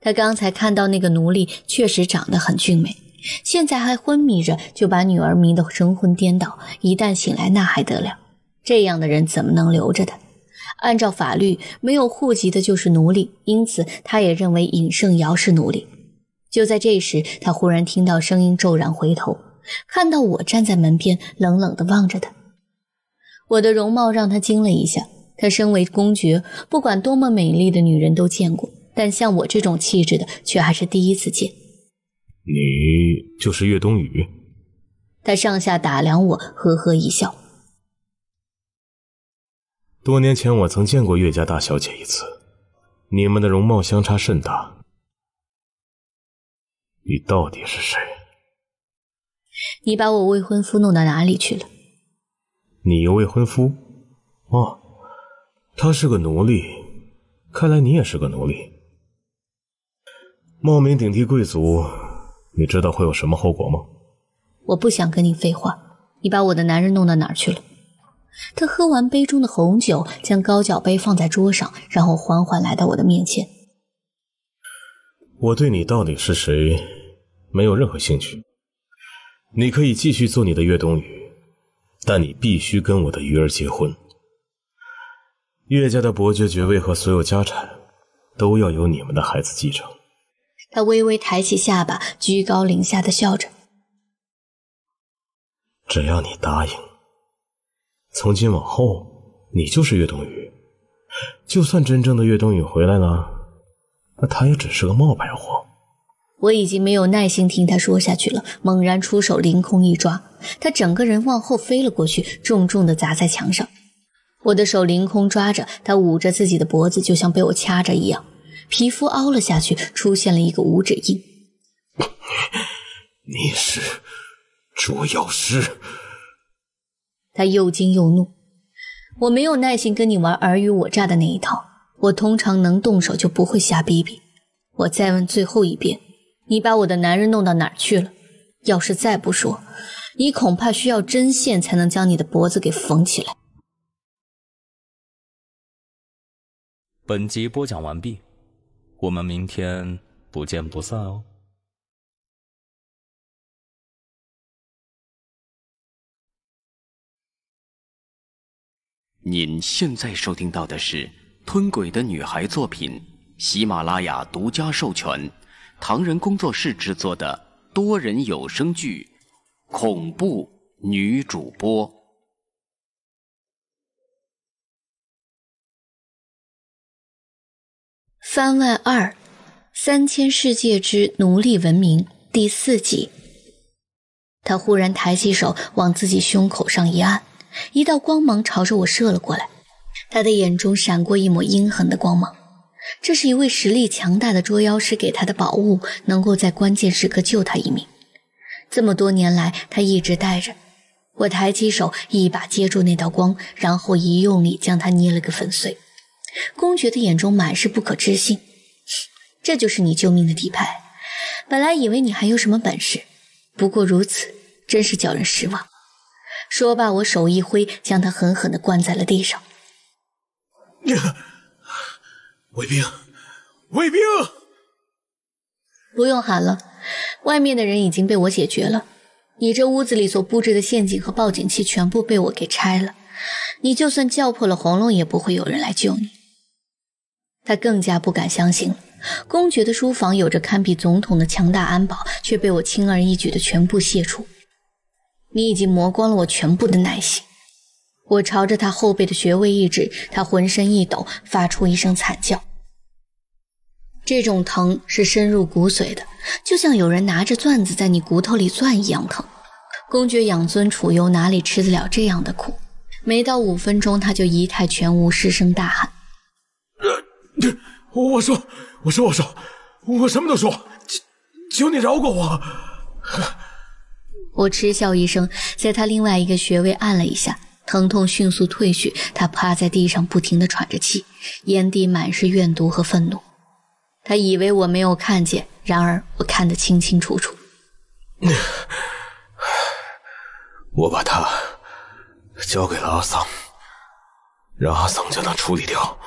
他刚才看到那个奴隶确实长得很俊美，现在还昏迷着，就把女儿迷得神魂颠倒。一旦醒来，那还得了？这样的人怎么能留着的？按照法律，没有户籍的就是奴隶，因此他也认为尹胜尧是奴隶。就在这时，他忽然听到声音，骤然回头，看到我站在门边，冷冷的望着他。我的容貌让他惊了一下。他身为公爵，不管多么美丽的女人都见过，但像我这种气质的，却还是第一次见。你就是岳冬雨？他上下打量我，呵呵一笑。多年前我曾见过岳家大小姐一次，你们的容貌相差甚大。你到底是谁？你把我未婚夫弄到哪里去了？你未婚夫？哦，他是个奴隶。看来你也是个奴隶。冒名顶替贵族，你知道会有什么后果吗？我不想跟你废话。你把我的男人弄到哪儿去了？他喝完杯中的红酒，将高脚杯放在桌上，然后缓缓来到我的面前。我对你到底是谁？没有任何兴趣，你可以继续做你的岳冬雨，但你必须跟我的鱼儿结婚。岳家的伯爵爵位和所有家产都要由你们的孩子继承。他微微抬起下巴，居高临下的笑着：“只要你答应，从今往后你就是岳冬雨。就算真正的岳冬雨回来了，那他也只是个冒牌货。”我已经没有耐心听他说下去了，猛然出手，凌空一抓，他整个人往后飞了过去，重重的砸在墙上。我的手凌空抓着他，捂着自己的脖子，就像被我掐着一样，皮肤凹了下去，出现了一个五指印。[laughs] 你是捉妖师？他又惊又怒。我没有耐心跟你玩尔虞我诈的那一套。我通常能动手就不会瞎逼逼。我再问最后一遍。你把我的男人弄到哪儿去了？要是再不说，你恐怕需要针线才能将你的脖子给缝起来。本集播讲完毕，我们明天不见不散哦。您现在收听到的是《吞鬼的女孩》作品，喜马拉雅独家授权。唐人工作室制作的多人有声剧《恐怖女主播》番外二，《三千世界之奴隶文明》第四集。他忽然抬起手往自己胸口上一按，一道光芒朝着我射了过来，他的眼中闪过一抹阴狠的光芒。这是一位实力强大的捉妖师给他的宝物，能够在关键时刻救他一命。这么多年来，他一直带着。我抬起手，一把接住那道光，然后一用力将它捏了个粉碎。公爵的眼中满是不可置信：“ [sniffs] 这就是你救命的底牌？本来以为你还有什么本事，不过如此，真是叫人失望。”说罢，我手一挥，将他狠狠的灌在了地上。[laughs] 卫兵，卫兵！不用喊了，外面的人已经被我解决了。你这屋子里所布置的陷阱和报警器全部被我给拆了。你就算叫破了喉咙，也不会有人来救你。他更加不敢相信了。公爵的书房有着堪比总统的强大安保，却被我轻而易举的全部卸除。你已经磨光了我全部的耐心。我朝着他后背的穴位一指，他浑身一抖，发出一声惨叫。这种疼是深入骨髓的，就像有人拿着钻子在你骨头里钻一样疼。公爵养尊处优，哪里吃得了这样的苦？没到五分钟，他就仪态全无，失声大喊：“呃，我我说我说我说，我什么都说，求求你饶过我！”我嗤笑一声，在他另外一个穴位按了一下。疼痛迅速退去，他趴在地上，不停的喘着气，眼底满是怨毒和愤怒。他以为我没有看见，然而我看得清清楚楚。[sighs] 我把他交给了阿桑，让阿桑将他处理掉。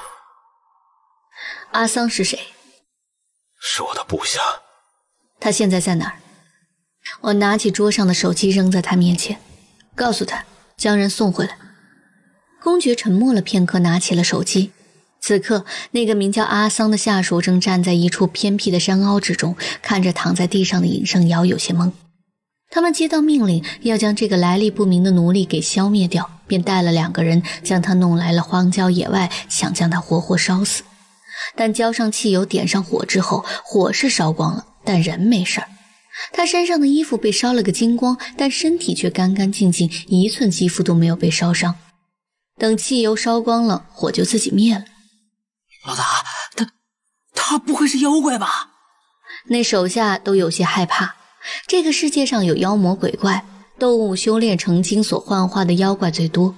阿桑是谁？是我的部下。他现在在哪儿？我拿起桌上的手机，扔在他面前，告诉他。将人送回来。公爵沉默了片刻，拿起了手机。此刻，那个名叫阿桑的下属正站在一处偏僻的山凹之中，看着躺在地上的尹胜尧，有些懵。他们接到命令，要将这个来历不明的奴隶给消灭掉，便带了两个人将他弄来了荒郊野外，想将他活活烧死。但浇上汽油，点上火之后，火是烧光了，但人没事儿。他身上的衣服被烧了个精光，但身体却干干净净，一寸肌肤都没有被烧伤。等汽油烧光了，火就自己灭了。老大，他，他不会是妖怪吧？那手下都有些害怕。这个世界上有妖魔鬼怪，动物修炼成精所幻化的妖怪最多。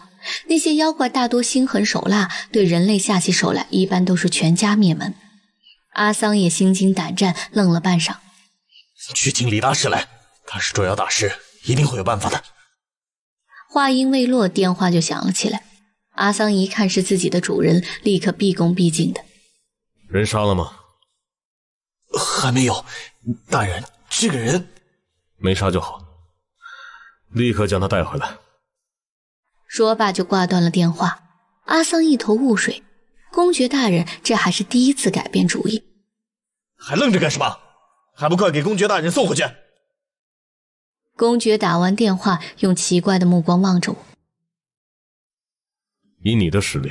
那些妖怪大多心狠手辣，对人类下起手来，一般都是全家灭门。阿桑也心惊胆战，愣了半晌。去请李大师来，他是捉妖大师，一定会有办法的。话音未落，电话就响了起来。阿桑一看是自己的主人，立刻毕恭毕敬的。人杀了吗？还没有，大人，这个人没杀就好，立刻将他带回来。说罢就挂断了电话。阿桑一头雾水，公爵大人这还是第一次改变主意，还愣着干什么？还不快给公爵大人送回去！公爵打完电话，用奇怪的目光望着我。以你的实力，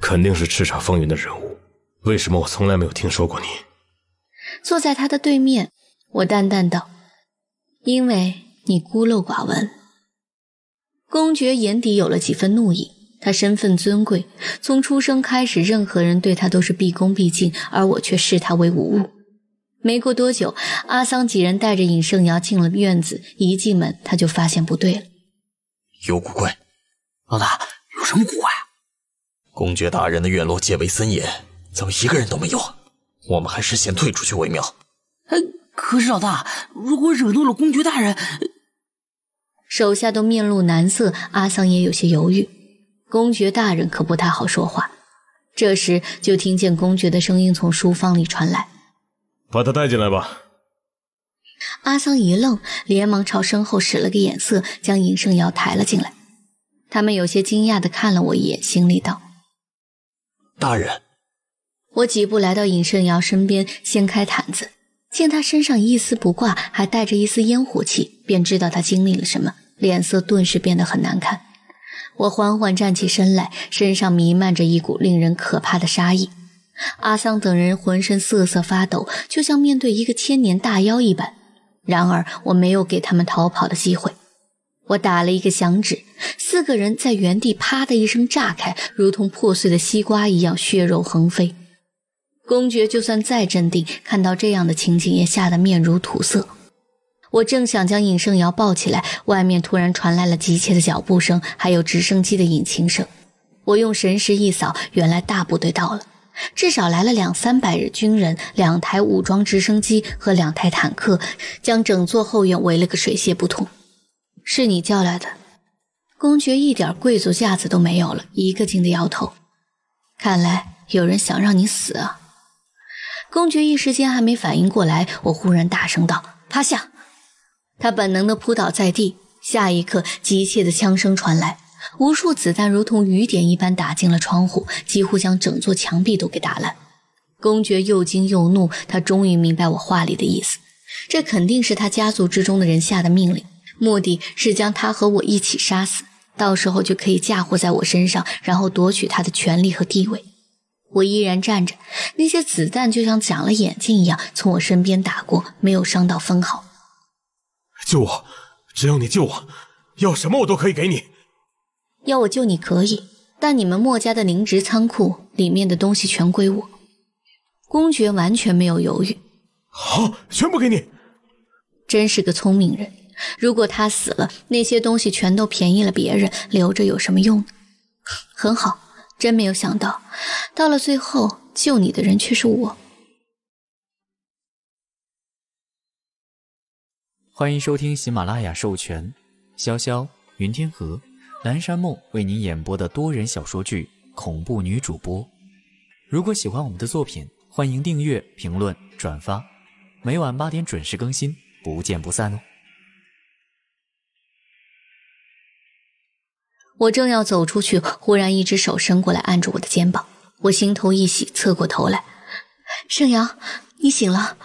肯定是叱咤风云的人物，为什么我从来没有听说过你？坐在他的对面，我淡淡道：“因为你孤陋寡闻。”公爵眼底有了几分怒意。他身份尊贵，从出生开始，任何人对他都是毕恭毕敬，而我却视他为无物。没过多久，阿桑几人带着尹胜尧进了院子。一进门，他就发现不对了，有古怪。老大，有什么古怪公爵大人的院落戒备森严，怎么一个人都没有？我们还是先退出去为妙。呃，可是老大，如果惹怒了公爵大人，手下都面露难色。阿桑也有些犹豫，公爵大人可不太好说话。这时，就听见公爵的声音从书房里传来。把他带进来吧。阿桑一愣，连忙朝身后使了个眼色，将尹圣尧抬了进来。他们有些惊讶地看了我一眼，心里道：“大人。”我几步来到尹胜尧身边，掀开毯子，见他身上一丝不挂，还带着一丝烟火气，便知道他经历了什么，脸色顿时变得很难看。我缓缓站起身来，身上弥漫着一股令人可怕的杀意。阿桑等人浑身瑟瑟发抖，就像面对一个千年大妖一般。然而，我没有给他们逃跑的机会。我打了一个响指，四个人在原地“啪”的一声炸开，如同破碎的西瓜一样，血肉横飞。公爵就算再镇定，看到这样的情景也吓得面如土色。我正想将尹胜尧抱起来，外面突然传来了急切的脚步声，还有直升机的引擎声。我用神识一扫，原来大部队到了。至少来了两三百日军人，两台武装直升机和两台坦克，将整座后院围了个水泄不通。是你叫来的？公爵一点贵族架子都没有了，一个劲的摇头。看来有人想让你死啊！公爵一时间还没反应过来，我忽然大声道：“趴下！”他本能的扑倒在地，下一刻急切的枪声传来。无数子弹如同雨点一般打进了窗户，几乎将整座墙壁都给打烂。公爵又惊又怒，他终于明白我话里的意思。这肯定是他家族之中的人下的命令，目的是将他和我一起杀死，到时候就可以嫁祸在我身上，然后夺取他的权利和地位。我依然站着，那些子弹就像长了眼睛一样从我身边打过，没有伤到分毫。救我！只要你救我，要什么我都可以给你。要我救你可以，但你们墨家的灵植仓库里面的东西全归我。公爵完全没有犹豫，好，全部给你。真是个聪明人。如果他死了，那些东西全都便宜了别人，留着有什么用呢？很好，真没有想到，到了最后救你的人却是我。欢迎收听喜马拉雅授权，《潇潇云天河》。南山梦为您演播的多人小说剧《恐怖女主播》，如果喜欢我们的作品，欢迎订阅、评论、转发。每晚八点准时更新，不见不散哦！我正要走出去，忽然一只手伸过来按住我的肩膀，我心头一喜，侧过头来，盛阳，你醒了。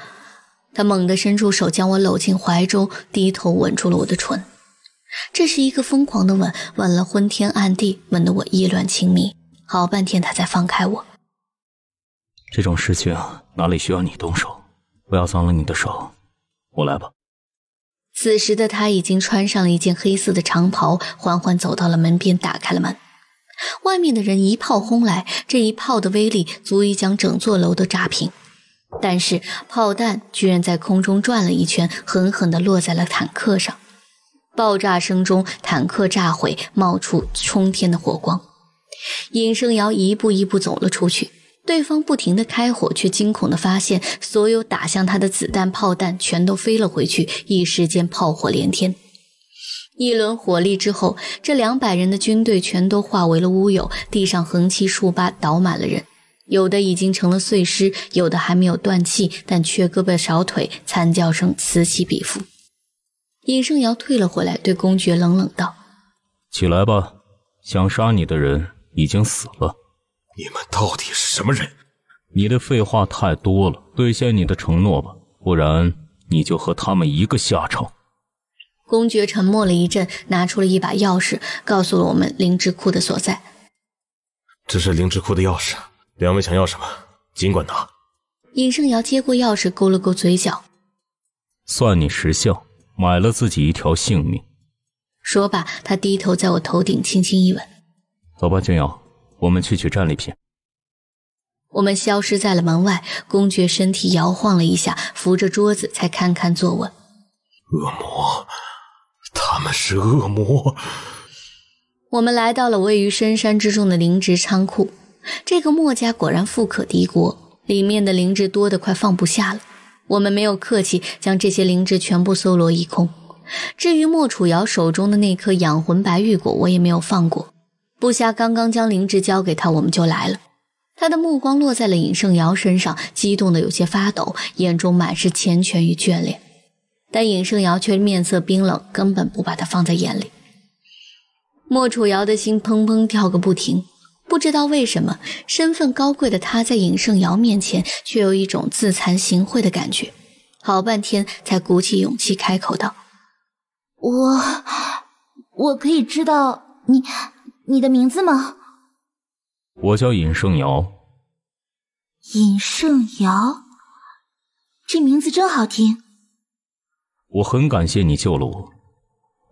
他猛地伸出手将我搂进怀中，低头吻住了我的唇。这是一个疯狂的吻，吻了昏天暗地，吻得我意乱情迷。好半天，他才放开我。这种事情哪里需要你动手？不要脏了你的手，我来吧。此时的他已经穿上了一件黑色的长袍，缓缓走到了门边，打开了门。外面的人一炮轰来，这一炮的威力足以将整座楼都炸平，但是炮弹居然在空中转了一圈，狠狠地落在了坦克上。爆炸声中，坦克炸毁，冒出冲天的火光。尹生瑶一步一步走了出去，对方不停的开火，却惊恐的发现，所有打向他的子弹、炮弹全都飞了回去。一时间炮火连天。一轮火力之后，这两百人的军队全都化为了乌有，地上横七竖八倒满了人，有的已经成了碎尸，有的还没有断气，但缺胳膊少腿，惨叫声此起彼伏。尹圣瑶退了回来，对公爵冷冷道：“起来吧，想杀你的人已经死了。你们到底是什么人？你的废话太多了，兑现你的承诺吧，不然你就和他们一个下场。”公爵沉默了一阵，拿出了一把钥匙，告诉了我们灵芝库的所在。这是灵芝库的钥匙，两位想要什么，尽管拿。尹圣瑶接过钥匙，勾了勾嘴角，算你识相。买了自己一条性命。说罢，他低头在我头顶轻轻一吻。走吧，君瑶，我们去取战利品。我们消失在了门外。公爵身体摇晃了一下，扶着桌子才堪堪坐稳。恶魔，他们是恶魔。我们来到了位于深山之中的灵植仓库。这个墨家果然富可敌国，里面的灵植多的快放不下了。我们没有客气，将这些灵芝全部搜罗一空。至于莫楚瑶手中的那颗养魂白玉果，我也没有放过。部下刚刚将灵芝交给他，我们就来了。他的目光落在了尹胜瑶身上，激动的有些发抖，眼中满是缱绻与眷恋。但尹胜瑶却面色冰冷，根本不把他放在眼里。莫楚瑶的心砰砰跳个不停。不知道为什么，身份高贵的他在尹胜尧面前却有一种自惭形秽的感觉，好半天才鼓起勇气开口道：“我，我可以知道你，你的名字吗？”我叫尹胜尧。尹胜尧，这名字真好听。我很感谢你救了我，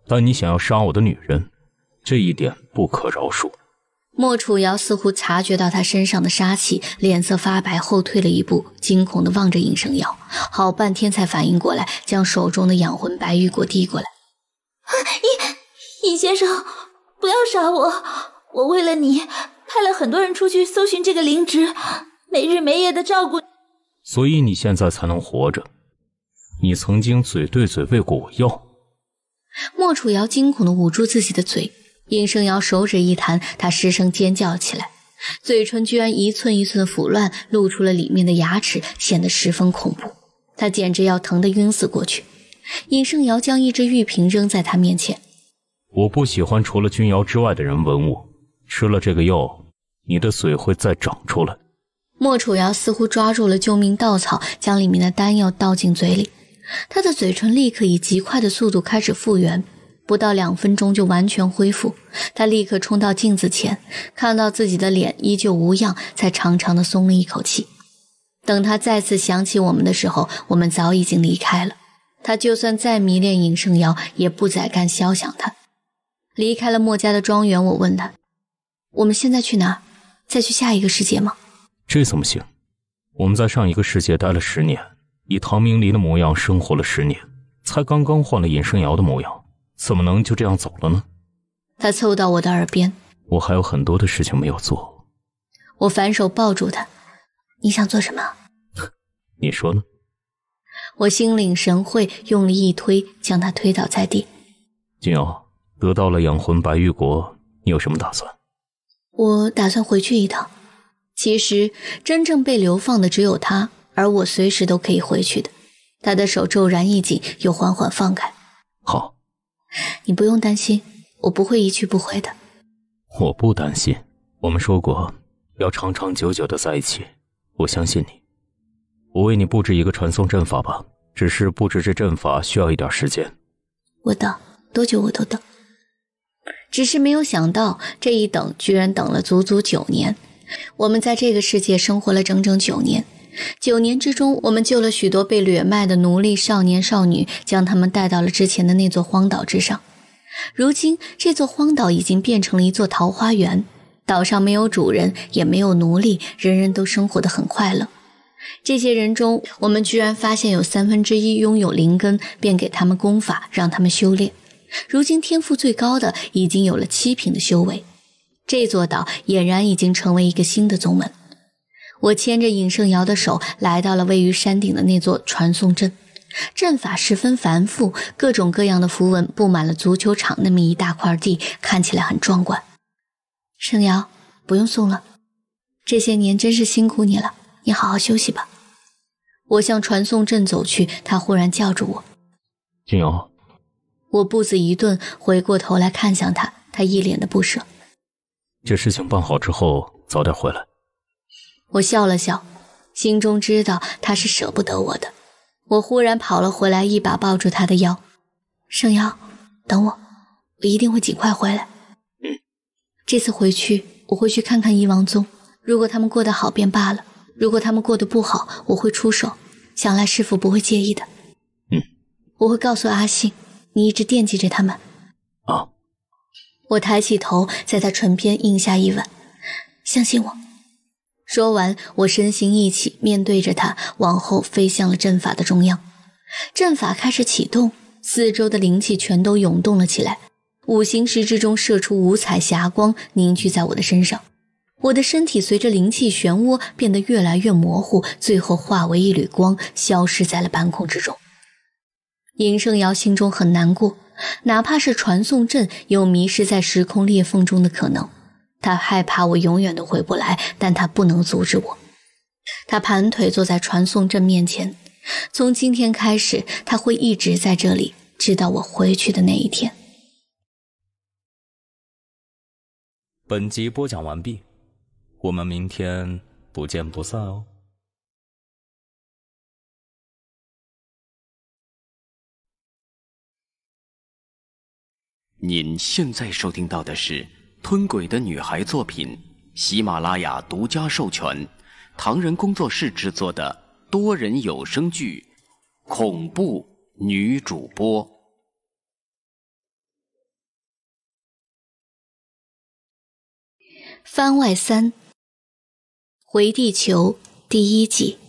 但你想要杀我的女人，这一点不可饶恕。莫楚瑶似乎察觉到他身上的杀气，脸色发白，后退了一步，惊恐地望着尹生瑶，好半天才反应过来，将手中的养魂白玉果递过来：“尹尹先生，不要杀我！我为了你，派了很多人出去搜寻这个灵植，没日没夜的照顾……所以你现在才能活着。你曾经嘴对嘴喂过我药。”莫楚瑶惊恐地捂住自己的嘴。尹圣瑶手指一弹，他失声尖叫起来，嘴唇居然一寸一寸的腐烂，露出了里面的牙齿，显得十分恐怖。他简直要疼得晕死过去。尹胜瑶将一只玉瓶扔在他面前：“我不喜欢除了君瑶之外的人吻我。吃了这个药，你的嘴会再长出来。”莫楚瑶似乎抓住了救命稻草，将里面的丹药倒进嘴里，她的嘴唇立刻以极快的速度开始复原。不到两分钟就完全恢复，他立刻冲到镜子前，看到自己的脸依旧无恙，才长长的松了一口气。等他再次想起我们的时候，我们早已经离开了。他就算再迷恋尹胜尧，也不再敢肖想他。离开了墨家的庄园，我问他：“我们现在去哪儿？再去下一个世界吗？”这怎么行？我们在上一个世界待了十年，以唐明离的模样生活了十年，才刚刚换了尹胜尧的模样。怎么能就这样走了呢？他凑到我的耳边：“我还有很多的事情没有做。”我反手抱住他：“你想做什么？[laughs] 你说呢？”我心领神会，用力一推，将他推倒在地。金瑶得到了养魂白玉国，你有什么打算？我打算回去一趟。其实真正被流放的只有他，而我随时都可以回去的。他的手骤然一紧，又缓缓放开。好。你不用担心，我不会一去不回的。我不担心，我们说过要长长久久的在一起，我相信你。我为你布置一个传送阵法吧，只是布置这阵法需要一点时间。我等多久我都等，只是没有想到这一等居然等了足足九年，我们在这个世界生活了整整九年。九年之中，我们救了许多被掠卖的奴隶少年少女，将他们带到了之前的那座荒岛之上。如今，这座荒岛已经变成了一座桃花源，岛上没有主人，也没有奴隶，人人都生活得很快乐。这些人中，我们居然发现有三分之一拥有灵根，便给他们功法，让他们修炼。如今天赋最高的已经有了七品的修为，这座岛俨然已经成为一个新的宗门。我牵着尹胜尧的手，来到了位于山顶的那座传送阵。阵法十分繁复，各种各样的符文布满了足球场那么一大块地，看起来很壮观。盛尧，不用送了，这些年真是辛苦你了，你好好休息吧。我向传送阵走去，他忽然叫住我：“静瑶。”我步子一顿，回过头来看向他，他一脸的不舍。这事情办好之后，早点回来。我笑了笑，心中知道他是舍不得我的。我忽然跑了回来，一把抱住他的腰。圣妖，等我，我一定会尽快回来。嗯。这次回去我会去看看一王宗。如果他们过得好便罢了，如果他们过得不好，我会出手。想来师傅不会介意的。嗯。我会告诉阿信，你一直惦记着他们。哦！我抬起头，在他唇边印下一吻。相信我。说完，我身形一起，面对着他，往后飞向了阵法的中央。阵法开始启动，四周的灵气全都涌动了起来。五行石之中射出五彩霞光，凝聚在我的身上。我的身体随着灵气漩涡变得越来越模糊，最后化为一缕光，消失在了半空之中。尹胜瑶心中很难过，哪怕是传送阵有迷失在时空裂缝中的可能。他害怕我永远都回不来，但他不能阻止我。他盘腿坐在传送阵面前。从今天开始，他会一直在这里，直到我回去的那一天。本集播讲完毕，我们明天不见不散哦。您现在收听到的是。《吞鬼的女孩》作品，喜马拉雅独家授权，唐人工作室制作的多人有声剧，《恐怖女主播》番外三，《回地球》第一季。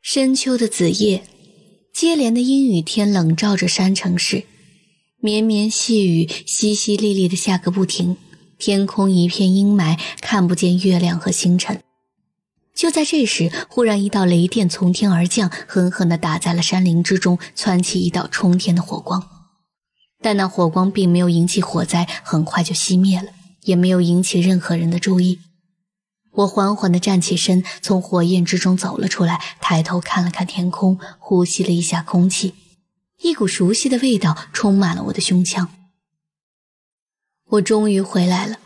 深秋的子夜，接连的阴雨天冷照着山城市。绵绵细雨淅淅沥沥的下个不停，天空一片阴霾，看不见月亮和星辰。就在这时，忽然一道雷电从天而降，狠狠地打在了山林之中，窜起一道冲天的火光。但那火光并没有引起火灾，很快就熄灭了，也没有引起任何人的注意。我缓缓地站起身，从火焰之中走了出来，抬头看了看天空，呼吸了一下空气。一股熟悉的味道充满了我的胸腔。我终于回来了，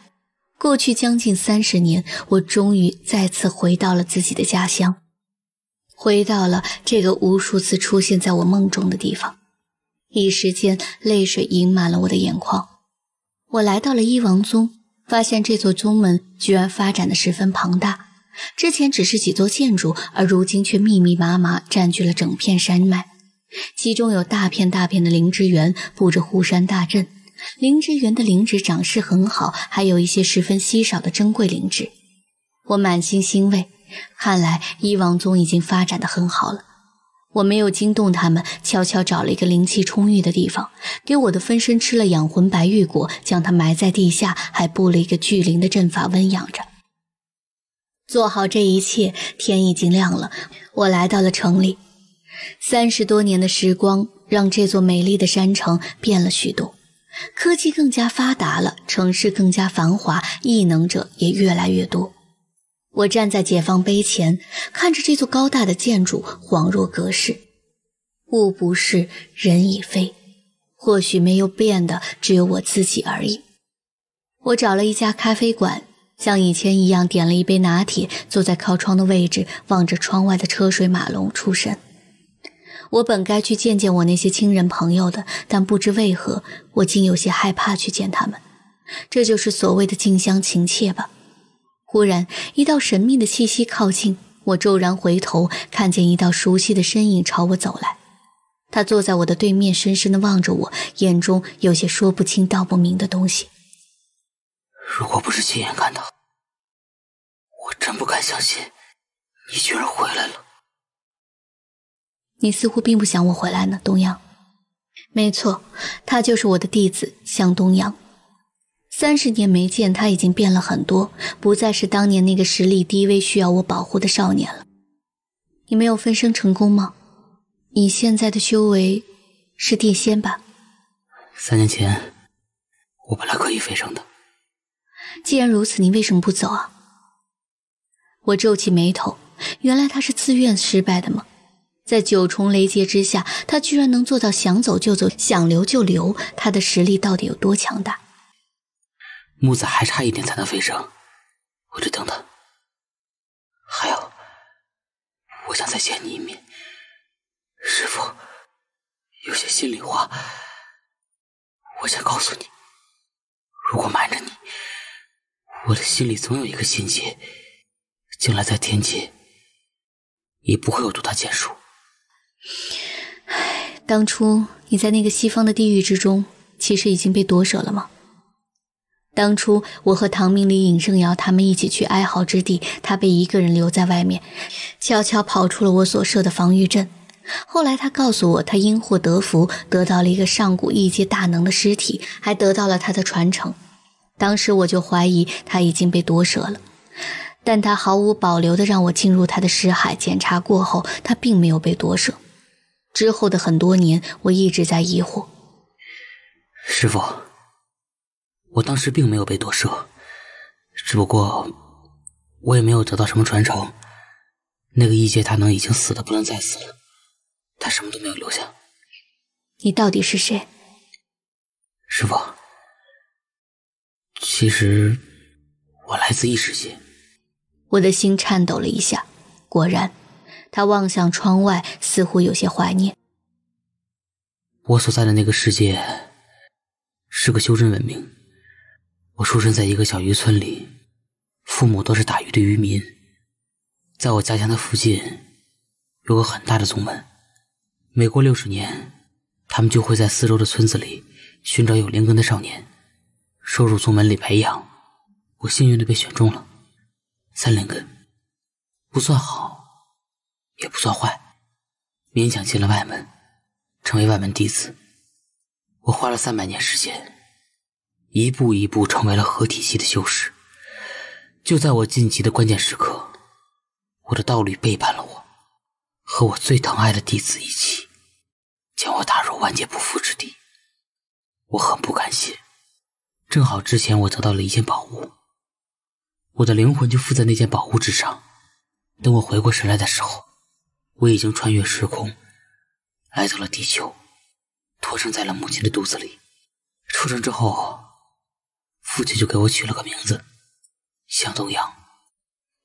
过去将近三十年，我终于再次回到了自己的家乡，回到了这个无数次出现在我梦中的地方。一时间，泪水盈满了我的眼眶。我来到了一王宗，发现这座宗门居然发展的十分庞大，之前只是几座建筑，而如今却密密麻麻占据了整片山脉。其中有大片大片的灵芝园，布着护山大阵，灵芝园的灵芝长势很好，还有一些十分稀少的珍贵灵芝。我满心欣慰，看来一王宗已经发展的很好了。我没有惊动他们，悄悄找了一个灵气充裕的地方，给我的分身吃了养魂白玉果，将它埋在地下，还布了一个聚灵的阵法温养着。做好这一切，天已经亮了，我来到了城里。三十多年的时光，让这座美丽的山城变了许多。科技更加发达了，城市更加繁华，异能者也越来越多。我站在解放碑前，看着这座高大的建筑，恍若隔世。物不是，人已非。或许没有变的，只有我自己而已。我找了一家咖啡馆，像以前一样点了一杯拿铁，坐在靠窗的位置，望着窗外的车水马龙出神。我本该去见见我那些亲人朋友的，但不知为何，我竟有些害怕去见他们。这就是所谓的近乡情怯吧。忽然，一道神秘的气息靠近，我骤然回头，看见一道熟悉的身影朝我走来。他坐在我的对面，深深的望着我，眼中有些说不清道不明的东西。如果不是亲眼看到，我真不敢相信，你居然回来了。你似乎并不想我回来呢，东阳。没错，他就是我的弟子向东阳。三十年没见，他已经变了很多，不再是当年那个实力低微、需要我保护的少年了。你没有分身成功吗？你现在的修为是地仙吧？三年前，我本来可以飞升的。既然如此，你为什么不走啊？我皱起眉头，原来他是自愿失败的吗？在九重雷劫之下，他居然能做到想走就走，想留就留，他的实力到底有多强大？木子还差一点才能飞升，我得等等。还有，我想再见你一面，师傅，有些心里话我想告诉你。如果瞒着你，我的心里总有一个心结，将来在天界也不会有多大建树。唉，当初你在那个西方的地狱之中，其实已经被夺舍了吗？当初我和唐明礼、尹胜尧他们一起去哀嚎之地，他被一个人留在外面，悄悄跑出了我所设的防御阵。后来他告诉我，他因祸得福，得到了一个上古异界大能的尸体，还得到了他的传承。当时我就怀疑他已经被夺舍了，但他毫无保留的让我进入他的尸海检查过后，他并没有被夺舍。之后的很多年，我一直在疑惑。师傅，我当时并没有被夺舍，只不过我也没有得到什么传承。那个异界大能已经死的不能再死了，他什么都没有留下。你到底是谁？师傅，其实我来自异世界。我的心颤抖了一下，果然。他望向窗外，似乎有些怀念。我所在的那个世界，是个修真文明。我出生在一个小渔村里，父母都是打鱼的渔民。在我家乡的附近，有个很大的宗门。每过六十年，他们就会在四周的村子里寻找有灵根的少年，收入宗门里培养。我幸运的被选中了，三灵根，不算好。也不算坏，勉强进了外门，成为外门弟子。我花了三百年时间，一步一步成为了合体系的修士。就在我晋级的关键时刻，我的道侣背叛了我，和我最疼爱的弟子一起，将我打入万劫不复之地。我很不甘心。正好之前我得到了一件宝物，我的灵魂就附在那件宝物之上。等我回过神来的时候。我已经穿越时空，来到了地球，托生在了母亲的肚子里。出生之后，父亲就给我取了个名字，向东阳。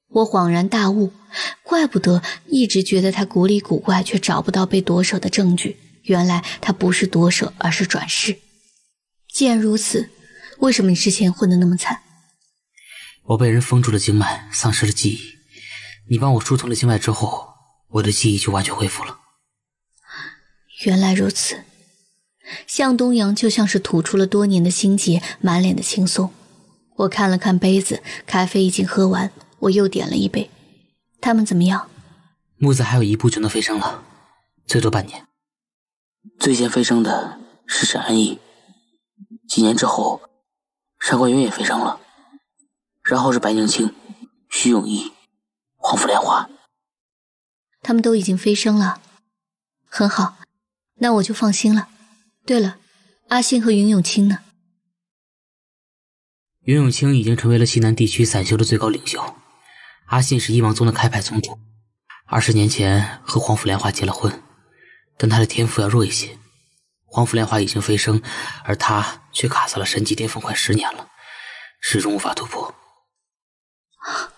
我恍然大悟，怪不得一直觉得他古里古怪，却找不到被夺舍的证据。原来他不是夺舍，而是转世。既然如此，为什么你之前混得那么惨？我被人封住了经脉，丧失了记忆。你帮我疏通了经脉之后。我的记忆就完全恢复了。原来如此，向东阳就像是吐出了多年的心结，满脸的轻松。我看了看杯子，咖啡已经喝完，我又点了一杯。他们怎么样？木子还有一步就能飞升了，最多半年。最先飞升的是沈安逸，几年之后，上官云也飞升了，然后是白凝清、徐永义、黄福莲花。他们都已经飞升了，很好，那我就放心了。对了，阿信和云永清呢？云永清已经成为了西南地区散修的最高领袖，阿信是一王宗的开派宗主。二十年前和黄甫莲花结了婚，但他的天赋要弱一些。黄甫莲花已经飞升，而他却卡在了神级巅峰快十年了，始终无法突破。啊，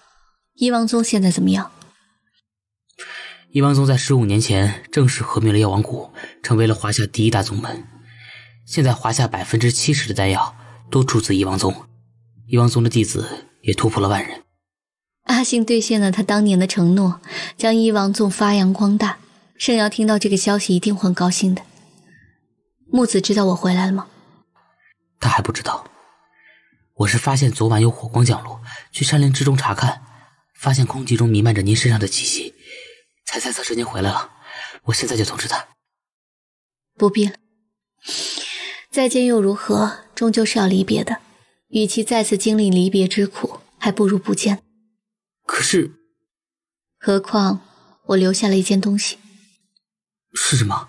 一王宗现在怎么样？一王宗在十五年前正式合并了药王谷，成为了华夏第一大宗门。现在，华夏百分之七十的丹药都出自一王宗，一王宗的弟子也突破了万人。阿信兑现了他当年的承诺，将一王宗发扬光大。盛瑶听到这个消息一定会很高兴的。木子知道我回来了吗？他还不知道。我是发现昨晚有火光降落，去山林之中查看，发现空气中弥漫着您身上的气息。他猜测之间回来了，我现在就通知他。不必了，再见又如何？终究是要离别的。与其再次经历离别之苦，还不如不见。可是，何况我留下了一件东西。是什么？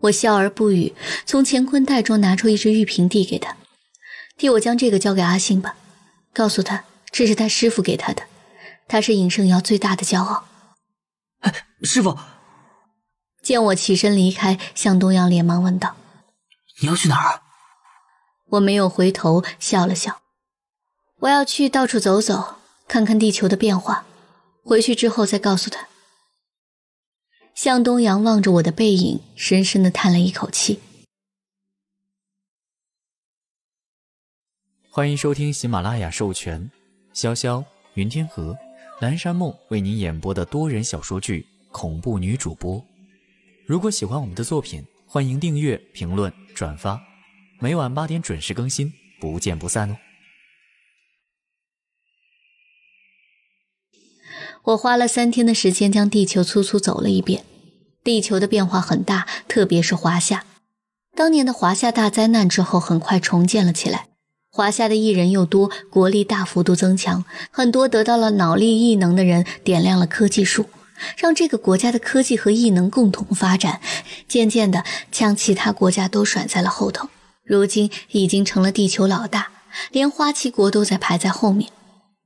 我笑而不语，从乾坤袋中拿出一只玉瓶递给他，替我将这个交给阿星吧。告诉他，这是他师父给他的，他是尹胜尧最大的骄傲。哎，师傅！见我起身离开，向东阳连忙问道：“你要去哪儿？”我没有回头，笑了笑：“我要去到处走走，看看地球的变化。回去之后再告诉他。”向东阳望着我的背影，深深的叹了一口气。欢迎收听喜马拉雅授权，《潇潇云天河》。南山梦为您演播的多人小说剧《恐怖女主播》，如果喜欢我们的作品，欢迎订阅、评论、转发。每晚八点准时更新，不见不散哦！我花了三天的时间将地球粗粗走了一遍，地球的变化很大，特别是华夏。当年的华夏大灾难之后，很快重建了起来。华夏的艺人又多，国力大幅度增强，很多得到了脑力异能的人点亮了科技树，让这个国家的科技和异能共同发展，渐渐的将其他国家都甩在了后头。如今已经成了地球老大，连花旗国都在排在后面。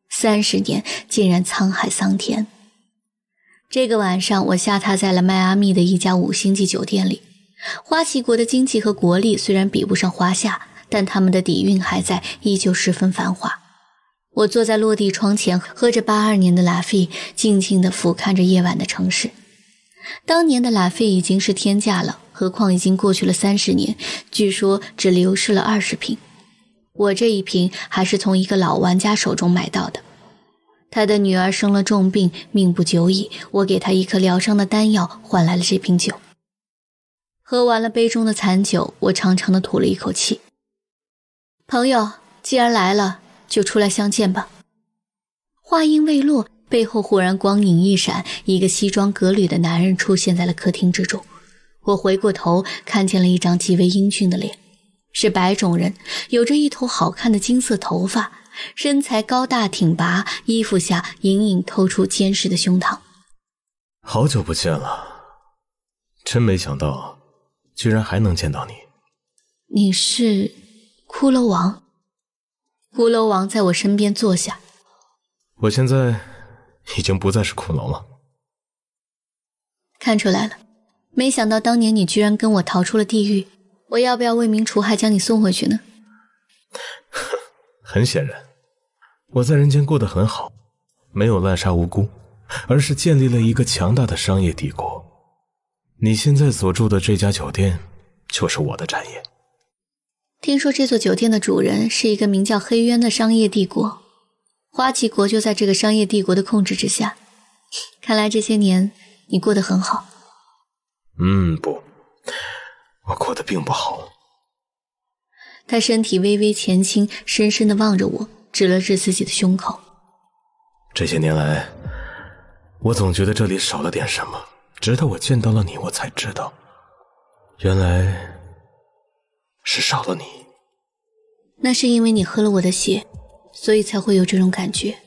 三十年竟然沧海桑田。这个晚上，我下榻在了迈阿密的一家五星级酒店里。花旗国的经济和国力虽然比不上华夏。但他们的底蕴还在，依旧十分繁华。我坐在落地窗前，喝着八二年的拉菲，静静地俯瞰着夜晚的城市。当年的拉菲已经是天价了，何况已经过去了三十年，据说只流失了二十瓶。我这一瓶还是从一个老玩家手中买到的。他的女儿生了重病，命不久矣，我给他一颗疗伤的丹药，换来了这瓶酒。喝完了杯中的残酒，我长长的吐了一口气。朋友，既然来了，就出来相见吧。话音未落，背后忽然光影一闪，一个西装革履的男人出现在了客厅之中。我回过头，看见了一张极为英俊的脸，是白种人，有着一头好看的金色头发，身材高大挺拔，衣服下隐隐透出坚实的胸膛。好久不见了，真没想到，居然还能见到你。你是？骷髅王，骷髅王在我身边坐下。我现在已经不再是骷髅了。看出来了，没想到当年你居然跟我逃出了地狱。我要不要为民除害，将你送回去呢？[laughs] 很显然，我在人间过得很好，没有滥杀无辜，而是建立了一个强大的商业帝国。你现在所住的这家酒店，就是我的产业。听说这座酒店的主人是一个名叫黑渊的商业帝国，花旗国就在这个商业帝国的控制之下。看来这些年你过得很好。嗯，不，我过得并不好。他身体微微前倾，深深的望着我，指了指自己的胸口。这些年来，我总觉得这里少了点什么，直到我见到了你，我才知道，原来。是杀了你，那是因为你喝了我的血，所以才会有这种感觉。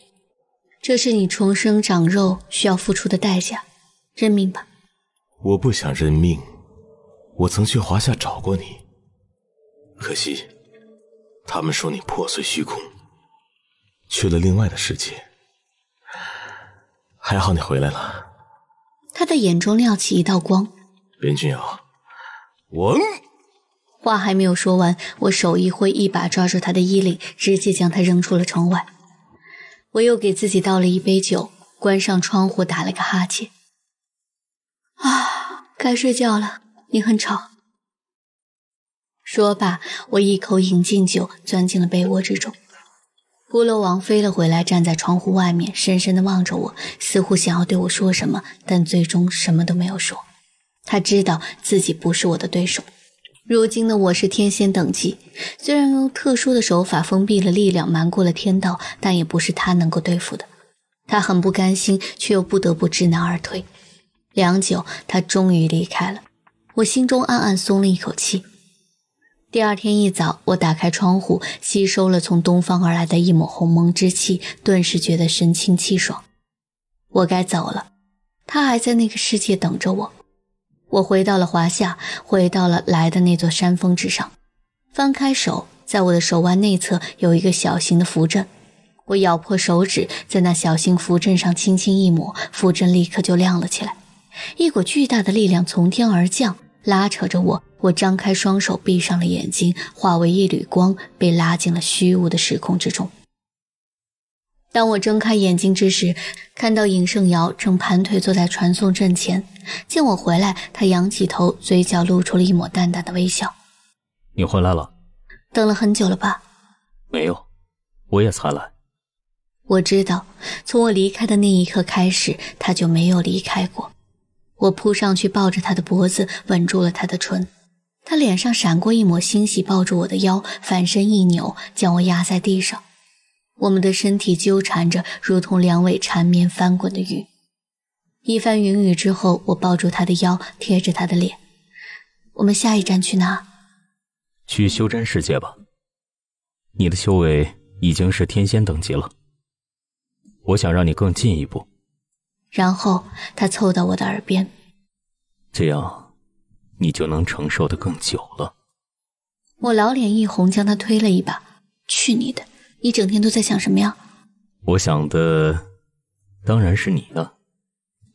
这是你重生长肉需要付出的代价，认命吧。我不想认命。我曾去华夏找过你，可惜他们说你破碎虚空，去了另外的世界。还好你回来了。他的眼中亮起一道光。边君瑶，我。话还没有说完，我手一挥，一把抓住他的衣领，直接将他扔出了窗外。我又给自己倒了一杯酒，关上窗户，打了个哈欠。啊，该睡觉了，你很吵。说罢，我一口饮尽酒，钻进了被窝之中。骷髅王飞了回来，站在窗户外面，深深的望着我，似乎想要对我说什么，但最终什么都没有说。他知道自己不是我的对手。如今的我是天仙等级，虽然用特殊的手法封闭了力量，瞒过了天道，但也不是他能够对付的。他很不甘心，却又不得不知难而退。良久，他终于离开了。我心中暗暗松了一口气。第二天一早，我打开窗户，吸收了从东方而来的一抹鸿蒙之气，顿时觉得神清气爽。我该走了，他还在那个世界等着我。我回到了华夏，回到了来的那座山峰之上。翻开手，在我的手腕内侧有一个小型的符阵。我咬破手指，在那小型符阵上轻轻一抹，符阵立刻就亮了起来。一股巨大的力量从天而降，拉扯着我。我张开双手，闭上了眼睛，化为一缕光，被拉进了虚无的时空之中。当我睁开眼睛之时，看到尹胜尧正盘腿坐在传送阵前。见我回来，他仰起头，嘴角露出了一抹淡淡的微笑。“你回来了，等了很久了吧？”“没有，我也才来。”我知道，从我离开的那一刻开始，他就没有离开过。我扑上去，抱着他的脖子，吻住了他的唇。他脸上闪过一抹欣喜，抱住我的腰，反身一扭，将我压在地上。我们的身体纠缠着，如同两尾缠绵翻滚的鱼。一番云雨之后，我抱住他的腰，贴着他的脸。我们下一站去哪？去修真世界吧。你的修为已经是天仙等级了。我想让你更进一步。然后他凑到我的耳边，这样，你就能承受的更久了。我老脸一红，将他推了一把。去你的！一整天都在想什么呀？我想的当然是你了。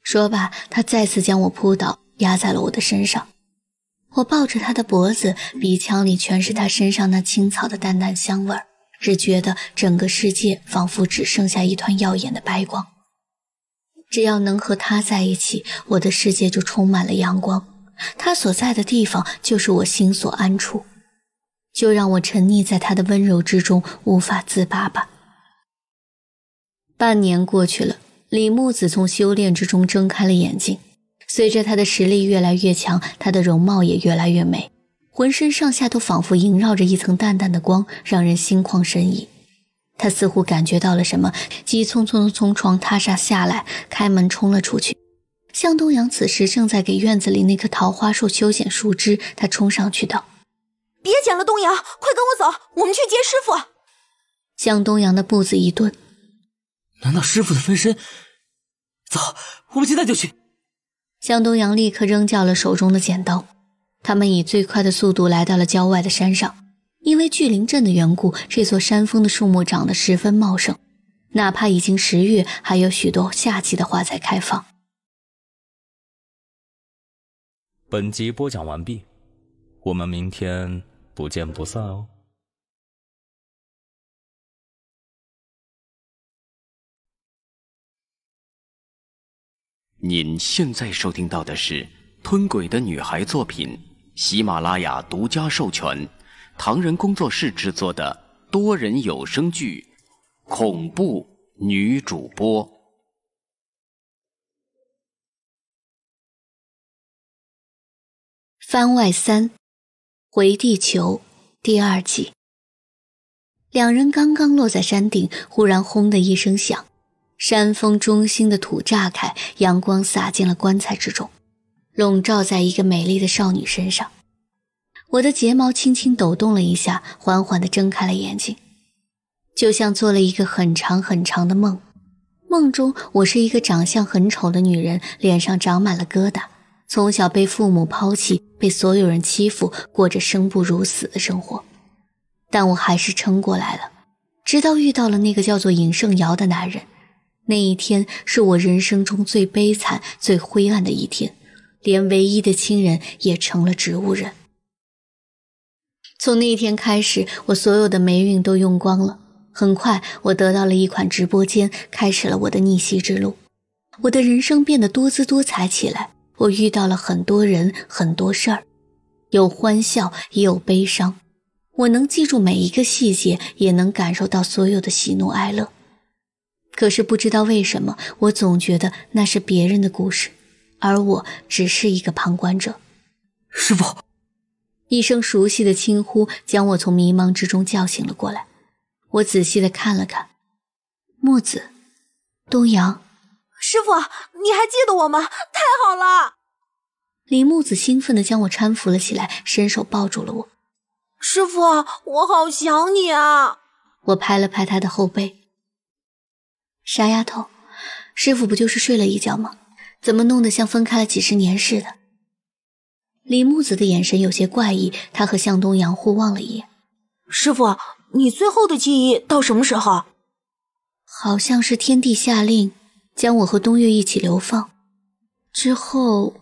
说罢，他再次将我扑倒，压在了我的身上。我抱着他的脖子，鼻腔里全是他身上那青草的淡淡香味儿，只觉得整个世界仿佛只剩下一团耀眼的白光。只要能和他在一起，我的世界就充满了阳光。他所在的地方，就是我心所安处。就让我沉溺在他的温柔之中，无法自拔吧。半年过去了，李木子从修炼之中睁开了眼睛。随着他的实力越来越强，他的容貌也越来越美，浑身上下都仿佛萦绕着一层淡淡的光，让人心旷神怡。他似乎感觉到了什么，急匆匆地从床榻上下来，开门冲了出去。向东阳此时正在给院子里那棵桃花树修剪树枝，他冲上去道。别捡了，东阳，快跟我走，我们去接师傅。向东阳的步子一顿，难道师傅的分身？走，我们现在就去。向东阳立刻扔掉了手中的剪刀，他们以最快的速度来到了郊外的山上。因为聚灵阵的缘故，这座山峰的树木长得十分茂盛，哪怕已经十月，还有许多夏季的花在开放。本集播讲完毕，我们明天。不见不散哦！您现在收听到的是《吞鬼的女孩》作品，喜马拉雅独家授权，唐人工作室制作的多人有声剧《恐怖女主播》番外三。回地球第二季。两人刚刚落在山顶，忽然“轰”的一声响，山峰中心的土炸开，阳光洒进了棺材之中，笼罩在一个美丽的少女身上。我的睫毛轻轻抖动了一下，缓缓的睁开了眼睛，就像做了一个很长很长的梦。梦中，我是一个长相很丑的女人，脸上长满了疙瘩，从小被父母抛弃。被所有人欺负，过着生不如死的生活，但我还是撑过来了。直到遇到了那个叫做尹胜尧的男人，那一天是我人生中最悲惨、最灰暗的一天，连唯一的亲人也成了植物人。从那一天开始，我所有的霉运都用光了。很快，我得到了一款直播间，开始了我的逆袭之路，我的人生变得多姿多彩起来。我遇到了很多人，很多事儿，有欢笑，也有悲伤。我能记住每一个细节，也能感受到所有的喜怒哀乐。可是不知道为什么，我总觉得那是别人的故事，而我只是一个旁观者。师傅，一声熟悉的轻呼将我从迷茫之中叫醒了过来。我仔细的看了看，墨子，东阳。师傅，你还记得我吗？太好了！李木子兴奋的将我搀扶了起来，伸手抱住了我。师傅，我好想你啊！我拍了拍他的后背。傻丫头，师傅不就是睡了一觉吗？怎么弄得像分开了几十年似的？李木子的眼神有些怪异，他和向东阳互望了一眼。师傅，你最后的记忆到什么时候？好像是天帝下令。将我和东岳一起流放，之后，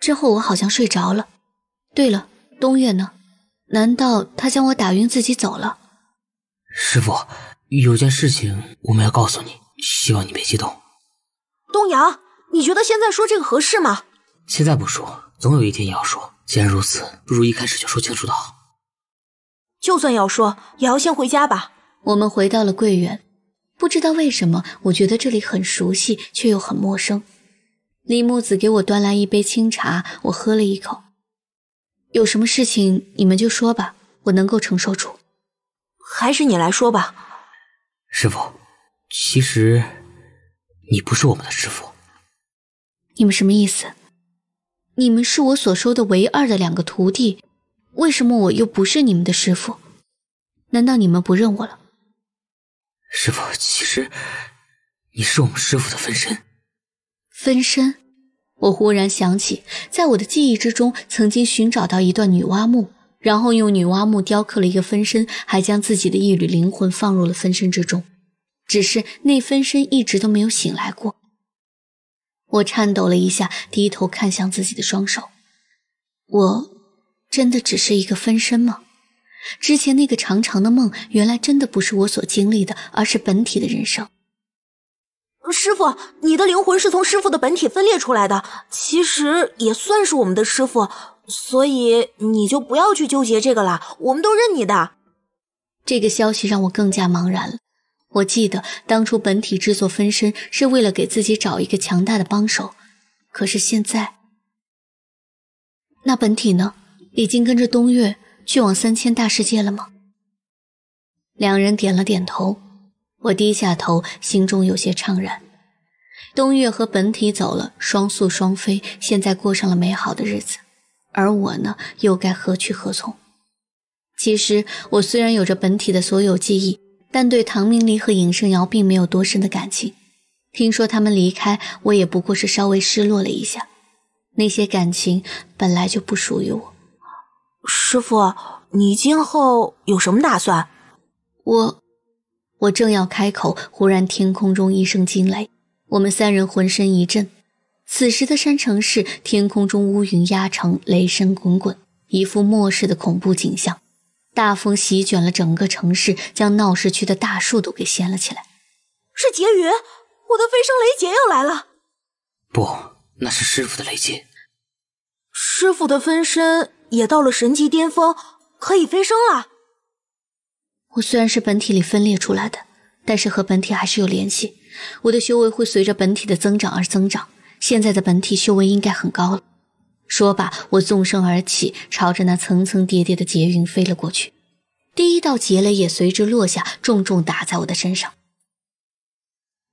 之后我好像睡着了。对了，东岳呢？难道他将我打晕，自己走了？师傅，有件事情我们要告诉你，希望你别激动。东阳，你觉得现在说这个合适吗？现在不说，总有一天也要说。既然如此，不如一开始就说清楚的好。就算要说，也要先回家吧。我们回到了桂园。不知道为什么，我觉得这里很熟悉，却又很陌生。李木子给我端来一杯清茶，我喝了一口。有什么事情，你们就说吧，我能够承受住。还是你来说吧，师傅。其实，你不是我们的师傅。你们什么意思？你们是我所收的唯二的两个徒弟，为什么我又不是你们的师傅？难道你们不认我了？师傅，其实，你是我们师傅的分身。分身，我忽然想起，在我的记忆之中，曾经寻找到一段女娲墓，然后用女娲墓雕刻了一个分身，还将自己的一缕灵魂放入了分身之中。只是那分身一直都没有醒来过。我颤抖了一下，低头看向自己的双手，我，真的只是一个分身吗？之前那个长长的梦，原来真的不是我所经历的，而是本体的人生。师傅，你的灵魂是从师傅的本体分裂出来的，其实也算是我们的师傅，所以你就不要去纠结这个了，我们都认你的。这个消息让我更加茫然了。我记得当初本体制作分身是为了给自己找一个强大的帮手，可是现在，那本体呢？已经跟着东岳。去往三千大世界了吗？两人点了点头。我低下头，心中有些怅然。东月和本体走了，双宿双飞，现在过上了美好的日子。而我呢，又该何去何从？其实，我虽然有着本体的所有记忆，但对唐明离和尹胜尧并没有多深的感情。听说他们离开，我也不过是稍微失落了一下。那些感情本来就不属于我。师傅，你今后有什么打算？我，我正要开口，忽然天空中一声惊雷，我们三人浑身一震。此时的山城市天空中乌云压城，雷声滚滚，一副末世的恐怖景象。大风席卷了整个城市，将闹市区的大树都给掀了起来。是劫云，我的飞升雷劫要来了。不，那是师傅的雷劫。师傅的分身。也到了神级巅峰，可以飞升了。我虽然是本体里分裂出来的，但是和本体还是有联系，我的修为会随着本体的增长而增长。现在的本体修为应该很高了。说罢，我纵身而起，朝着那层层叠叠的劫云飞了过去。第一道劫雷也随之落下，重重打在我的身上。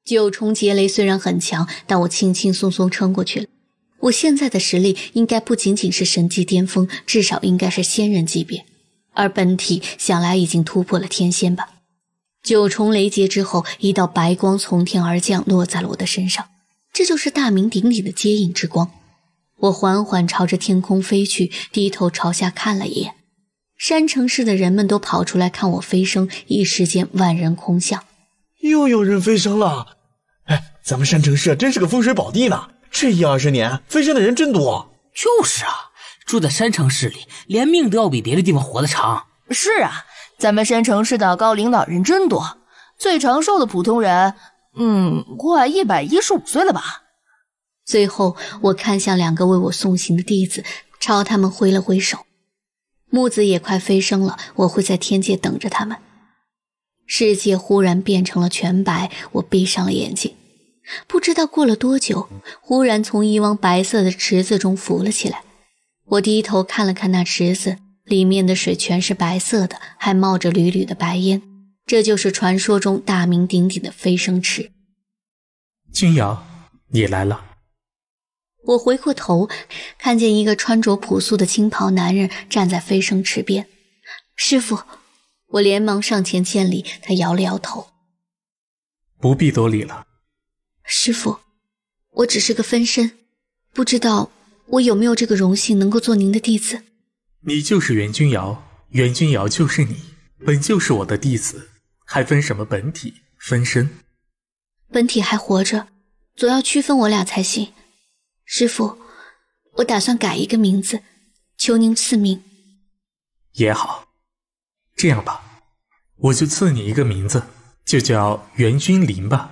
九重劫雷虽然很强，但我轻轻松松撑过去了。我现在的实力应该不仅仅是神级巅峰，至少应该是仙人级别，而本体想来已经突破了天仙吧。九重雷劫之后，一道白光从天而降，落在了我的身上。这就是大名鼎鼎的接引之光。我缓缓朝着天空飞去，低头朝下看了一眼，山城市的人们都跑出来看我飞升，一时间万人空巷。又有人飞升了！哎，咱们山城市真是个风水宝地呢。这一二十年，飞升的人真多。就是啊，住在山城市里，连命都要比别的地方活得长。是啊，咱们山城市的高领导人真多，最长寿的普通人，嗯，快一百一十五岁了吧。最后，我看向两个为我送行的弟子，朝他们挥了挥手。木子也快飞升了，我会在天界等着他们。世界忽然变成了全白，我闭上了眼睛。不知道过了多久，忽然从一汪白色的池子中浮了起来。我低头看了看那池子，里面的水全是白色的，还冒着缕缕的白烟。这就是传说中大名鼎鼎的飞升池。君瑶，你来了。我回过头，看见一个穿着朴素的青袍男人站在飞升池边。师傅，我连忙上前见礼。他摇了摇头，不必多礼了。师傅，我只是个分身，不知道我有没有这个荣幸能够做您的弟子。你就是袁君瑶，袁君瑶就是你，本就是我的弟子，还分什么本体分身？本体还活着，总要区分我俩才行。师傅，我打算改一个名字，求您赐名。也好，这样吧，我就赐你一个名字，就叫袁君临吧，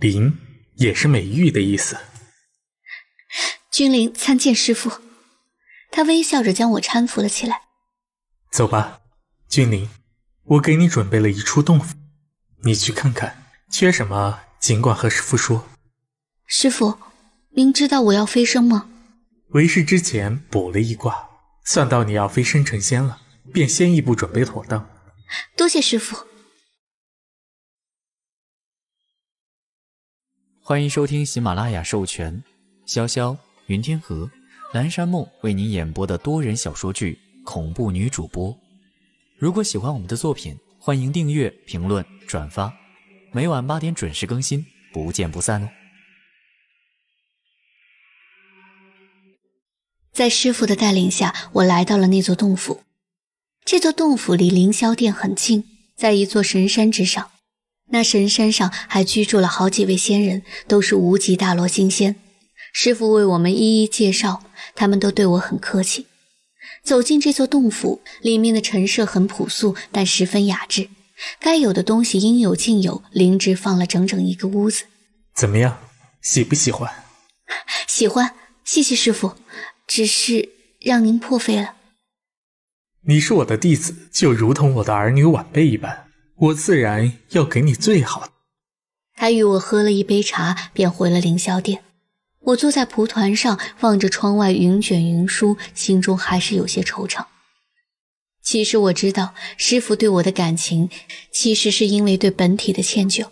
临。也是美玉的意思。君临参见师父。他微笑着将我搀扶了起来。走吧，君临，我给你准备了一处洞府，你去看看。缺什么尽管和师父说。师父，您知道我要飞升吗？为师之前卜了一卦，算到你要飞升成仙了，便先一步准备妥当。多谢师父。欢迎收听喜马拉雅授权，潇潇、云天河、蓝山梦为您演播的多人小说剧《恐怖女主播》。如果喜欢我们的作品，欢迎订阅、评论、转发。每晚八点准时更新，不见不散哦！在师傅的带领下，我来到了那座洞府。这座洞府离凌霄殿很近，在一座神山之上。那神山上还居住了好几位仙人，都是无极大罗金仙。师傅为我们一一介绍，他们都对我很客气。走进这座洞府，里面的陈设很朴素，但十分雅致。该有的东西应有尽有，灵芝放了整整一个屋子。怎么样，喜不喜欢？[laughs] 喜欢，谢谢师傅。只是让您破费了。你是我的弟子，就如同我的儿女晚辈一般。我自然要给你最好的。他与我喝了一杯茶，便回了凌霄殿。我坐在蒲团上，望着窗外云卷云舒，心中还是有些惆怅。其实我知道，师傅对我的感情，其实是因为对本体的歉疚。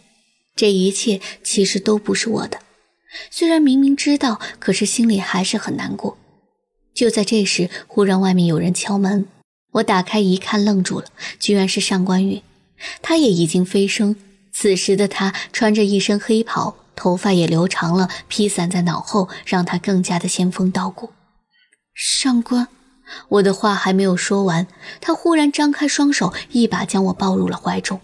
这一切其实都不是我的。虽然明明知道，可是心里还是很难过。就在这时，忽然外面有人敲门。我打开一看，愣住了，居然是上官玉。他也已经飞升，此时的他穿着一身黑袍，头发也留长了，披散在脑后，让他更加的仙风道骨。上官，我的话还没有说完，他忽然张开双手，一把将我抱入了怀中。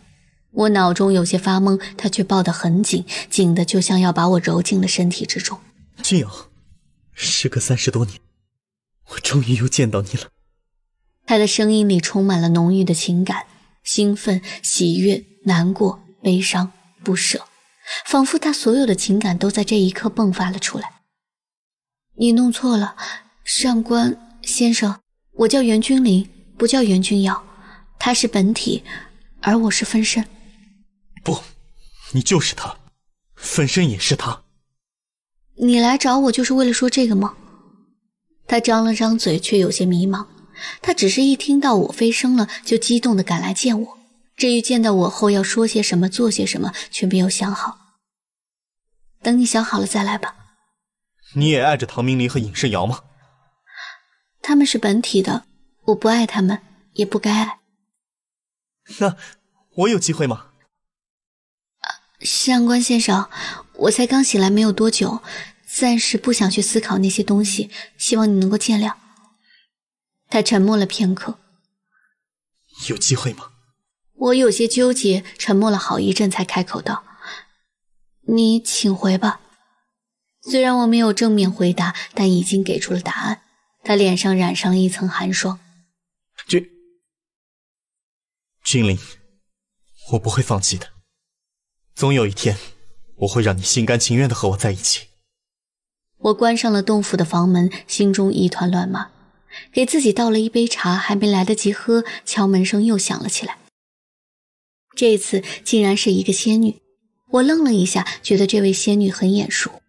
我脑中有些发懵，他却抱得很紧紧的，就像要把我揉进了身体之中。俊友，时隔三十多年，我终于又见到你了。他的声音里充满了浓郁的情感。兴奋、喜悦、难过、悲伤、不舍，仿佛他所有的情感都在这一刻迸发了出来。你弄错了，上官先生，我叫袁君临，不叫袁君瑶，他是本体，而我是分身。不，你就是他，分身也是他。你来找我就是为了说这个吗？他张了张嘴，却有些迷茫。他只是一听到我飞升了，就激动地赶来见我。至于见到我后要说些什么、做些什么，却没有想好。等你想好了再来吧。你也爱着唐明离和尹世尧吗？他们是本体的，我不爱他们，也不该爱。那我有机会吗？啊，上官先生，我才刚醒来没有多久，暂时不想去思考那些东西，希望你能够见谅。他沉默了片刻，有机会吗？我有些纠结，沉默了好一阵，才开口道：“你请回吧。”虽然我没有正面回答，但已经给出了答案。他脸上染上了一层寒霜：“君君临，我不会放弃的。总有一天，我会让你心甘情愿的和我在一起。”我关上了洞府的房门，心中一团乱麻。给自己倒了一杯茶，还没来得及喝，敲门声又响了起来。这次竟然是一个仙女，我愣了一下，觉得这位仙女很眼熟。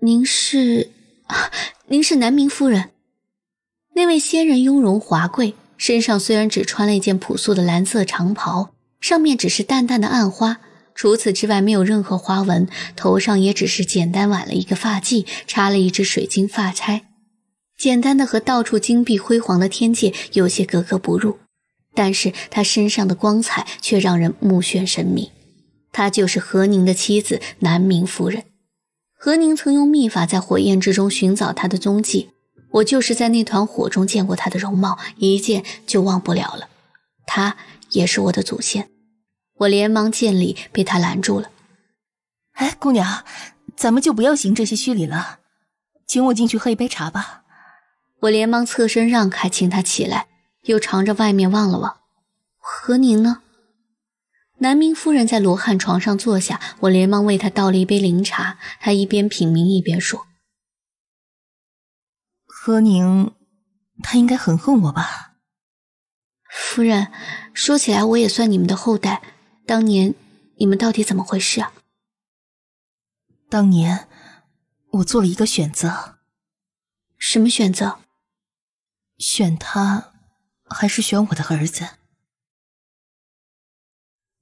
您是……啊，您是南明夫人。那位仙人雍容华贵，身上虽然只穿了一件朴素的蓝色长袍，上面只是淡淡的暗花，除此之外没有任何花纹，头上也只是简单挽了一个发髻，插了一只水晶发钗。简单的和到处金碧辉煌的天界有些格格不入，但是他身上的光彩却让人目眩神迷。他就是何宁的妻子南明夫人。何宁曾用秘法在火焰之中寻找他的踪迹，我就是在那团火中见过他的容貌，一见就忘不了了。他也是我的祖先。我连忙见礼，被他拦住了。哎，姑娘，咱们就不要行这些虚礼了，请我进去喝一杯茶吧。我连忙侧身让开，请他起来，又朝着外面望了望。何宁呢？南明夫人在罗汉床上坐下，我连忙为她倒了一杯灵茶。她一边品茗一边说：“何宁，他应该很恨我吧？”夫人，说起来我也算你们的后代。当年你们到底怎么回事啊？当年我做了一个选择。什么选择？选他，还是选我的儿子？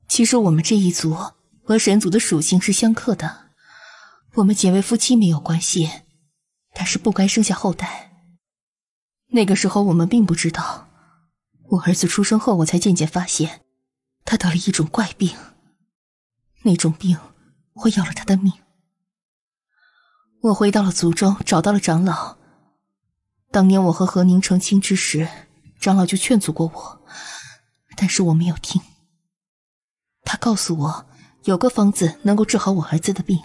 其实我们这一族和神族的属性是相克的，我们结为夫妻没有关系，但是不该生下后代。那个时候我们并不知道，我儿子出生后，我才渐渐发现，他得了一种怪病，那种病会要了他的命。我回到了族中，找到了长老。当年我和何宁成亲之时，长老就劝阻过我，但是我没有听。他告诉我有个方子能够治好我儿子的病，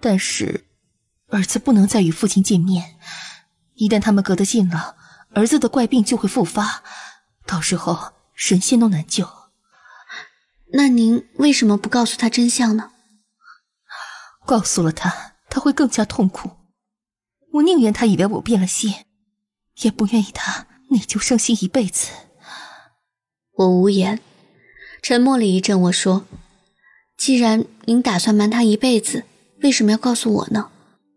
但是儿子不能再与父亲见面，一旦他们隔得近了，儿子的怪病就会复发，到时候神仙都难救。那您为什么不告诉他真相呢？告诉了他，他会更加痛苦。我宁愿他以为我变了心。也不愿意他内疚伤心一辈子。我无言，沉默了一阵，我说：“既然您打算瞒他一辈子，为什么要告诉我呢？”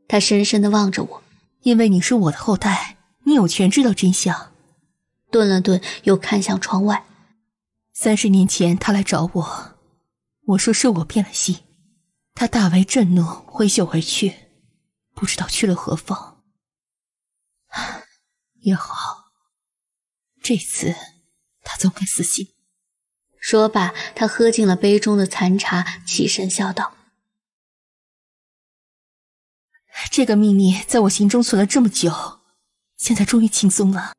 他深深的望着我，因为你是我的后代，你有权知道真相。顿了顿，又看向窗外。三十年前，他来找我，我说是我变了心，他大为震怒，挥袖而去，不知道去了何方。也好，这次他总该死心。说罢，他喝尽了杯中的残茶，起身笑道：“这个秘密在我心中存了这么久，现在终于轻松了。”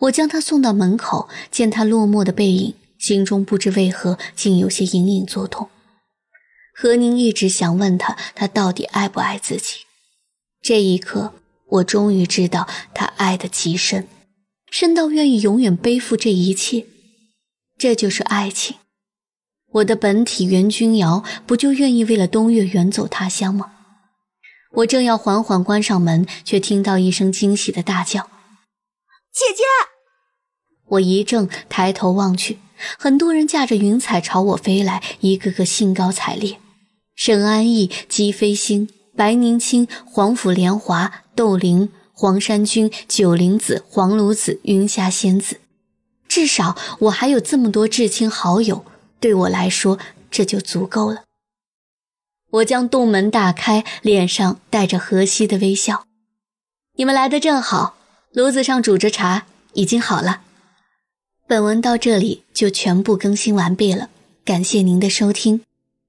我将他送到门口，见他落寞的背影，心中不知为何竟有些隐隐作痛。何宁一直想问他，他到底爱不爱自己？这一刻。我终于知道，他爱的极深，深到愿意永远背负这一切。这就是爱情。我的本体袁君瑶不就愿意为了东岳远走他乡吗？我正要缓缓关上门，却听到一声惊喜的大叫：“姐姐！”我一怔，抬头望去，很多人驾着云彩朝我飞来，一个个兴高采烈。沈安逸、姬飞星。白宁青、黄甫连华、窦玲、黄山君、九灵子、黄炉子、云霞仙子，至少我还有这么多至亲好友，对我来说这就足够了。我将洞门大开，脸上带着和煦的微笑。你们来的正好，炉子上煮着茶，已经好了。本文到这里就全部更新完毕了，感谢您的收听，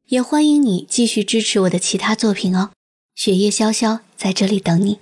也欢迎你继续支持我的其他作品哦。雪夜潇潇在这里等你。